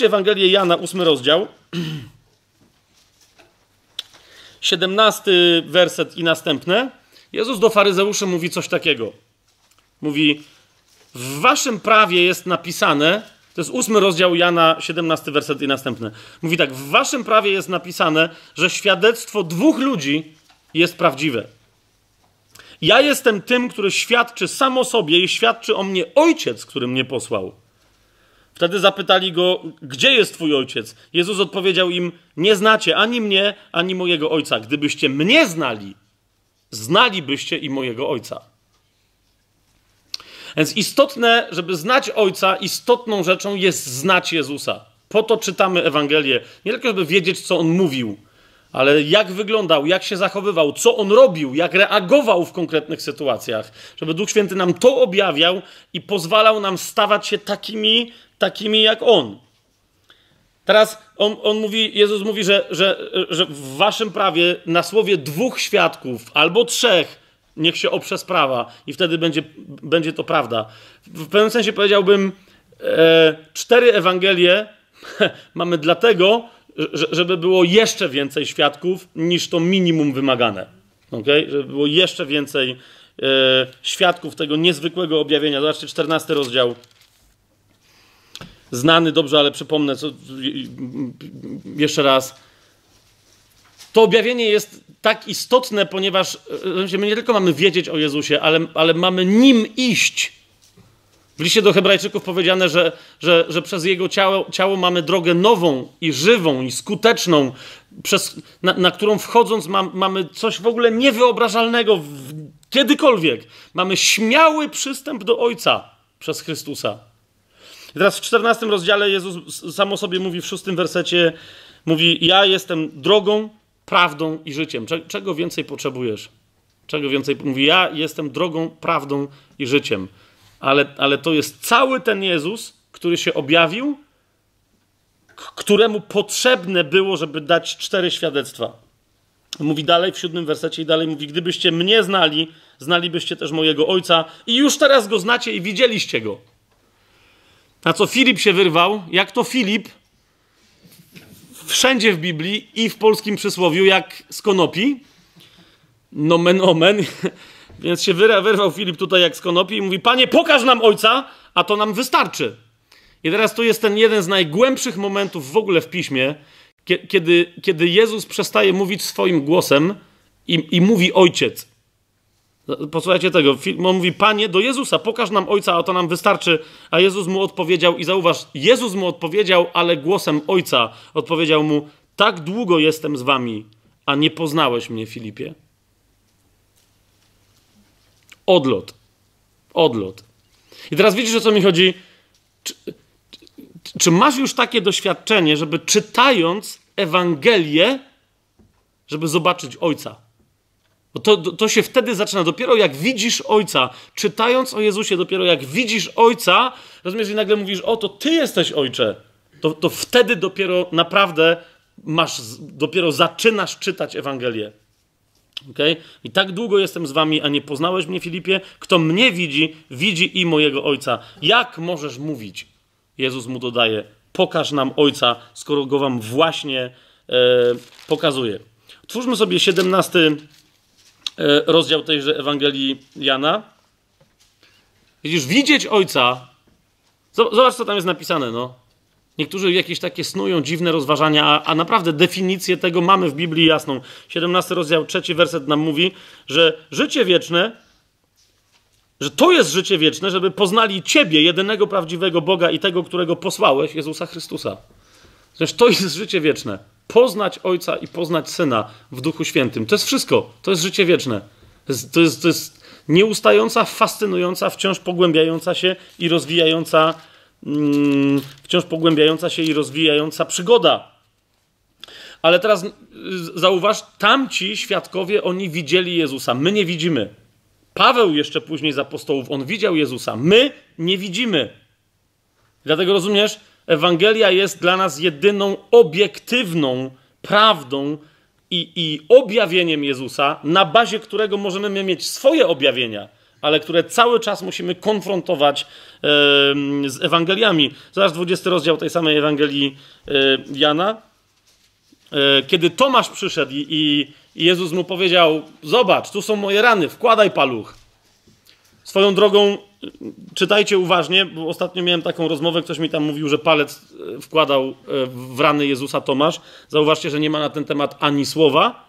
A: Yy, Ewangelię Jana, ósmy rozdział. 17 werset i następne. Jezus do faryzeuszy mówi coś takiego. Mówi, w waszym prawie jest napisane, to jest ósmy rozdział Jana, 17 werset i następny. Mówi tak, w waszym prawie jest napisane, że świadectwo dwóch ludzi jest prawdziwe. Ja jestem tym, który świadczy sam o sobie i świadczy o mnie ojciec, który mnie posłał. Wtedy zapytali go, gdzie jest twój ojciec? Jezus odpowiedział im, nie znacie ani mnie, ani mojego ojca. Gdybyście mnie znali, znalibyście i mojego Ojca. Więc istotne, żeby znać Ojca, istotną rzeczą jest znać Jezusa. Po to czytamy Ewangelię. Nie tylko, żeby wiedzieć, co On mówił, ale jak wyglądał, jak się zachowywał, co on robił, jak reagował w konkretnych sytuacjach, żeby Duch Święty nam to objawiał i pozwalał nam stawać się takimi, takimi jak on. Teraz on, on mówi, Jezus mówi, że, że, że w waszym prawie na słowie dwóch świadków albo trzech niech się oprze sprawa i wtedy będzie, będzie to prawda. W pewnym sensie powiedziałbym, e, cztery Ewangelie mamy dlatego, żeby było jeszcze więcej świadków niż to minimum wymagane. Okay? Żeby było jeszcze więcej e, świadków tego niezwykłego objawienia. Zobaczcie, 14 rozdział znany dobrze, ale przypomnę co, jeszcze raz. To objawienie jest tak istotne, ponieważ e, my nie tylko mamy wiedzieć o Jezusie, ale, ale mamy nim iść. W liście do Hebrajczyków powiedziane, że, że, że przez jego ciało, ciało mamy drogę nową i żywą i skuteczną, przez, na, na którą wchodząc mam, mamy coś w ogóle niewyobrażalnego w, kiedykolwiek. Mamy śmiały przystęp do Ojca przez Chrystusa. I teraz w 14 rozdziale Jezus samo sobie mówi w szóstym wersecie, mówi, ja jestem drogą, prawdą i życiem. Czego więcej potrzebujesz? Czego więcej? Mówi, ja jestem drogą, prawdą i życiem. Ale, ale to jest cały ten Jezus, który się objawił, któremu potrzebne było, żeby dać cztery świadectwa. Mówi dalej w siódmym wersecie i dalej mówi, gdybyście mnie znali, znalibyście też mojego Ojca i już teraz Go znacie i widzieliście Go. Na co Filip się wyrwał, jak to Filip wszędzie w Biblii i w polskim przysłowiu, jak z konopi, nomen omen, więc się wyrwał Filip tutaj jak z konopi i mówi, panie pokaż nam ojca, a to nam wystarczy. I teraz to jest ten jeden z najgłębszych momentów w ogóle w piśmie, kiedy, kiedy Jezus przestaje mówić swoim głosem i, i mówi ojciec. Posłuchajcie tego. On mówi, Panie, do Jezusa, pokaż nam Ojca, a to nam wystarczy. A Jezus mu odpowiedział i zauważ, Jezus mu odpowiedział, ale głosem Ojca odpowiedział mu, tak długo jestem z wami, a nie poznałeś mnie, Filipie. Odlot. Odlot. I teraz widzisz, o co mi chodzi? Czy, czy, czy masz już takie doświadczenie, żeby czytając Ewangelię, żeby zobaczyć Ojca? Bo to, to się wtedy zaczyna. Dopiero jak widzisz Ojca, czytając o Jezusie, dopiero jak widzisz Ojca, rozumiesz, i nagle mówisz, o, to Ty jesteś Ojcze. To, to wtedy dopiero naprawdę masz, dopiero zaczynasz czytać Ewangelię. Okay? I tak długo jestem z wami, a nie poznałeś mnie, Filipie. Kto mnie widzi, widzi i mojego ojca. Jak możesz mówić? Jezus mu dodaje: Pokaż nam ojca, skoro go wam właśnie e, pokazuje. Twórzmy sobie 17 E, rozdział tejże Ewangelii Jana. Widzisz, widzieć Ojca. Zobacz, co tam jest napisane, no. Niektórzy jakieś takie snują dziwne rozważania, a, a, naprawdę definicję tego mamy w Biblii jasną. 17 rozdział, trzeci werset nam mówi, że życie wieczne, że to jest życie wieczne, żeby poznali Ciebie, jedynego prawdziwego Boga i tego, którego posłałeś, Jezusa Chrystusa. Zresztą to jest życie wieczne. Poznać Ojca i poznać Syna w Duchu Świętym. To jest wszystko. To jest życie wieczne. To jest, to jest, to jest nieustająca, fascynująca, wciąż pogłębiająca się i rozwijająca, mm, wciąż pogłębiająca się i rozwijająca przygoda. Ale teraz y, zauważ, tamci świadkowie, oni widzieli Jezusa. My nie widzimy. Paweł jeszcze później z apostołów, on widział Jezusa. My nie widzimy. Dlatego rozumiesz, Ewangelia jest dla nas jedyną obiektywną prawdą i, i objawieniem Jezusa, na bazie którego możemy mieć swoje objawienia, ale które cały czas musimy konfrontować z Ewangeliami. Zaraz 20 rozdział tej samej Ewangelii e, Jana. E, kiedy Tomasz przyszedł i, i Jezus mu powiedział: Zobacz, tu są moje rany, wkładaj paluch. Swoją drogą czytajcie uważnie, bo ostatnio miałem taką rozmowę, ktoś mi tam mówił, że palec e, wkładał e, w rany Jezusa Tomasz. Zauważcie, że nie ma na ten temat ani słowa.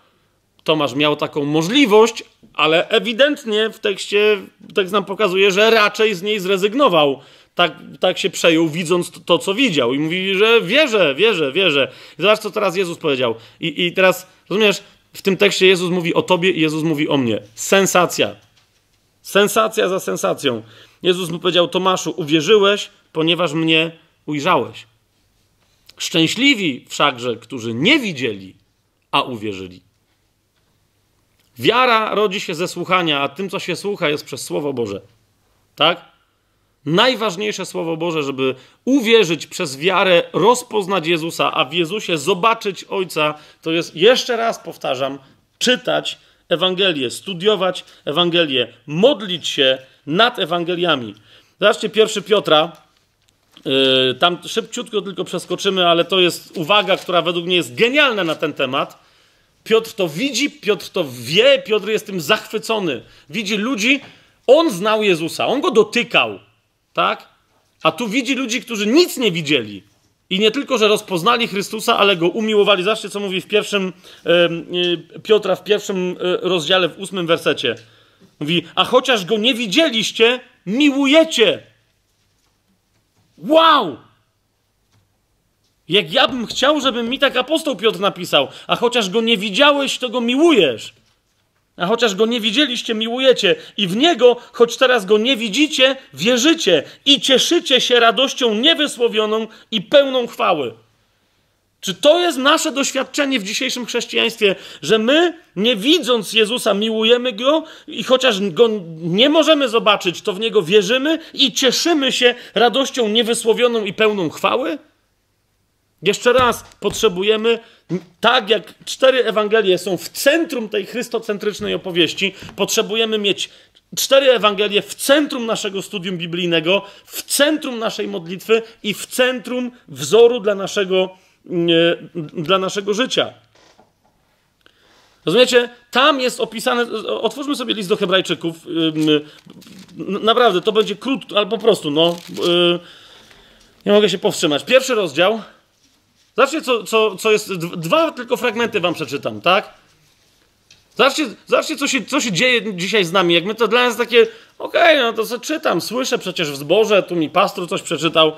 A: Tomasz miał taką możliwość, ale ewidentnie w tekście tekst nam pokazuje, że raczej z niej zrezygnował. Tak, tak się przejął, widząc to, co widział. I mówi, że wierzę, wierzę, wierzę. I zobacz, co teraz Jezus powiedział. I, I teraz, rozumiesz, w tym tekście Jezus mówi o tobie i Jezus mówi o mnie. Sensacja. Sensacja za sensacją. Jezus mu powiedział: Tomaszu, uwierzyłeś, ponieważ mnie ujrzałeś. Szczęśliwi wszakże, którzy nie widzieli, a uwierzyli. Wiara rodzi się ze słuchania, a tym, co się słucha, jest przez Słowo Boże. Tak? Najważniejsze Słowo Boże, żeby uwierzyć przez wiarę, rozpoznać Jezusa, a w Jezusie zobaczyć Ojca, to jest, jeszcze raz powtarzam, czytać Ewangelię, studiować Ewangelię, modlić się nad Ewangeliami. Zobaczcie, pierwszy Piotra, y, tam szybciutko tylko przeskoczymy, ale to jest uwaga, która według mnie jest genialna na ten temat. Piotr to widzi, Piotr to wie, Piotr jest tym zachwycony. Widzi ludzi, on znał Jezusa, on go dotykał, tak? A tu widzi ludzi, którzy nic nie widzieli. I nie tylko, że rozpoznali Chrystusa, ale go umiłowali. Zobaczcie, co mówi w pierwszym, y, Piotra w pierwszym y, rozdziale, w ósmym wersecie. Mówi, a chociaż go nie widzieliście, miłujecie. Wow! Jak ja bym chciał, żeby mi tak apostoł Piotr napisał, a chociaż go nie widziałeś, to go miłujesz. A chociaż go nie widzieliście, miłujecie. I w niego, choć teraz go nie widzicie, wierzycie i cieszycie się radością niewysłowioną i pełną chwały. Czy to jest nasze doświadczenie w dzisiejszym chrześcijaństwie, że my, nie widząc Jezusa, miłujemy go i chociaż go nie możemy zobaczyć, to w niego wierzymy i cieszymy się radością niewysłowioną i pełną chwały? Jeszcze raz, potrzebujemy, tak jak cztery Ewangelie są w centrum tej chrystocentrycznej opowieści, potrzebujemy mieć cztery Ewangelie w centrum naszego studium biblijnego, w centrum naszej modlitwy i w centrum wzoru dla naszego dla naszego życia. Rozumiecie? Tam jest opisane. Otwórzmy sobie list do Hebrajczyków. Naprawdę, to będzie krótko, ale po prostu, no. Y, nie mogę się powstrzymać. Pierwszy rozdział. Zobaczcie, co, co, co jest. Dwa tylko fragmenty wam przeczytam, tak? Zobaczcie, zobaczcie co, się, co się dzieje dzisiaj z nami. Jak my to dla nas takie, okej, okay, no to co czytam, słyszę przecież w zborze, tu mi pastor coś przeczytał.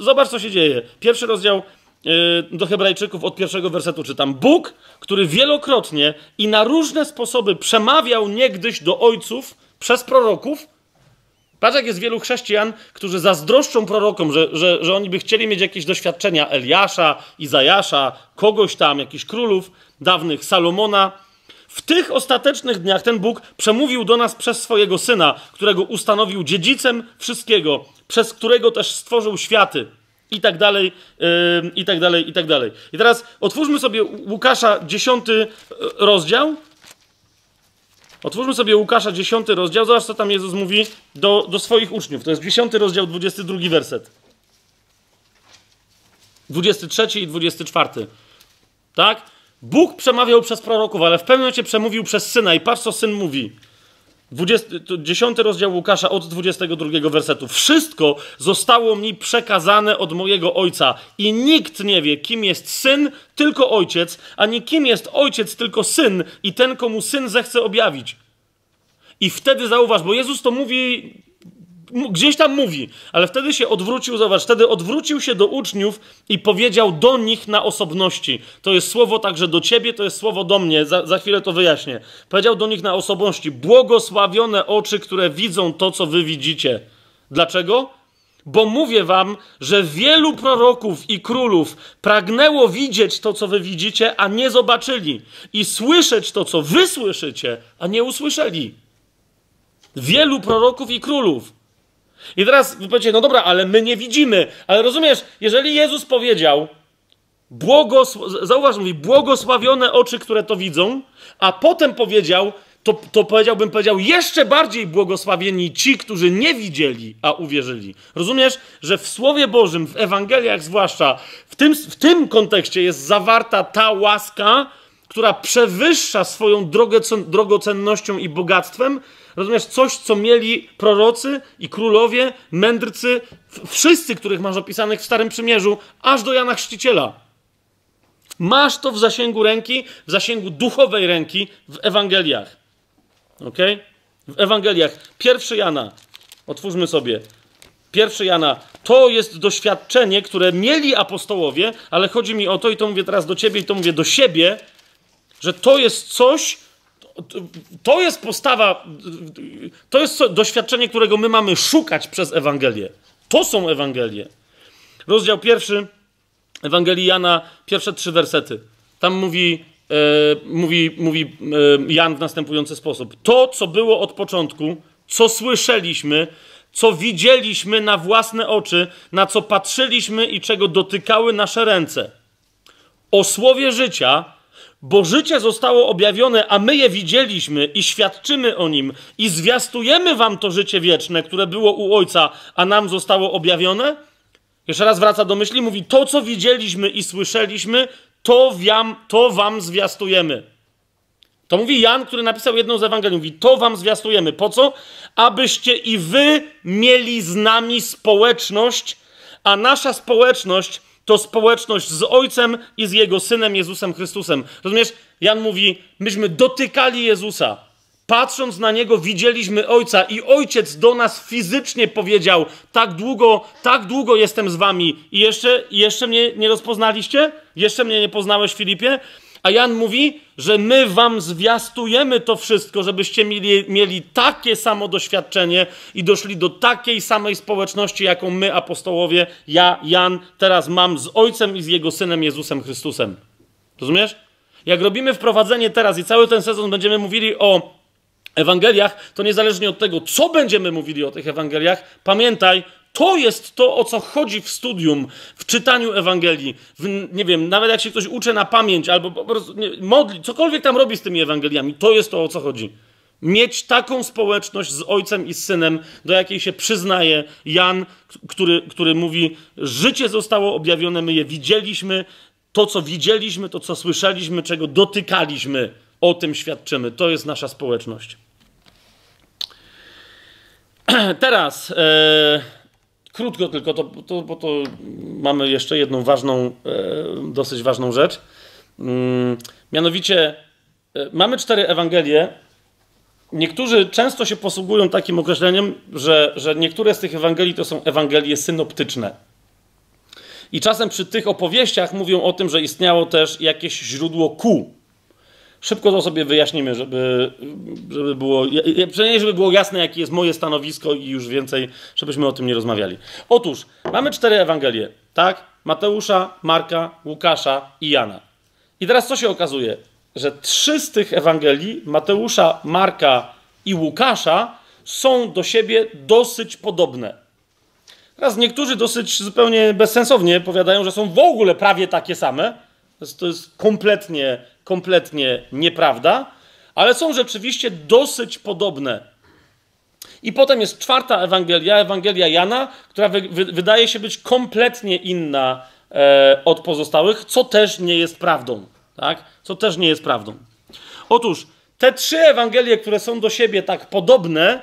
A: Zobacz, co się dzieje. Pierwszy rozdział, Y, do Hebrajczyków od pierwszego wersetu czytam. Bóg, który wielokrotnie i na różne sposoby przemawiał niegdyś do ojców przez proroków. Patrz, jak jest wielu chrześcijan, którzy zazdroszczą prorokom, że, że, że oni by chcieli mieć jakieś doświadczenia Eliasza, Izajasza, kogoś tam, jakichś królów dawnych, Salomona. W tych ostatecznych dniach ten Bóg przemówił do nas przez swojego syna, którego ustanowił dziedzicem wszystkiego, przez którego też stworzył światy. I tak dalej, i tak dalej, i tak dalej. I teraz otwórzmy sobie Łukasza 10 e, rozdział. Otwórzmy sobie Łukasza 10 rozdział. Zobacz, co tam Jezus mówi do, do swoich uczniów. To jest 10 rozdział, 22 werset. 23 i 24. Tak? Bóg przemawiał przez proroków, ale w pewnym momencie przemówił przez syna. I patrz, co syn mówi. 20, 10 rozdział Łukasza od 22 wersetu. Wszystko zostało mi przekazane od mojego ojca, i nikt nie wie, kim jest syn, tylko ojciec, ani kim jest ojciec, tylko syn, i ten, komu syn zechce objawić. I wtedy zauważ, bo Jezus to mówi gdzieś tam mówi, ale wtedy się odwrócił, zobacz, wtedy odwrócił się do uczniów i powiedział do nich na osobności. To jest słowo także do ciebie, to jest słowo do mnie, za, za chwilę to wyjaśnię. Powiedział do nich na osobności, błogosławione oczy, które widzą to, co wy widzicie. Dlaczego? Bo mówię wam, że wielu proroków i królów pragnęło widzieć to, co wy widzicie, a nie zobaczyli, i słyszeć to, co wy słyszycie, a nie usłyszeli. Wielu proroków i królów i teraz powiecie, no dobra, ale my nie widzimy. Ale rozumiesz, jeżeli Jezus powiedział, błogosł- zauważ, mówi, błogosławione oczy, które to widzą, a potem powiedział, to, to powiedziałbym, powiedział, jeszcze bardziej błogosławieni ci, którzy nie widzieli, a uwierzyli. Rozumiesz, że w Słowie Bożym, w Ewangeliach zwłaszcza, w tym, w tym kontekście jest zawarta ta łaska, która przewyższa swoją drogę, drogocennością i bogactwem, Rozumiesz, coś, co mieli prorocy i królowie, mędrcy, wszyscy, których masz opisanych w Starym Przymierzu, aż do Jana Chrzciciela. Masz to w zasięgu ręki, w zasięgu duchowej ręki w Ewangeliach. Ok? W Ewangeliach. Pierwszy Jana. Otwórzmy sobie. Pierwszy Jana. To jest doświadczenie, które mieli apostołowie, ale chodzi mi o to, i to mówię teraz do ciebie, i to mówię do siebie, że to jest coś, to jest postawa, to jest doświadczenie, którego my mamy szukać przez Ewangelię. To są Ewangelie. Rozdział pierwszy Ewangelii Jana, pierwsze trzy wersety. Tam mówi, e, mówi, mówi e, Jan w następujący sposób. To, co było od początku, co słyszeliśmy, co widzieliśmy na własne oczy, na co patrzyliśmy i czego dotykały nasze ręce. O słowie życia bo życie zostało objawione, a my je widzieliśmy i świadczymy o nim i zwiastujemy wam to życie wieczne, które było u Ojca, a nam zostało objawione? Jeszcze raz wraca do myśli, mówi: To, co widzieliśmy i słyszeliśmy, to wam, to wam zwiastujemy. To mówi Jan, który napisał jedną z Ewangelii. Mówi: To wam zwiastujemy. Po co? Abyście i wy mieli z nami społeczność, a nasza społeczność to społeczność z Ojcem i z Jego Synem Jezusem Chrystusem. Rozumiesz? Jan mówi, myśmy dotykali Jezusa. Patrząc na Niego widzieliśmy Ojca i Ojciec do nas fizycznie powiedział, tak długo, tak długo jestem z wami i jeszcze, jeszcze mnie nie rozpoznaliście? Jeszcze mnie nie poznałeś, Filipie? A Jan mówi, że my wam zwiastujemy to wszystko, żebyście mieli, mieli takie samo doświadczenie i doszli do takiej samej społeczności, jaką my, apostołowie, ja, Jan, teraz mam z Ojcem i z Jego Synem Jezusem Chrystusem. Rozumiesz? Jak robimy wprowadzenie teraz i cały ten sezon będziemy mówili o Ewangeliach, to niezależnie od tego, co będziemy mówili o tych Ewangeliach, pamiętaj, to jest to, o co chodzi w studium, w czytaniu Ewangelii. W, nie wiem, nawet jak się ktoś uczy na pamięć albo po prostu nie, modli, cokolwiek tam robi z tymi Ewangeliami, to jest to, o co chodzi. Mieć taką społeczność z ojcem i z synem, do jakiej się przyznaje Jan, który, który mówi: Życie zostało objawione, my je widzieliśmy, to co widzieliśmy, to co słyszeliśmy, czego dotykaliśmy, o tym świadczymy. To jest nasza społeczność. Teraz. Yy Krótko tylko, to, to, bo to mamy jeszcze jedną ważną, e, dosyć ważną rzecz. Mm, mianowicie e, mamy cztery Ewangelie. Niektórzy często się posługują takim określeniem, że, że niektóre z tych Ewangelii to są Ewangelie synoptyczne. I czasem przy tych opowieściach mówią o tym, że istniało też jakieś źródło ku, Szybko to sobie wyjaśnimy, żeby, żeby było, przynajmniej żeby było jasne, jakie jest moje stanowisko i już więcej, żebyśmy o tym nie rozmawiali. Otóż, mamy cztery Ewangelie, tak? Mateusza, Marka, Łukasza i Jana. I teraz co się okazuje? Że trzy z tych Ewangelii, Mateusza, Marka i Łukasza, są do siebie dosyć podobne. Teraz niektórzy dosyć zupełnie bezsensownie powiadają, że są w ogóle prawie takie same, to jest, kompletnie, kompletnie nieprawda, ale są rzeczywiście dosyć podobne i potem jest czwarta Ewangelia, Ewangelia Jana, która wy, wy, wydaje się być kompletnie inna e, od pozostałych, co też nie jest prawdą. Tak? Co też nie jest prawdą. Otóż te trzy Ewangelie, które są do siebie tak podobne,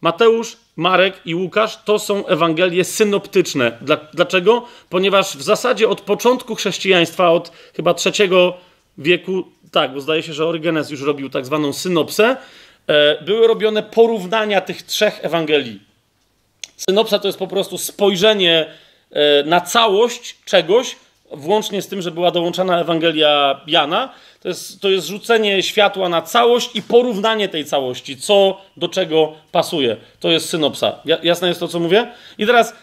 A: Mateusz, Marek i Łukasz to są Ewangelie synoptyczne. Dla, dlaczego? Ponieważ w zasadzie od początku chrześcijaństwa, od chyba trzeciego wieku, tak, bo zdaje się, że Orygenes już robił tak zwaną synopsę, e, były robione porównania tych trzech Ewangelii. Synopsa to jest po prostu spojrzenie e, na całość czegoś, włącznie z tym, że była dołączana Ewangelia Jana, to jest, to jest rzucenie światła na całość i porównanie tej całości, co do czego pasuje. To jest synopsa. Jasne jest to, co mówię? I teraz, e,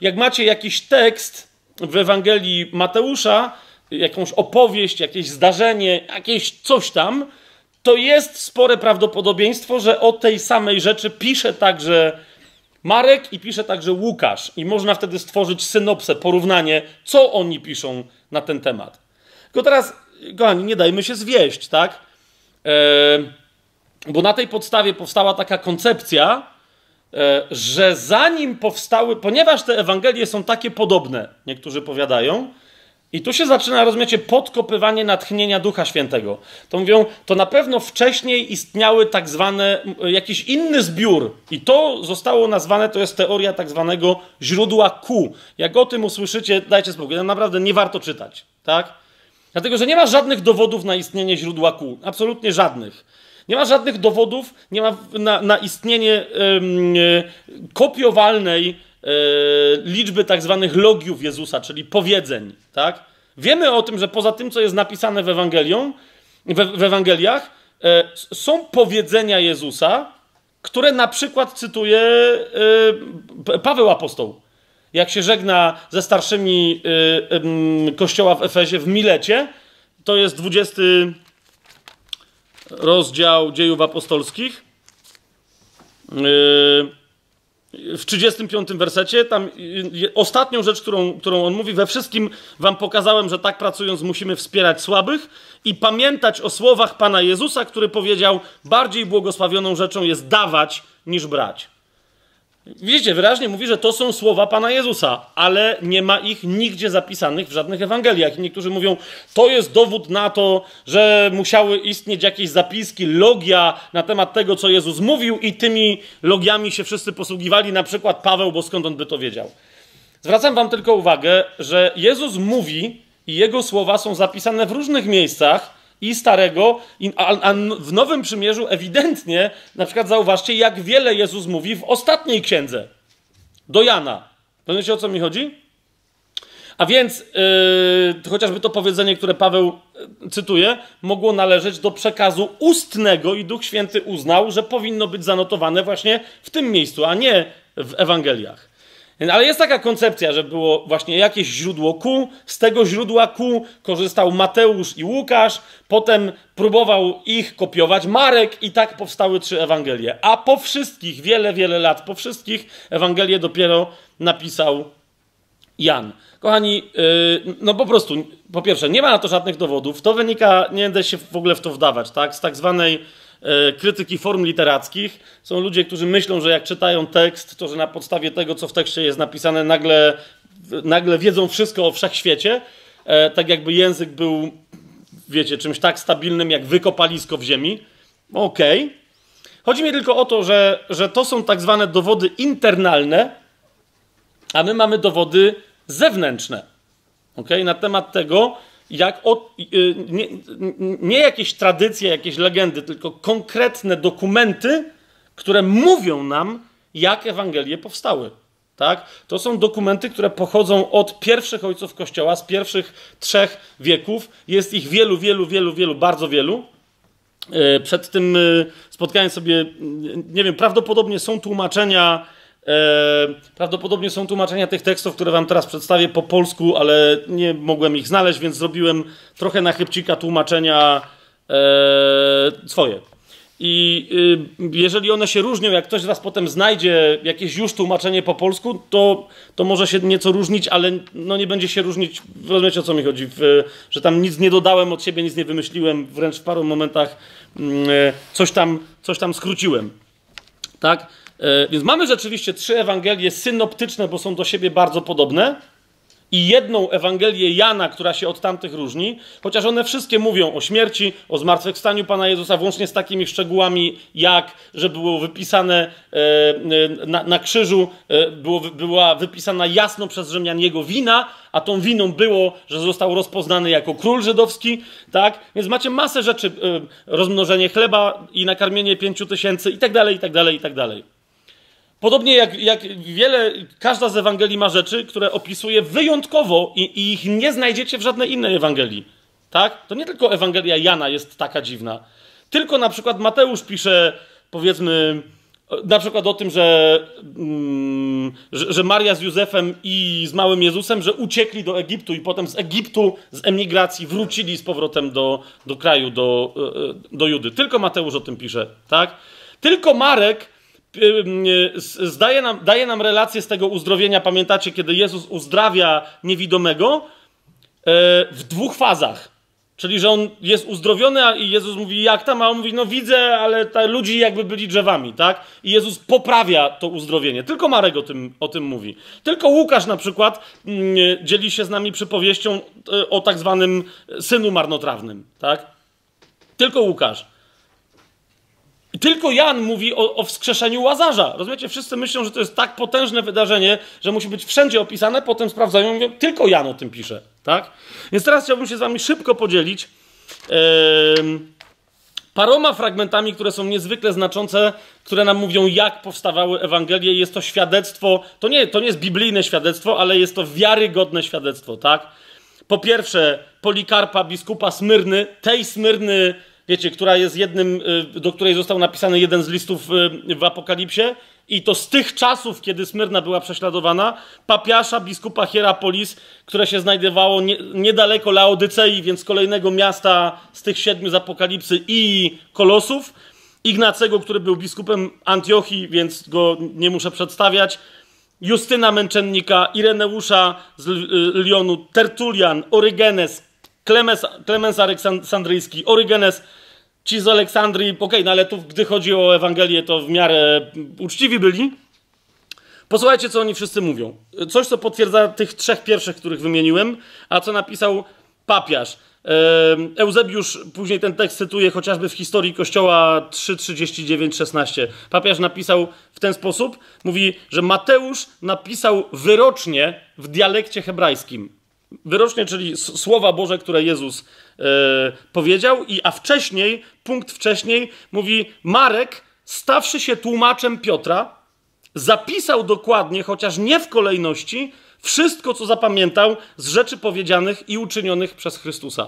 A: jak macie jakiś tekst w Ewangelii Mateusza, jakąś opowieść, jakieś zdarzenie, jakieś coś tam, to jest spore prawdopodobieństwo, że o tej samej rzeczy pisze także Marek i pisze także Łukasz. I można wtedy stworzyć synopsę, porównanie, co oni piszą na ten temat. Tylko teraz kochani, nie dajmy się zwieść, tak? E, bo na tej podstawie powstała taka koncepcja, e, że zanim powstały, ponieważ te Ewangelie są takie podobne, niektórzy powiadają, i tu się zaczyna, rozumiecie, podkopywanie natchnienia Ducha Świętego. To mówią, to na pewno wcześniej istniały tak zwane, jakiś inny zbiór. I to zostało nazwane, to jest teoria tak zwanego źródła Q. Jak o tym usłyszycie, dajcie spokój, naprawdę nie warto czytać, tak? Dlatego, że nie ma żadnych dowodów na istnienie źródła kół. Absolutnie żadnych. Nie ma żadnych dowodów nie ma na, na istnienie yy, kopiowalnej yy, liczby tak zwanych logiów Jezusa, czyli powiedzeń. Tak? Wiemy o tym, że poza tym, co jest napisane w, Ewangelią, w, w Ewangeliach, yy, są powiedzenia Jezusa, które na przykład cytuje Paweł Apostoł jak się żegna ze starszymi y, y, kościoła w Efezie, w Milecie, to jest 20 rozdział dziejów apostolskich. Y, w 35 wersecie, tam y, ostatnią rzecz, którą, którą on mówi, we wszystkim wam pokazałem, że tak pracując musimy wspierać słabych i pamiętać o słowach Pana Jezusa, który powiedział: Bardziej błogosławioną rzeczą jest dawać niż brać. Widzicie, wyraźnie mówi, że to są słowa Pana Jezusa, ale nie ma ich nigdzie zapisanych w żadnych Ewangeliach. I niektórzy mówią, to jest dowód na to, że musiały istnieć jakieś zapiski, logia na temat tego, co Jezus mówił i tymi logiami się wszyscy posługiwali, na przykład Paweł, bo skąd on by to wiedział. Zwracam Wam tylko uwagę, że Jezus mówi i Jego słowa są zapisane w różnych miejscach, i Starego, a, w Nowym Przymierzu ewidentnie, na przykład zauważcie, jak wiele Jezus mówi w ostatniej księdze do Jana. Rozumiecie, o co mi chodzi? A więc yy, chociażby to powiedzenie, które Paweł yy, cytuje, mogło należeć do przekazu ustnego i Duch Święty uznał, że powinno być zanotowane właśnie w tym miejscu, a nie w Ewangeliach. Ale jest taka koncepcja, że było właśnie jakieś źródło ku, z tego źródła ku korzystał Mateusz i Łukasz, potem próbował ich kopiować Marek i tak powstały trzy Ewangelie. A po wszystkich, wiele, wiele lat po wszystkich, Ewangelie dopiero napisał Jan. Kochani, yy, no po prostu, po pierwsze, nie ma na to żadnych dowodów. To wynika, nie będę się w ogóle w to wdawać, tak, z tak zwanej E, krytyki form literackich. Są ludzie, którzy myślą, że jak czytają tekst, to że na podstawie tego, co w tekście jest napisane, nagle, nagle wiedzą wszystko o wszechświecie. E, tak jakby język był, wiecie, czymś tak stabilnym jak wykopalisko w ziemi. Okej. Okay. Chodzi mi tylko o to, że, że to są tak zwane dowody internalne, a my mamy dowody zewnętrzne. Okay? Na temat tego, jak y, y, nie, nie jakieś tradycje, jakieś legendy, tylko konkretne dokumenty, które mówią nam, jak Ewangelie powstały. Tak? To są dokumenty, które pochodzą od pierwszych ojców Kościoła, z pierwszych trzech wieków. Jest ich wielu, wielu, wielu, wielu, bardzo wielu. Y, przed tym spotkałem sobie, nie wiem, prawdopodobnie są tłumaczenia E, prawdopodobnie są tłumaczenia tych tekstów, które wam teraz przedstawię po polsku, ale nie mogłem ich znaleźć, więc zrobiłem trochę na chybcika tłumaczenia e, swoje. I y, jeżeli one się różnią, jak ktoś z was potem znajdzie jakieś już tłumaczenie po polsku, to, to może się nieco różnić, ale no nie będzie się różnić, rozumiecie o co mi chodzi, w, że tam nic nie dodałem od siebie, nic nie wymyśliłem, wręcz w paru momentach mm, e, coś tam, coś tam skróciłem. Tak? E, więc mamy rzeczywiście trzy Ewangelie synoptyczne, bo są do siebie bardzo podobne, i jedną Ewangelię Jana, która się od tamtych różni, chociaż one wszystkie mówią o śmierci, o zmartwychwstaniu Pana Jezusa, włącznie z takimi szczegółami, jak że było wypisane e, e, na, na krzyżu, było, była wypisana jasno przez Rzymian jego wina, a tą winą było, że został rozpoznany jako król żydowski, tak? Więc macie masę rzeczy, rozmnożenie chleba i nakarmienie pięciu tysięcy i tak dalej, i tak dalej, i tak dalej. Podobnie jak, jak wiele, każda z Ewangelii ma rzeczy, które opisuje wyjątkowo i, i ich nie znajdziecie w żadnej innej Ewangelii. Tak? To nie tylko Ewangelia Jana jest taka dziwna. Tylko na przykład Mateusz pisze, powiedzmy, na przykład o tym, że, mm, że, że, Maria z Józefem i z małym Jezusem, że uciekli do Egiptu i potem z Egiptu, z emigracji wrócili z powrotem do, do kraju, do, e, e, do Judy. Tylko Mateusz o tym pisze, tak? Tylko Marek Y, y, y, zdaje nam, daje nam relację z tego uzdrowienia. Pamiętacie, kiedy Jezus uzdrawia niewidomego e, w dwóch fazach. Czyli, że on jest uzdrowiony, a Jezus mówi, jak tam? A on mówi, no widzę, ale ta, ludzi jakby byli drzewami, tak? I Jezus poprawia to uzdrowienie. Tylko Marek o tym, o tym mówi. Tylko Łukasz na przykład mm, dzieli się z nami przypowieścią e, o tak zwanym synu marnotrawnym, tak? Tylko Łukasz tylko Jan mówi o, o, wskrzeszeniu Łazarza. Rozumiecie? Wszyscy myślą, że to jest tak potężne wydarzenie, że musi być wszędzie opisane, potem sprawdzają i mówią, tylko Jan o tym pisze, tak? Więc teraz chciałbym się z wami szybko podzielić yy, paroma fragmentami, które są niezwykle znaczące, które nam mówią, jak powstawały Ewangelie. Jest to świadectwo, to nie, to nie jest biblijne świadectwo, ale jest to wiarygodne świadectwo, tak? Po pierwsze, Polikarpa, biskupa Smyrny, tej Smyrny, wiecie, która jest jednym, y, do której został napisany jeden z listów y, w Apokalipsie. I to z tych czasów, kiedy Smyrna była prześladowana, papiasza biskupa Hierapolis, które się znajdowało nie, niedaleko Laodycei, więc kolejnego miasta z tych siedmiu z Apokalipsy i Kolosów, Ignacego, który był biskupem Antiochii, więc go nie muszę przedstawiać, Justyna Męczennika, Ireneusza z y, Lyonu, Tertulian, Orygenes, Klemens, Klemens Aleksandryjski, Orygenes, ci z Aleksandrii, okej, okay, no ale tu, gdy chodzi o Ewangelię, to w miarę uczciwi byli. Posłuchajcie, co oni wszyscy mówią. Coś, co potwierdza tych trzech pierwszych, których wymieniłem, a co napisał papiarz. Eusebiusz później ten tekst cytuje chociażby w historii Kościoła 3:39-16. Papież napisał w ten sposób: mówi, że Mateusz napisał wyrocznie w dialekcie hebrajskim. Wyrocznie, czyli słowa Boże, które Jezus yy, powiedział, i a wcześniej, punkt wcześniej, mówi Marek, stawszy się tłumaczem Piotra, zapisał dokładnie, chociaż nie w kolejności, wszystko, co zapamiętał z rzeczy powiedzianych i uczynionych przez Chrystusa.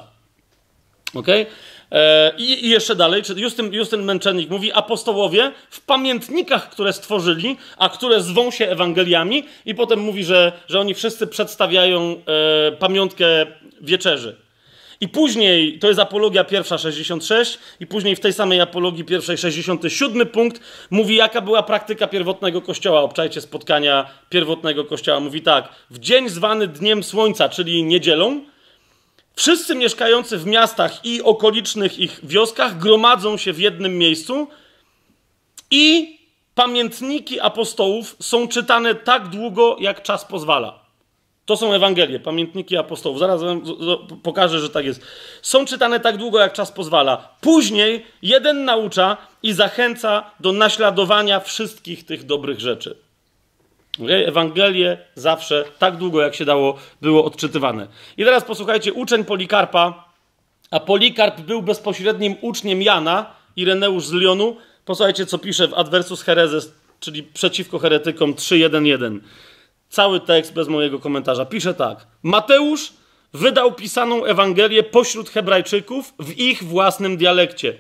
A: Okej? Okay? E, I, jeszcze dalej, Justyn, Justyn Męczennik mówi, apostołowie w pamiętnikach, które stworzyli, a które zwą się Ewangeliami i potem mówi, że, że oni wszyscy przedstawiają e, pamiątkę wieczerzy. I później, to jest apologia pierwsza 66, i później w tej samej apologii pierwszej 67 punkt mówi, jaka była praktyka pierwotnego kościoła. Obczajcie spotkania pierwotnego kościoła. Mówi tak, w dzień zwany Dniem Słońca, czyli niedzielą, Wszyscy mieszkający w miastach i okolicznych ich wioskach gromadzą się w jednym miejscu i pamiętniki apostołów są czytane tak długo, jak czas pozwala. To są Ewangelie, pamiętniki apostołów. Zaraz wam pokażę, że tak jest. Są czytane tak długo, jak czas pozwala. Później jeden naucza i zachęca do naśladowania wszystkich tych dobrych rzeczy. Ewangelie zawsze tak długo, jak się dało, było odczytywane. I teraz posłuchajcie, uczeń Polikarpa, a Polikarp był bezpośrednim uczniem Jana, Ireneusz z Lyonu. Posłuchajcie, co pisze w Adversus Hereses, czyli przeciwko heretykom 3.1.1. Cały tekst bez mojego komentarza. Pisze tak. Mateusz wydał pisaną Ewangelię pośród Hebrajczyków w ich własnym dialekcie.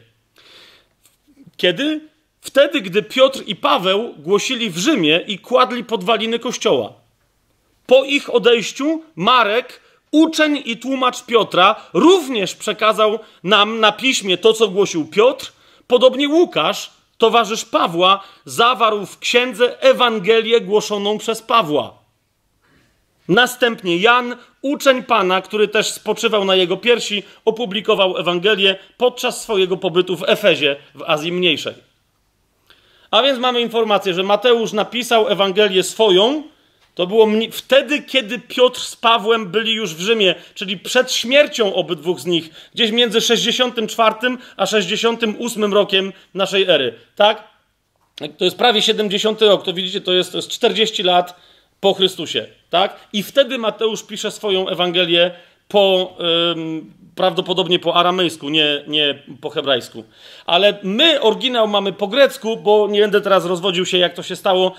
A: Kiedy? Wtedy, gdy Piotr i Paweł głosili w Rzymie i kładli podwaliny kościoła. Po ich odejściu Marek, uczeń i tłumacz Piotra, również przekazał nam na piśmie to, co głosił Piotr. Podobnie Łukasz, towarzysz Pawła, zawarł w księdze Ewangelię głoszoną przez Pawła. Następnie Jan, uczeń Pana, który też spoczywał na jego piersi, opublikował Ewangelię podczas swojego pobytu w Efezie w Azji Mniejszej. A więc mamy informację, że Mateusz napisał Ewangelię swoją. To było wtedy, kiedy Piotr z Pawłem byli już w Rzymie, czyli przed śmiercią obydwu z nich, gdzieś między 64 a 68 rokiem naszej ery. Tak? To jest prawie 70 rok, to widzicie, to jest, to jest 40 lat po Chrystusie. Tak? I wtedy Mateusz pisze swoją Ewangelię po, ym, prawdopodobnie po aramejsku, nie, nie po hebrajsku. Ale my oryginał mamy po grecku, bo nie będę teraz rozwodził się, jak to się stało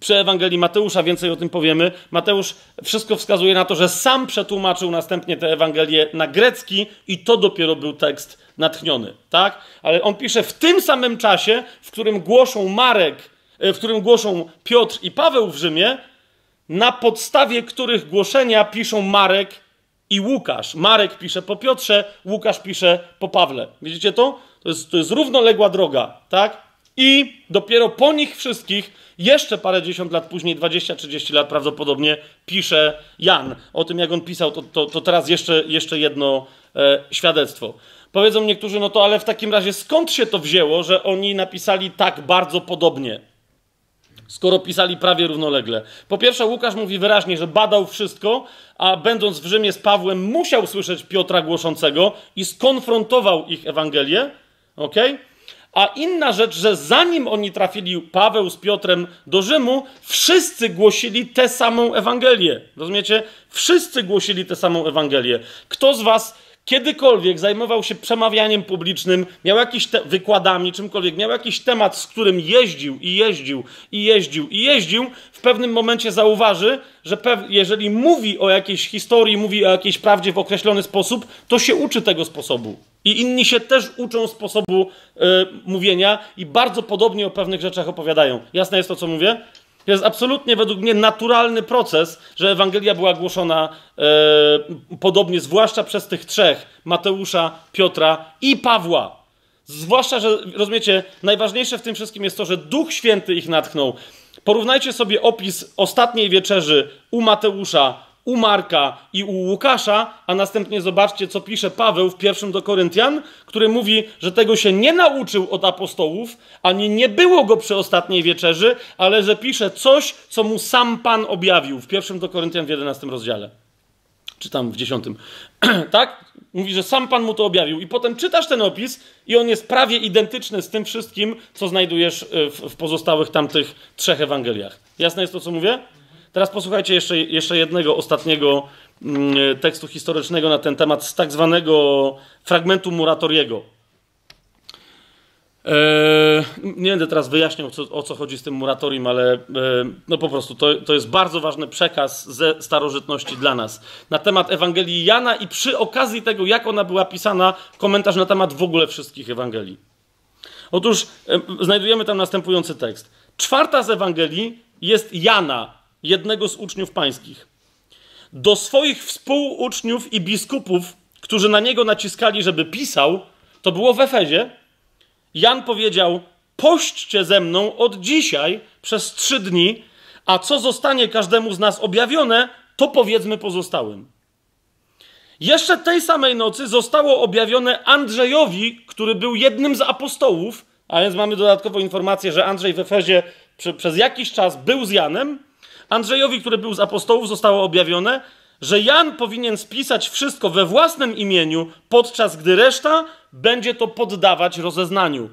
A: przy Ewangelii Mateusza, więcej o tym powiemy. Mateusz wszystko wskazuje na to, że sam przetłumaczył następnie tę Ewangelię na grecki i to dopiero był tekst natchniony, tak? Ale on pisze w tym samym czasie, w którym głoszą Marek, e, w którym głoszą Piotr i Paweł w Rzymie, na podstawie których głoszenia piszą Marek i Łukasz. Marek pisze po Piotrze, Łukasz pisze po Pawle. Widzicie to? To jest, to jest równoległa droga, tak? I dopiero po nich wszystkich, jeszcze parę dziesiąt lat później, 20-30 lat prawdopodobnie, pisze Jan. O tym, jak on pisał, to, to, to teraz jeszcze, jeszcze jedno e, świadectwo. Powiedzą niektórzy, no to ale w takim razie skąd się to wzięło, że oni napisali tak bardzo podobnie? skoro pisali prawie równolegle. Po pierwsze, Łukasz mówi wyraźnie, że badał wszystko, a będąc w Rzymie z Pawłem, musiał słyszeć Piotra głoszącego i skonfrontował ich Ewangelię. ok? A inna rzecz, że zanim oni trafili, Paweł z Piotrem do Rzymu, wszyscy głosili tę samą Ewangelię. Rozumiecie? Wszyscy głosili tę samą Ewangelię. Kto z was kiedykolwiek zajmował się przemawianiem publicznym, miał jakiś te- wykładami, czymkolwiek, miał jakiś temat, z którym jeździł i jeździł i jeździł i jeździł, w pewnym momencie zauważy, że jeżeli mówi o jakiejś historii, mówi o jakiejś prawdzie w określony sposób, to się uczy tego sposobu. I inni się też uczą sposobu yy, mówienia i bardzo podobnie o pewnych rzeczach opowiadają. Jasne jest to, co mówię? To jest absolutnie według mnie naturalny proces, że Ewangelia była głoszona e, podobnie, zwłaszcza przez tych trzech: Mateusza, Piotra i Pawła. Zwłaszcza, że rozumiecie, najważniejsze w tym wszystkim jest to, że Duch Święty ich natchnął. Porównajcie sobie opis ostatniej wieczerzy u Mateusza u Marka i u Łukasza, a następnie zobaczcie, co pisze Paweł w pierwszym do Koryntian, który mówi, że tego się nie nauczył od apostołów, ani nie było go przy ostatniej wieczerzy, ale że pisze coś, co mu sam Pan objawił w pierwszym do Koryntian w 11 rozdziale. Czy tam w 10. tak? Mówi, że sam Pan mu to objawił. I potem czytasz ten opis i on jest prawie identyczny z tym wszystkim, co znajdujesz e, w, w pozostałych tamtych trzech Ewangeliach. Jasne jest to, co mówię? Teraz posłuchajcie jeszcze, jeszcze jednego ostatniego mm, tekstu historycznego na ten temat z tak zwanego fragmentu Muratoriego. Eee, nie będę teraz wyjaśniał, co, o co chodzi z tym moratorium, ale e, no po prostu to, to jest bardzo ważny przekaz ze starożytności dla nas. Na temat Ewangelii Jana i przy okazji tego, jak ona była pisana, komentarz na temat w ogóle wszystkich Ewangelii. Otóż e, znajdujemy tam następujący tekst. Czwarta z Ewangelii jest Jana, jednego z uczniów pańskich. Do swoich współuczniów i biskupów, którzy na niego naciskali, żeby pisał, to było w Efezie, Jan powiedział: Pośćcie ze mną od dzisiaj przez trzy dni, a co zostanie każdemu z nas objawione, to powiedzmy pozostałym. Jeszcze tej samej nocy zostało objawione Andrzejowi, który był jednym z apostołów, a więc mamy dodatkowo informację, że Andrzej w Efezie przy, przez jakiś czas był z Janem, Andrzejowi, który był z apostołów, zostało objawione, że Jan powinien spisać wszystko we własnym imieniu, podczas gdy reszta będzie to poddawać rozeznaniu.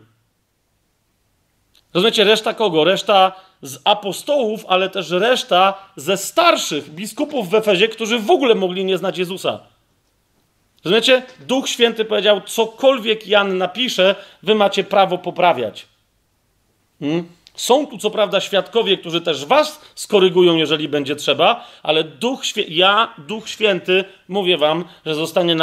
A: Rozumiecie, reszta kogo? Reszta z apostołów, ale też reszta ze starszych biskupów w Efezie, którzy w ogóle mogli nie znać Jezusa. Rozumiecie? Duch Święty powiedział, cokolwiek Jan napisze, wy macie prawo poprawiać. Hmm? Są tu co prawda świadkowie, którzy też was skorygują, jeżeli będzie trzeba, ale Duch Świę... ja, Duch Święty, mówię wam, że zostanie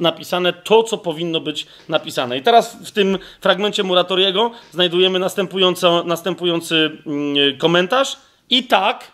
A: napisane to, co powinno być napisane. I teraz w tym fragmencie Muratoriego znajdujemy następujący mm, y, komentarz. I tak,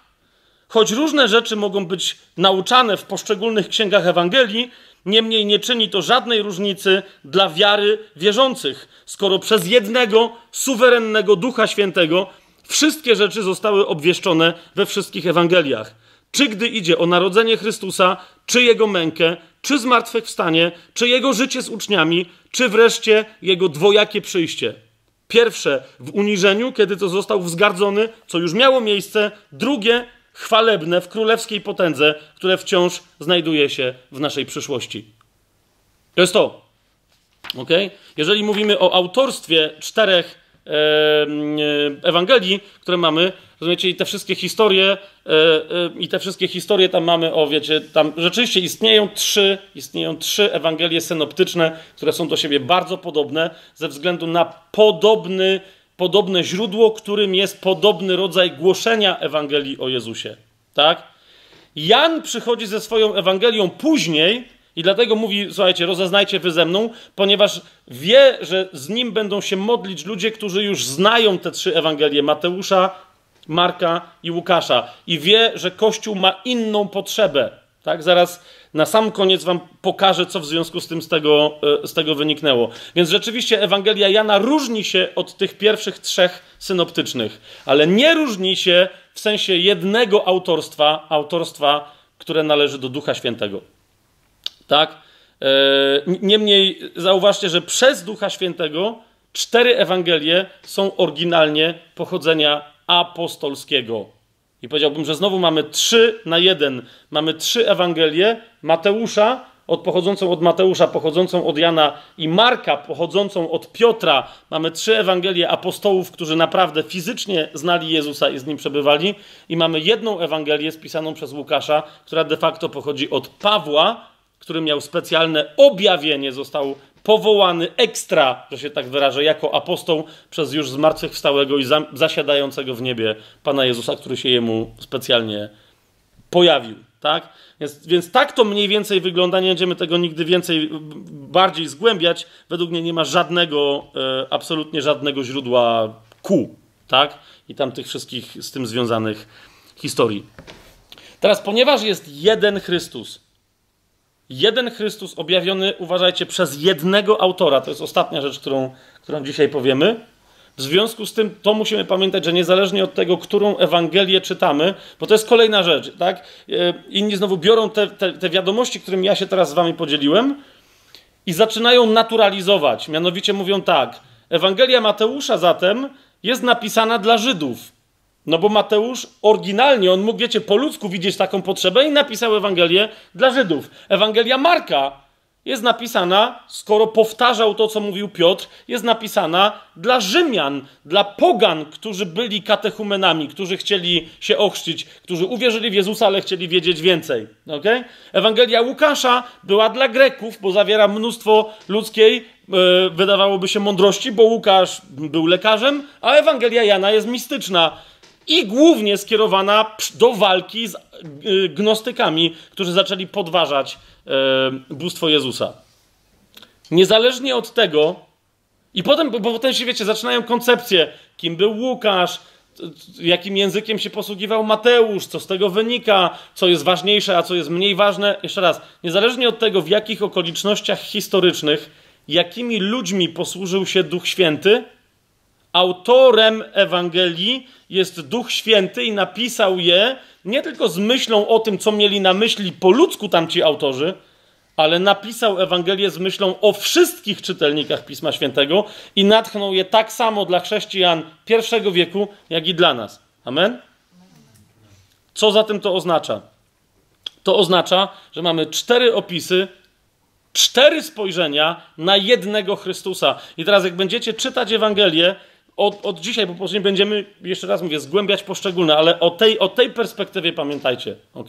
A: choć różne rzeczy mogą być nauczane w poszczególnych księgach Ewangelii, Niemniej nie czyni to żadnej różnicy dla wiary wierzących, skoro przez jednego suwerennego Ducha Świętego wszystkie rzeczy zostały obwieszczone we wszystkich Ewangeliach. Czy gdy idzie o narodzenie Chrystusa, czy jego mękę, czy zmartwychwstanie, czy jego życie z uczniami, czy wreszcie jego dwojakie przyjście. Pierwsze w uniżeniu, kiedy to został wzgardzony, co już miało miejsce, drugie chwalebne w królewskiej potędze, które wciąż znajduje się w naszej przyszłości. To jest to. ok? Jeżeli mówimy o autorstwie czterech e, Ewangelii, które mamy, rozumiecie, i te wszystkie historie, e, e, i te wszystkie historie tam mamy, o wiecie, tam rzeczywiście istnieją trzy, istnieją trzy Ewangelie synoptyczne, które są do siebie bardzo podobne ze względu na podobny podobne źródło, którym jest podobny rodzaj głoszenia Ewangelii o Jezusie. Tak? Jan przychodzi ze swoją Ewangelią później i dlatego mówi, słuchajcie, rozeznajcie wy ze mną, ponieważ wie, że z nim będą się modlić ludzie, którzy już znają te trzy Ewangelie Mateusza, Marka i Łukasza i wie, że Kościół ma inną potrzebę tak? Zaraz na sam koniec wam pokażę, co w związku z tym z tego, e, z tego wyniknęło. Więc rzeczywiście Ewangelia Jana różni się od tych pierwszych trzech synoptycznych, ale nie różni się w sensie jednego autorstwa, autorstwa, które należy do Ducha Świętego. Tak? E, niemniej zauważcie, że przez Ducha Świętego cztery Ewangelie są oryginalnie pochodzenia apostolskiego i powiedziałbym, że znowu mamy trzy na jeden. Mamy trzy Ewangelie Mateusza, od pochodzącą od Mateusza, pochodzącą od Jana i Marka, pochodzącą od Piotra. Mamy trzy Ewangelie apostołów, którzy naprawdę fizycznie znali Jezusa i z nim przebywali. I mamy jedną Ewangelię spisaną przez Łukasza, która de facto pochodzi od Pawła, który miał specjalne objawienie, został powołany ekstra, że się tak wyrażę, jako apostoł przez już zmartwychwstałego i zasiadającego w niebie Pana Jezusa, który się jemu specjalnie pojawił. Tak? Więc, więc tak to mniej więcej wygląda, nie będziemy tego nigdy więcej bardziej zgłębiać. Według mnie nie ma żadnego, e, absolutnie żadnego źródła ku, tak? I tam tych wszystkich z tym związanych historii. Teraz, ponieważ jest jeden Chrystus, jeden Chrystus objawiony, uważajcie, przez jednego autora. To jest ostatnia rzecz, którą, którą dzisiaj powiemy. W związku z tym to musimy pamiętać, że niezależnie od tego, którą Ewangelię czytamy, bo to jest kolejna rzecz, tak? E, inni znowu biorą te, te, te wiadomości, którym ja się teraz z wami podzieliłem i zaczynają naturalizować. Mianowicie mówią tak, Ewangelia Mateusza zatem jest napisana dla Żydów, no bo Mateusz oryginalnie, on mógł, wiecie, po ludzku widzieć taką potrzebę i napisał Ewangelię dla Żydów. Ewangelia Marka jest napisana, skoro powtarzał to, co mówił Piotr, jest napisana dla Rzymian, dla pogan, którzy byli katechumenami, którzy chcieli się ochrzcić, którzy uwierzyli w Jezusa, ale chcieli wiedzieć więcej. Okay? Ewangelia Łukasza była dla Greków, bo zawiera mnóstwo ludzkiej, e, wydawałoby się, mądrości, bo Łukasz był lekarzem, a Ewangelia Jana jest mistyczna i głównie skierowana do walki z y, gnostykami, którzy zaczęli podważać e, bóstwo Jezusa. Niezależnie od tego, i potem, bo potem się wiecie, zaczynają koncepcje, kim był Łukasz, jakim językiem się posługiwał Mateusz, co z tego wynika, co jest ważniejsze, a co jest mniej ważne. Jeszcze raz, niezależnie od tego, w jakich okolicznościach historycznych, jakimi ludźmi posłużył się Duch Święty, autorem Ewangelii jest Duch Święty i napisał je nie tylko z myślą o tym, co mieli na myśli po ludzku tamci autorzy, ale napisał Ewangelię z myślą o wszystkich czytelnikach Pisma Świętego i natchnął je tak samo dla chrześcijan pierwszego wieku, jak i dla nas. Amen? Co zatem to oznacza? To oznacza, że mamy cztery opisy, cztery spojrzenia na jednego Chrystusa. I teraz, jak będziecie czytać Ewangelię, od, od dzisiaj, bo później będziemy, jeszcze raz mówię, zgłębiać poszczególne, ale o tej, o tej perspektywie pamiętajcie, ok?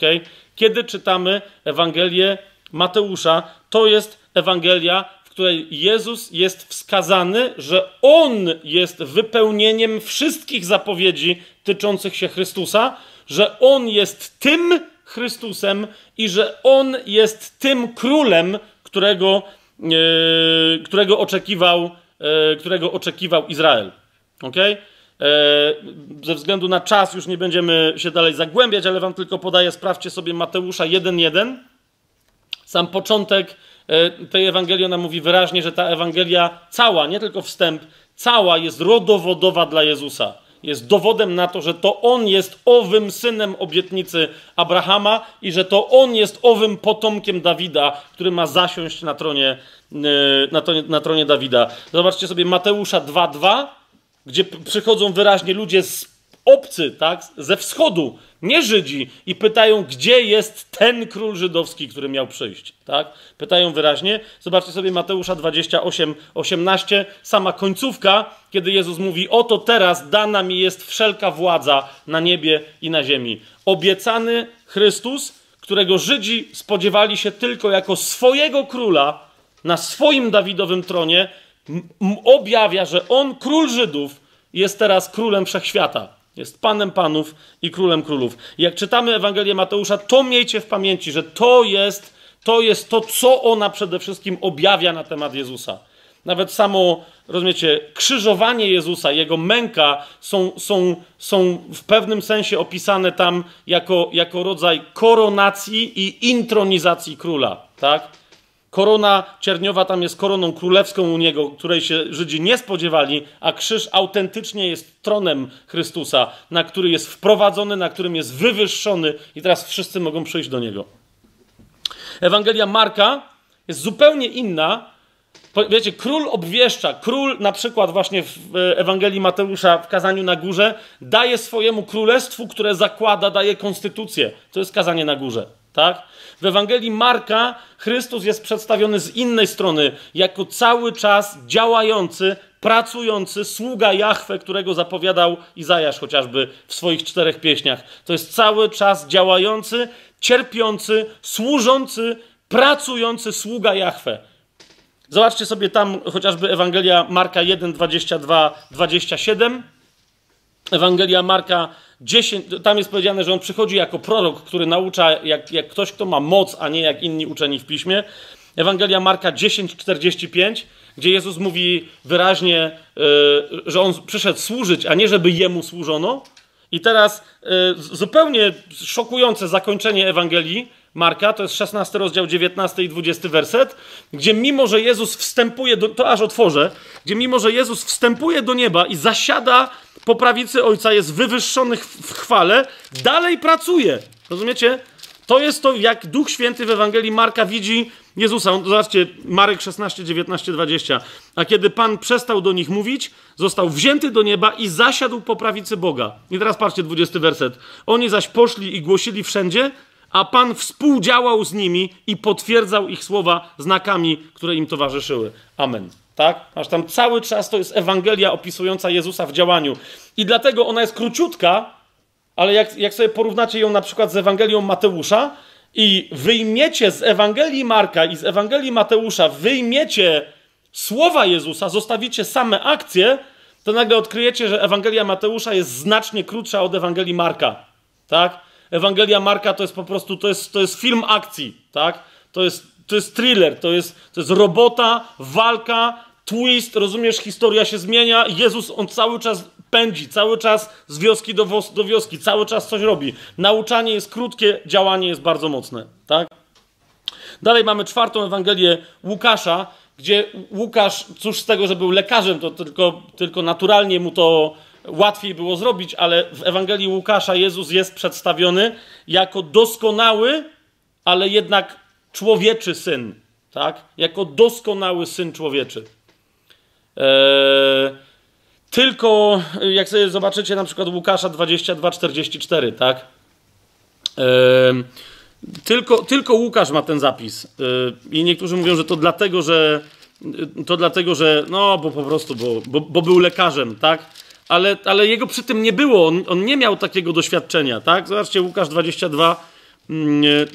A: Kiedy czytamy Ewangelię Mateusza, to jest Ewangelia, w której Jezus jest wskazany, że On jest wypełnieniem wszystkich zapowiedzi tyczących się Chrystusa, że On jest tym Chrystusem i że On jest tym królem, którego, yy, którego oczekiwał e, którego oczekiwał Izrael. Ok? E, ze względu na czas już nie będziemy się dalej zagłębiać, ale wam tylko podaję, sprawdźcie sobie Mateusza 1.1. Sam początek e, tej Ewangelii, ona mówi wyraźnie, że ta Ewangelia cała, nie tylko wstęp, cała jest rodowodowa dla Jezusa. Jest dowodem na to, że to On jest owym synem obietnicy Abrahama i że to On jest owym potomkiem Dawida, który ma zasiąść na tronie, e, na tronie, na tronie Dawida. Zobaczcie sobie Mateusza 2.2 gdzie przychodzą wyraźnie ludzie z obcy, tak, ze wschodu, nie Żydzi, i pytają, gdzie jest ten król żydowski, który miał przyjść, tak? Pytają wyraźnie. Zobaczcie sobie Mateusza 28, 18, sama końcówka, kiedy Jezus mówi, oto teraz dana mi jest wszelka władza na niebie i na ziemi. Obiecany Chrystus, którego Żydzi spodziewali się tylko jako swojego króla, na swoim Dawidowym tronie, objawia, że on, król Żydów, jest teraz królem wszechświata. Jest panem panów i królem królów. jak czytamy Ewangelię Mateusza, to miejcie w pamięci, że to jest to, jest to co ona przede wszystkim objawia na temat Jezusa. Nawet samo, rozumiecie, krzyżowanie Jezusa, jego męka są, są, są w pewnym sensie opisane tam jako, jako rodzaj koronacji i intronizacji króla, tak? Korona cierniowa tam jest koroną królewską u niego, której się Żydzi nie spodziewali, a krzyż autentycznie jest tronem Chrystusa, na który jest wprowadzony, na którym jest wywyższony i teraz wszyscy mogą przyjść do niego. Ewangelia Marka jest zupełnie inna. Wiecie, król obwieszcza, król na przykład właśnie w Ewangelii Mateusza w kazaniu na górze daje swojemu królestwu, które zakłada, daje konstytucję. To jest kazanie na górze. Tak? W Ewangelii Marka Chrystus jest przedstawiony z innej strony, jako cały czas działający, pracujący sługa Jahwe, którego zapowiadał Izajasz chociażby w swoich czterech pieśniach. To jest cały czas działający, cierpiący, służący, pracujący sługa Jahwe. Zobaczcie sobie tam chociażby Ewangelia Marka 1, 22, 27. Ewangelia Marka 10, tam jest powiedziane, że on przychodzi jako prorok, który naucza jak, jak ktoś, kto ma moc, a nie jak inni uczeni w piśmie. Ewangelia Marka 10:45, gdzie Jezus mówi wyraźnie, yy, że on przyszedł służyć, a nie żeby jemu służono. I teraz yy, zupełnie szokujące zakończenie Ewangelii Marka, to jest 16 rozdział, 19 i 20 werset, gdzie mimo, że Jezus wstępuje, do, to aż otworzę, gdzie mimo, że Jezus wstępuje do nieba i zasiada po prawicy Ojca, jest wywyższony w chwale, dalej pracuje. Rozumiecie? To jest to, jak Duch Święty w Ewangelii Marka widzi Jezusa. On, zobaczcie, Marek 16, 19, 20. A kiedy Pan przestał do nich mówić, został wzięty do nieba i zasiadł po prawicy Boga. I teraz patrzcie, 20 werset. Oni zaś poszli i głosili wszędzie, a Pan współdziałał z nimi i potwierdzał ich słowa znakami, które im towarzyszyły. Amen. Tak? Aż tam cały czas to jest Ewangelia opisująca Jezusa w działaniu. I dlatego ona jest króciutka, ale jak, jak sobie porównacie ją na przykład z Ewangelią Mateusza i wyjmiecie z Ewangelii Marka i z Ewangelii Mateusza, wyjmiecie słowa Jezusa, zostawicie same akcje, to nagle odkryjecie, że Ewangelia Mateusza jest znacznie krótsza od Ewangelii Marka. Tak? Ewangelia Marka to jest po prostu, to jest, to jest film akcji, tak? To jest, to jest thriller, to jest, to jest robota, walka, twist, rozumiesz, historia się zmienia, Jezus, on cały czas pędzi, cały czas z wioski do, wos, do wioski, cały czas coś robi. Nauczanie jest krótkie, działanie jest bardzo mocne, tak? Dalej mamy czwartą Ewangelię Łukasza, gdzie Łukasz, cóż z tego, że był lekarzem, to tylko, tylko naturalnie mu to łatwiej było zrobić, ale w Ewangelii Łukasza Jezus jest przedstawiony jako doskonały, ale jednak człowieczy syn, tak? Jako doskonały syn człowieczy. Eee, tylko jak sobie zobaczycie na przykład Łukasza 22:44, tak? Eee, tylko, tylko Łukasz ma ten zapis. Eee, I niektórzy mówią, że to dlatego, że to dlatego, że no, bo po prostu, bo, bo, bo był lekarzem, tak? ale, ale jego przy tym nie było, on, on nie miał takiego doświadczenia, tak? Zobaczcie, Łukasz 22,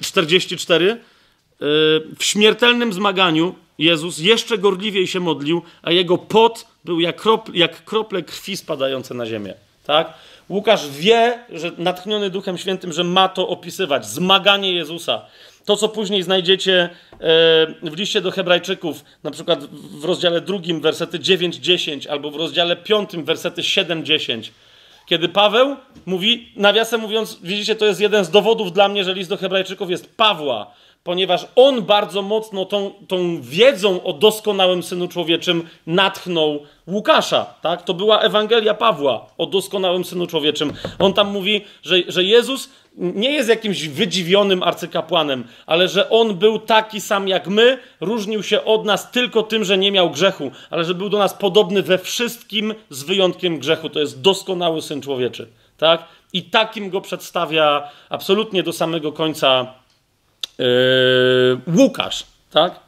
A: 44. Mm, e, e, w śmiertelnym zmaganiu Jezus jeszcze gorliwiej się modlił, a jego pot był jak, krop, jak krople krwi spadające na ziemię, tak? Łukasz wie, że natchniony Duchem Świętym, że ma to opisywać. Zmaganie Jezusa. To, co później znajdziecie e, w liście do Hebrajczyków, na przykład w rozdziale drugim, wersety 9-10, albo w rozdziale piątym, wersety 7-10 kiedy Paweł mówi, nawiasem mówiąc, widzicie, to jest jeden z dowodów dla mnie, że list do Hebrajczyków jest Pawła, ponieważ on bardzo mocno tą, tą wiedzą o doskonałym synu człowieczym natchnął Łukasza. Tak? To była Ewangelia Pawła o doskonałym synu człowieczym. On tam mówi, że, że Jezus nie jest jakimś wydziwionym arcykapłanem, ale że on był taki sam jak my, różnił się od nas tylko tym, że nie miał grzechu, ale że był do nas podobny we wszystkim z wyjątkiem grzechu. To jest doskonały syn człowieczy. Tak? I takim go przedstawia absolutnie do samego końca Yy, Łukasz, tak?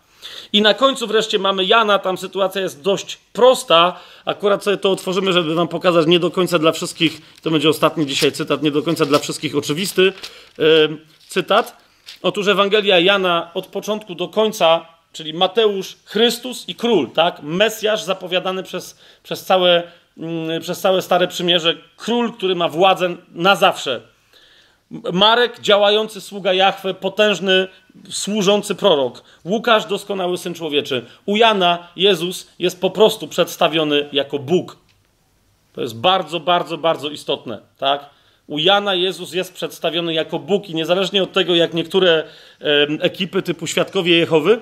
A: I na końcu wreszcie mamy Jana, tam sytuacja jest dość prosta. Akurat sobie to otworzymy, żeby wam pokazać nie do końca dla wszystkich, to będzie ostatni dzisiaj cytat, nie do końca dla wszystkich oczywisty yy, cytat. Otóż Ewangelia Jana od początku do końca, czyli Mateusz, Chrystus i Król, tak? Mesjasz zapowiadany przez, przez, całe, yy, przez całe Stare Przymierze, Król, który ma władzę na zawsze Marek, działający sługa Jahwe, potężny, służący prorok. Łukasz, doskonały syn człowieczy. U Jana Jezus jest po prostu przedstawiony jako Bóg. To jest bardzo, bardzo, bardzo istotne, tak? U Jana Jezus jest przedstawiony jako Bóg i niezależnie od tego, jak niektóre ekipy typu Świadkowie Jehowy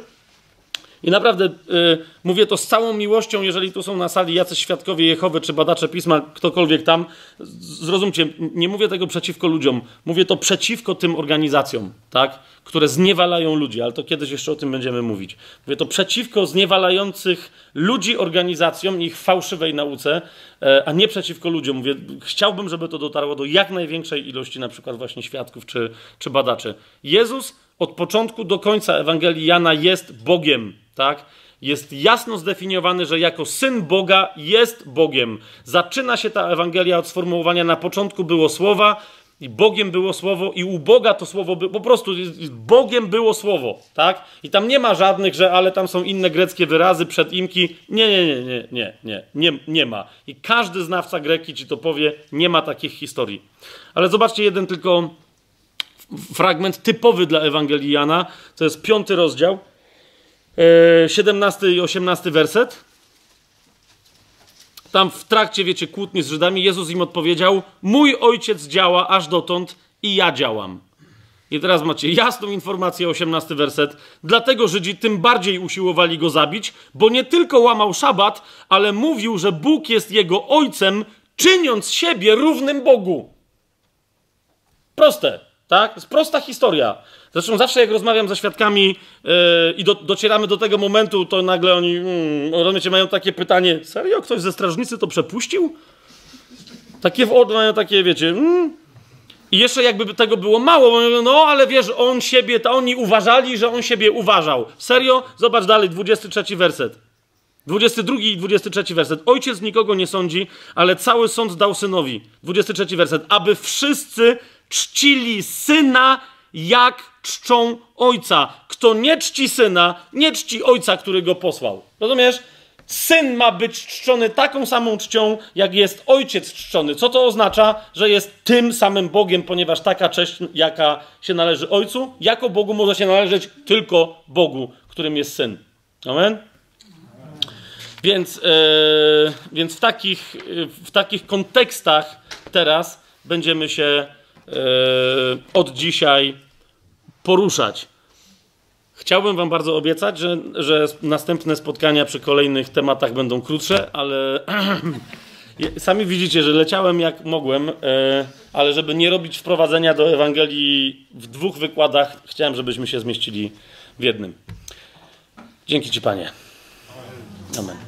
A: i naprawdę y, mówię to z całą miłością, jeżeli tu są na sali jacyś świadkowie Jehowy czy badacze pisma, ktokolwiek tam. Zrozumcie, nie mówię tego przeciwko ludziom, mówię to przeciwko tym organizacjom, tak? które zniewalają ludzi, ale to kiedyś jeszcze o tym będziemy mówić. Mówię to przeciwko zniewalających ludzi organizacjom i ich fałszywej nauce, e, a nie przeciwko ludziom. Mówię, chciałbym, żeby to dotarło do jak największej ilości na przykład właśnie świadków czy, czy badaczy. Jezus od początku do końca Ewangelii Jana jest Bogiem tak? Jest jasno zdefiniowany, że jako syn Boga jest Bogiem. Zaczyna się ta Ewangelia od sformułowania: Na początku było słowa, i Bogiem było słowo, i u Boga to słowo było. Po prostu Bogiem było słowo, tak? I tam nie ma żadnych, że ale tam są inne greckie wyrazy, przedimki. Nie, nie, nie, nie, nie, nie, nie, nie ma. I każdy znawca greki ci to powie, nie ma takich historii. Ale zobaczcie jeden tylko fragment typowy dla Ewangelii Jana, to jest piąty rozdział. 17 e, i 18 werset. Tam w trakcie, wiecie, kłótni z Żydami, Jezus im odpowiedział: Mój ojciec działa aż dotąd i ja działam. I teraz macie jasną informację, 18 werset. Dlatego Żydzi tym bardziej usiłowali go zabić, bo nie tylko łamał szabat, ale mówił, że Bóg jest jego ojcem, czyniąc siebie równym Bogu. Proste, tak? Jest prosta historia. Zresztą zawsze jak rozmawiam ze świadkami yy, i do, docieramy do tego momentu, to nagle oni, mm, rozumiecie, mają takie pytanie, serio, ktoś ze strażnicy to przepuścił? Takie w mają takie, wiecie, mm. I jeszcze jakby tego było mało, no ale wiesz, on siebie, to oni uważali, że on siebie uważał. Serio? Zobacz dalej, 23 werset. 22 i 23 werset. Ojciec nikogo nie sądzi, ale cały sąd dał synowi. 23 werset. Aby wszyscy czcili syna jak czczą ojca. Kto nie czci syna, nie czci ojca, który go posłał. Rozumiesz? Syn ma być czczony taką samą czcią, jak jest ojciec czczony. Co to oznacza? Że jest tym samym Bogiem, ponieważ taka cześć, jaka się należy ojcu, jako Bogu może się należeć tylko Bogu, którym jest syn. Amen? Więc, yy, więc w, takich, yy, w takich kontekstach teraz będziemy się E, od dzisiaj poruszać. Chciałbym Wam bardzo obiecać, że, że następne spotkania przy kolejnych tematach będą krótsze, ale sami widzicie, że leciałem jak mogłem, e, ale żeby nie robić wprowadzenia do Ewangelii w dwóch wykładach, chciałem, żebyśmy się zmieścili w jednym. Dzięki Ci, Panie. Amen.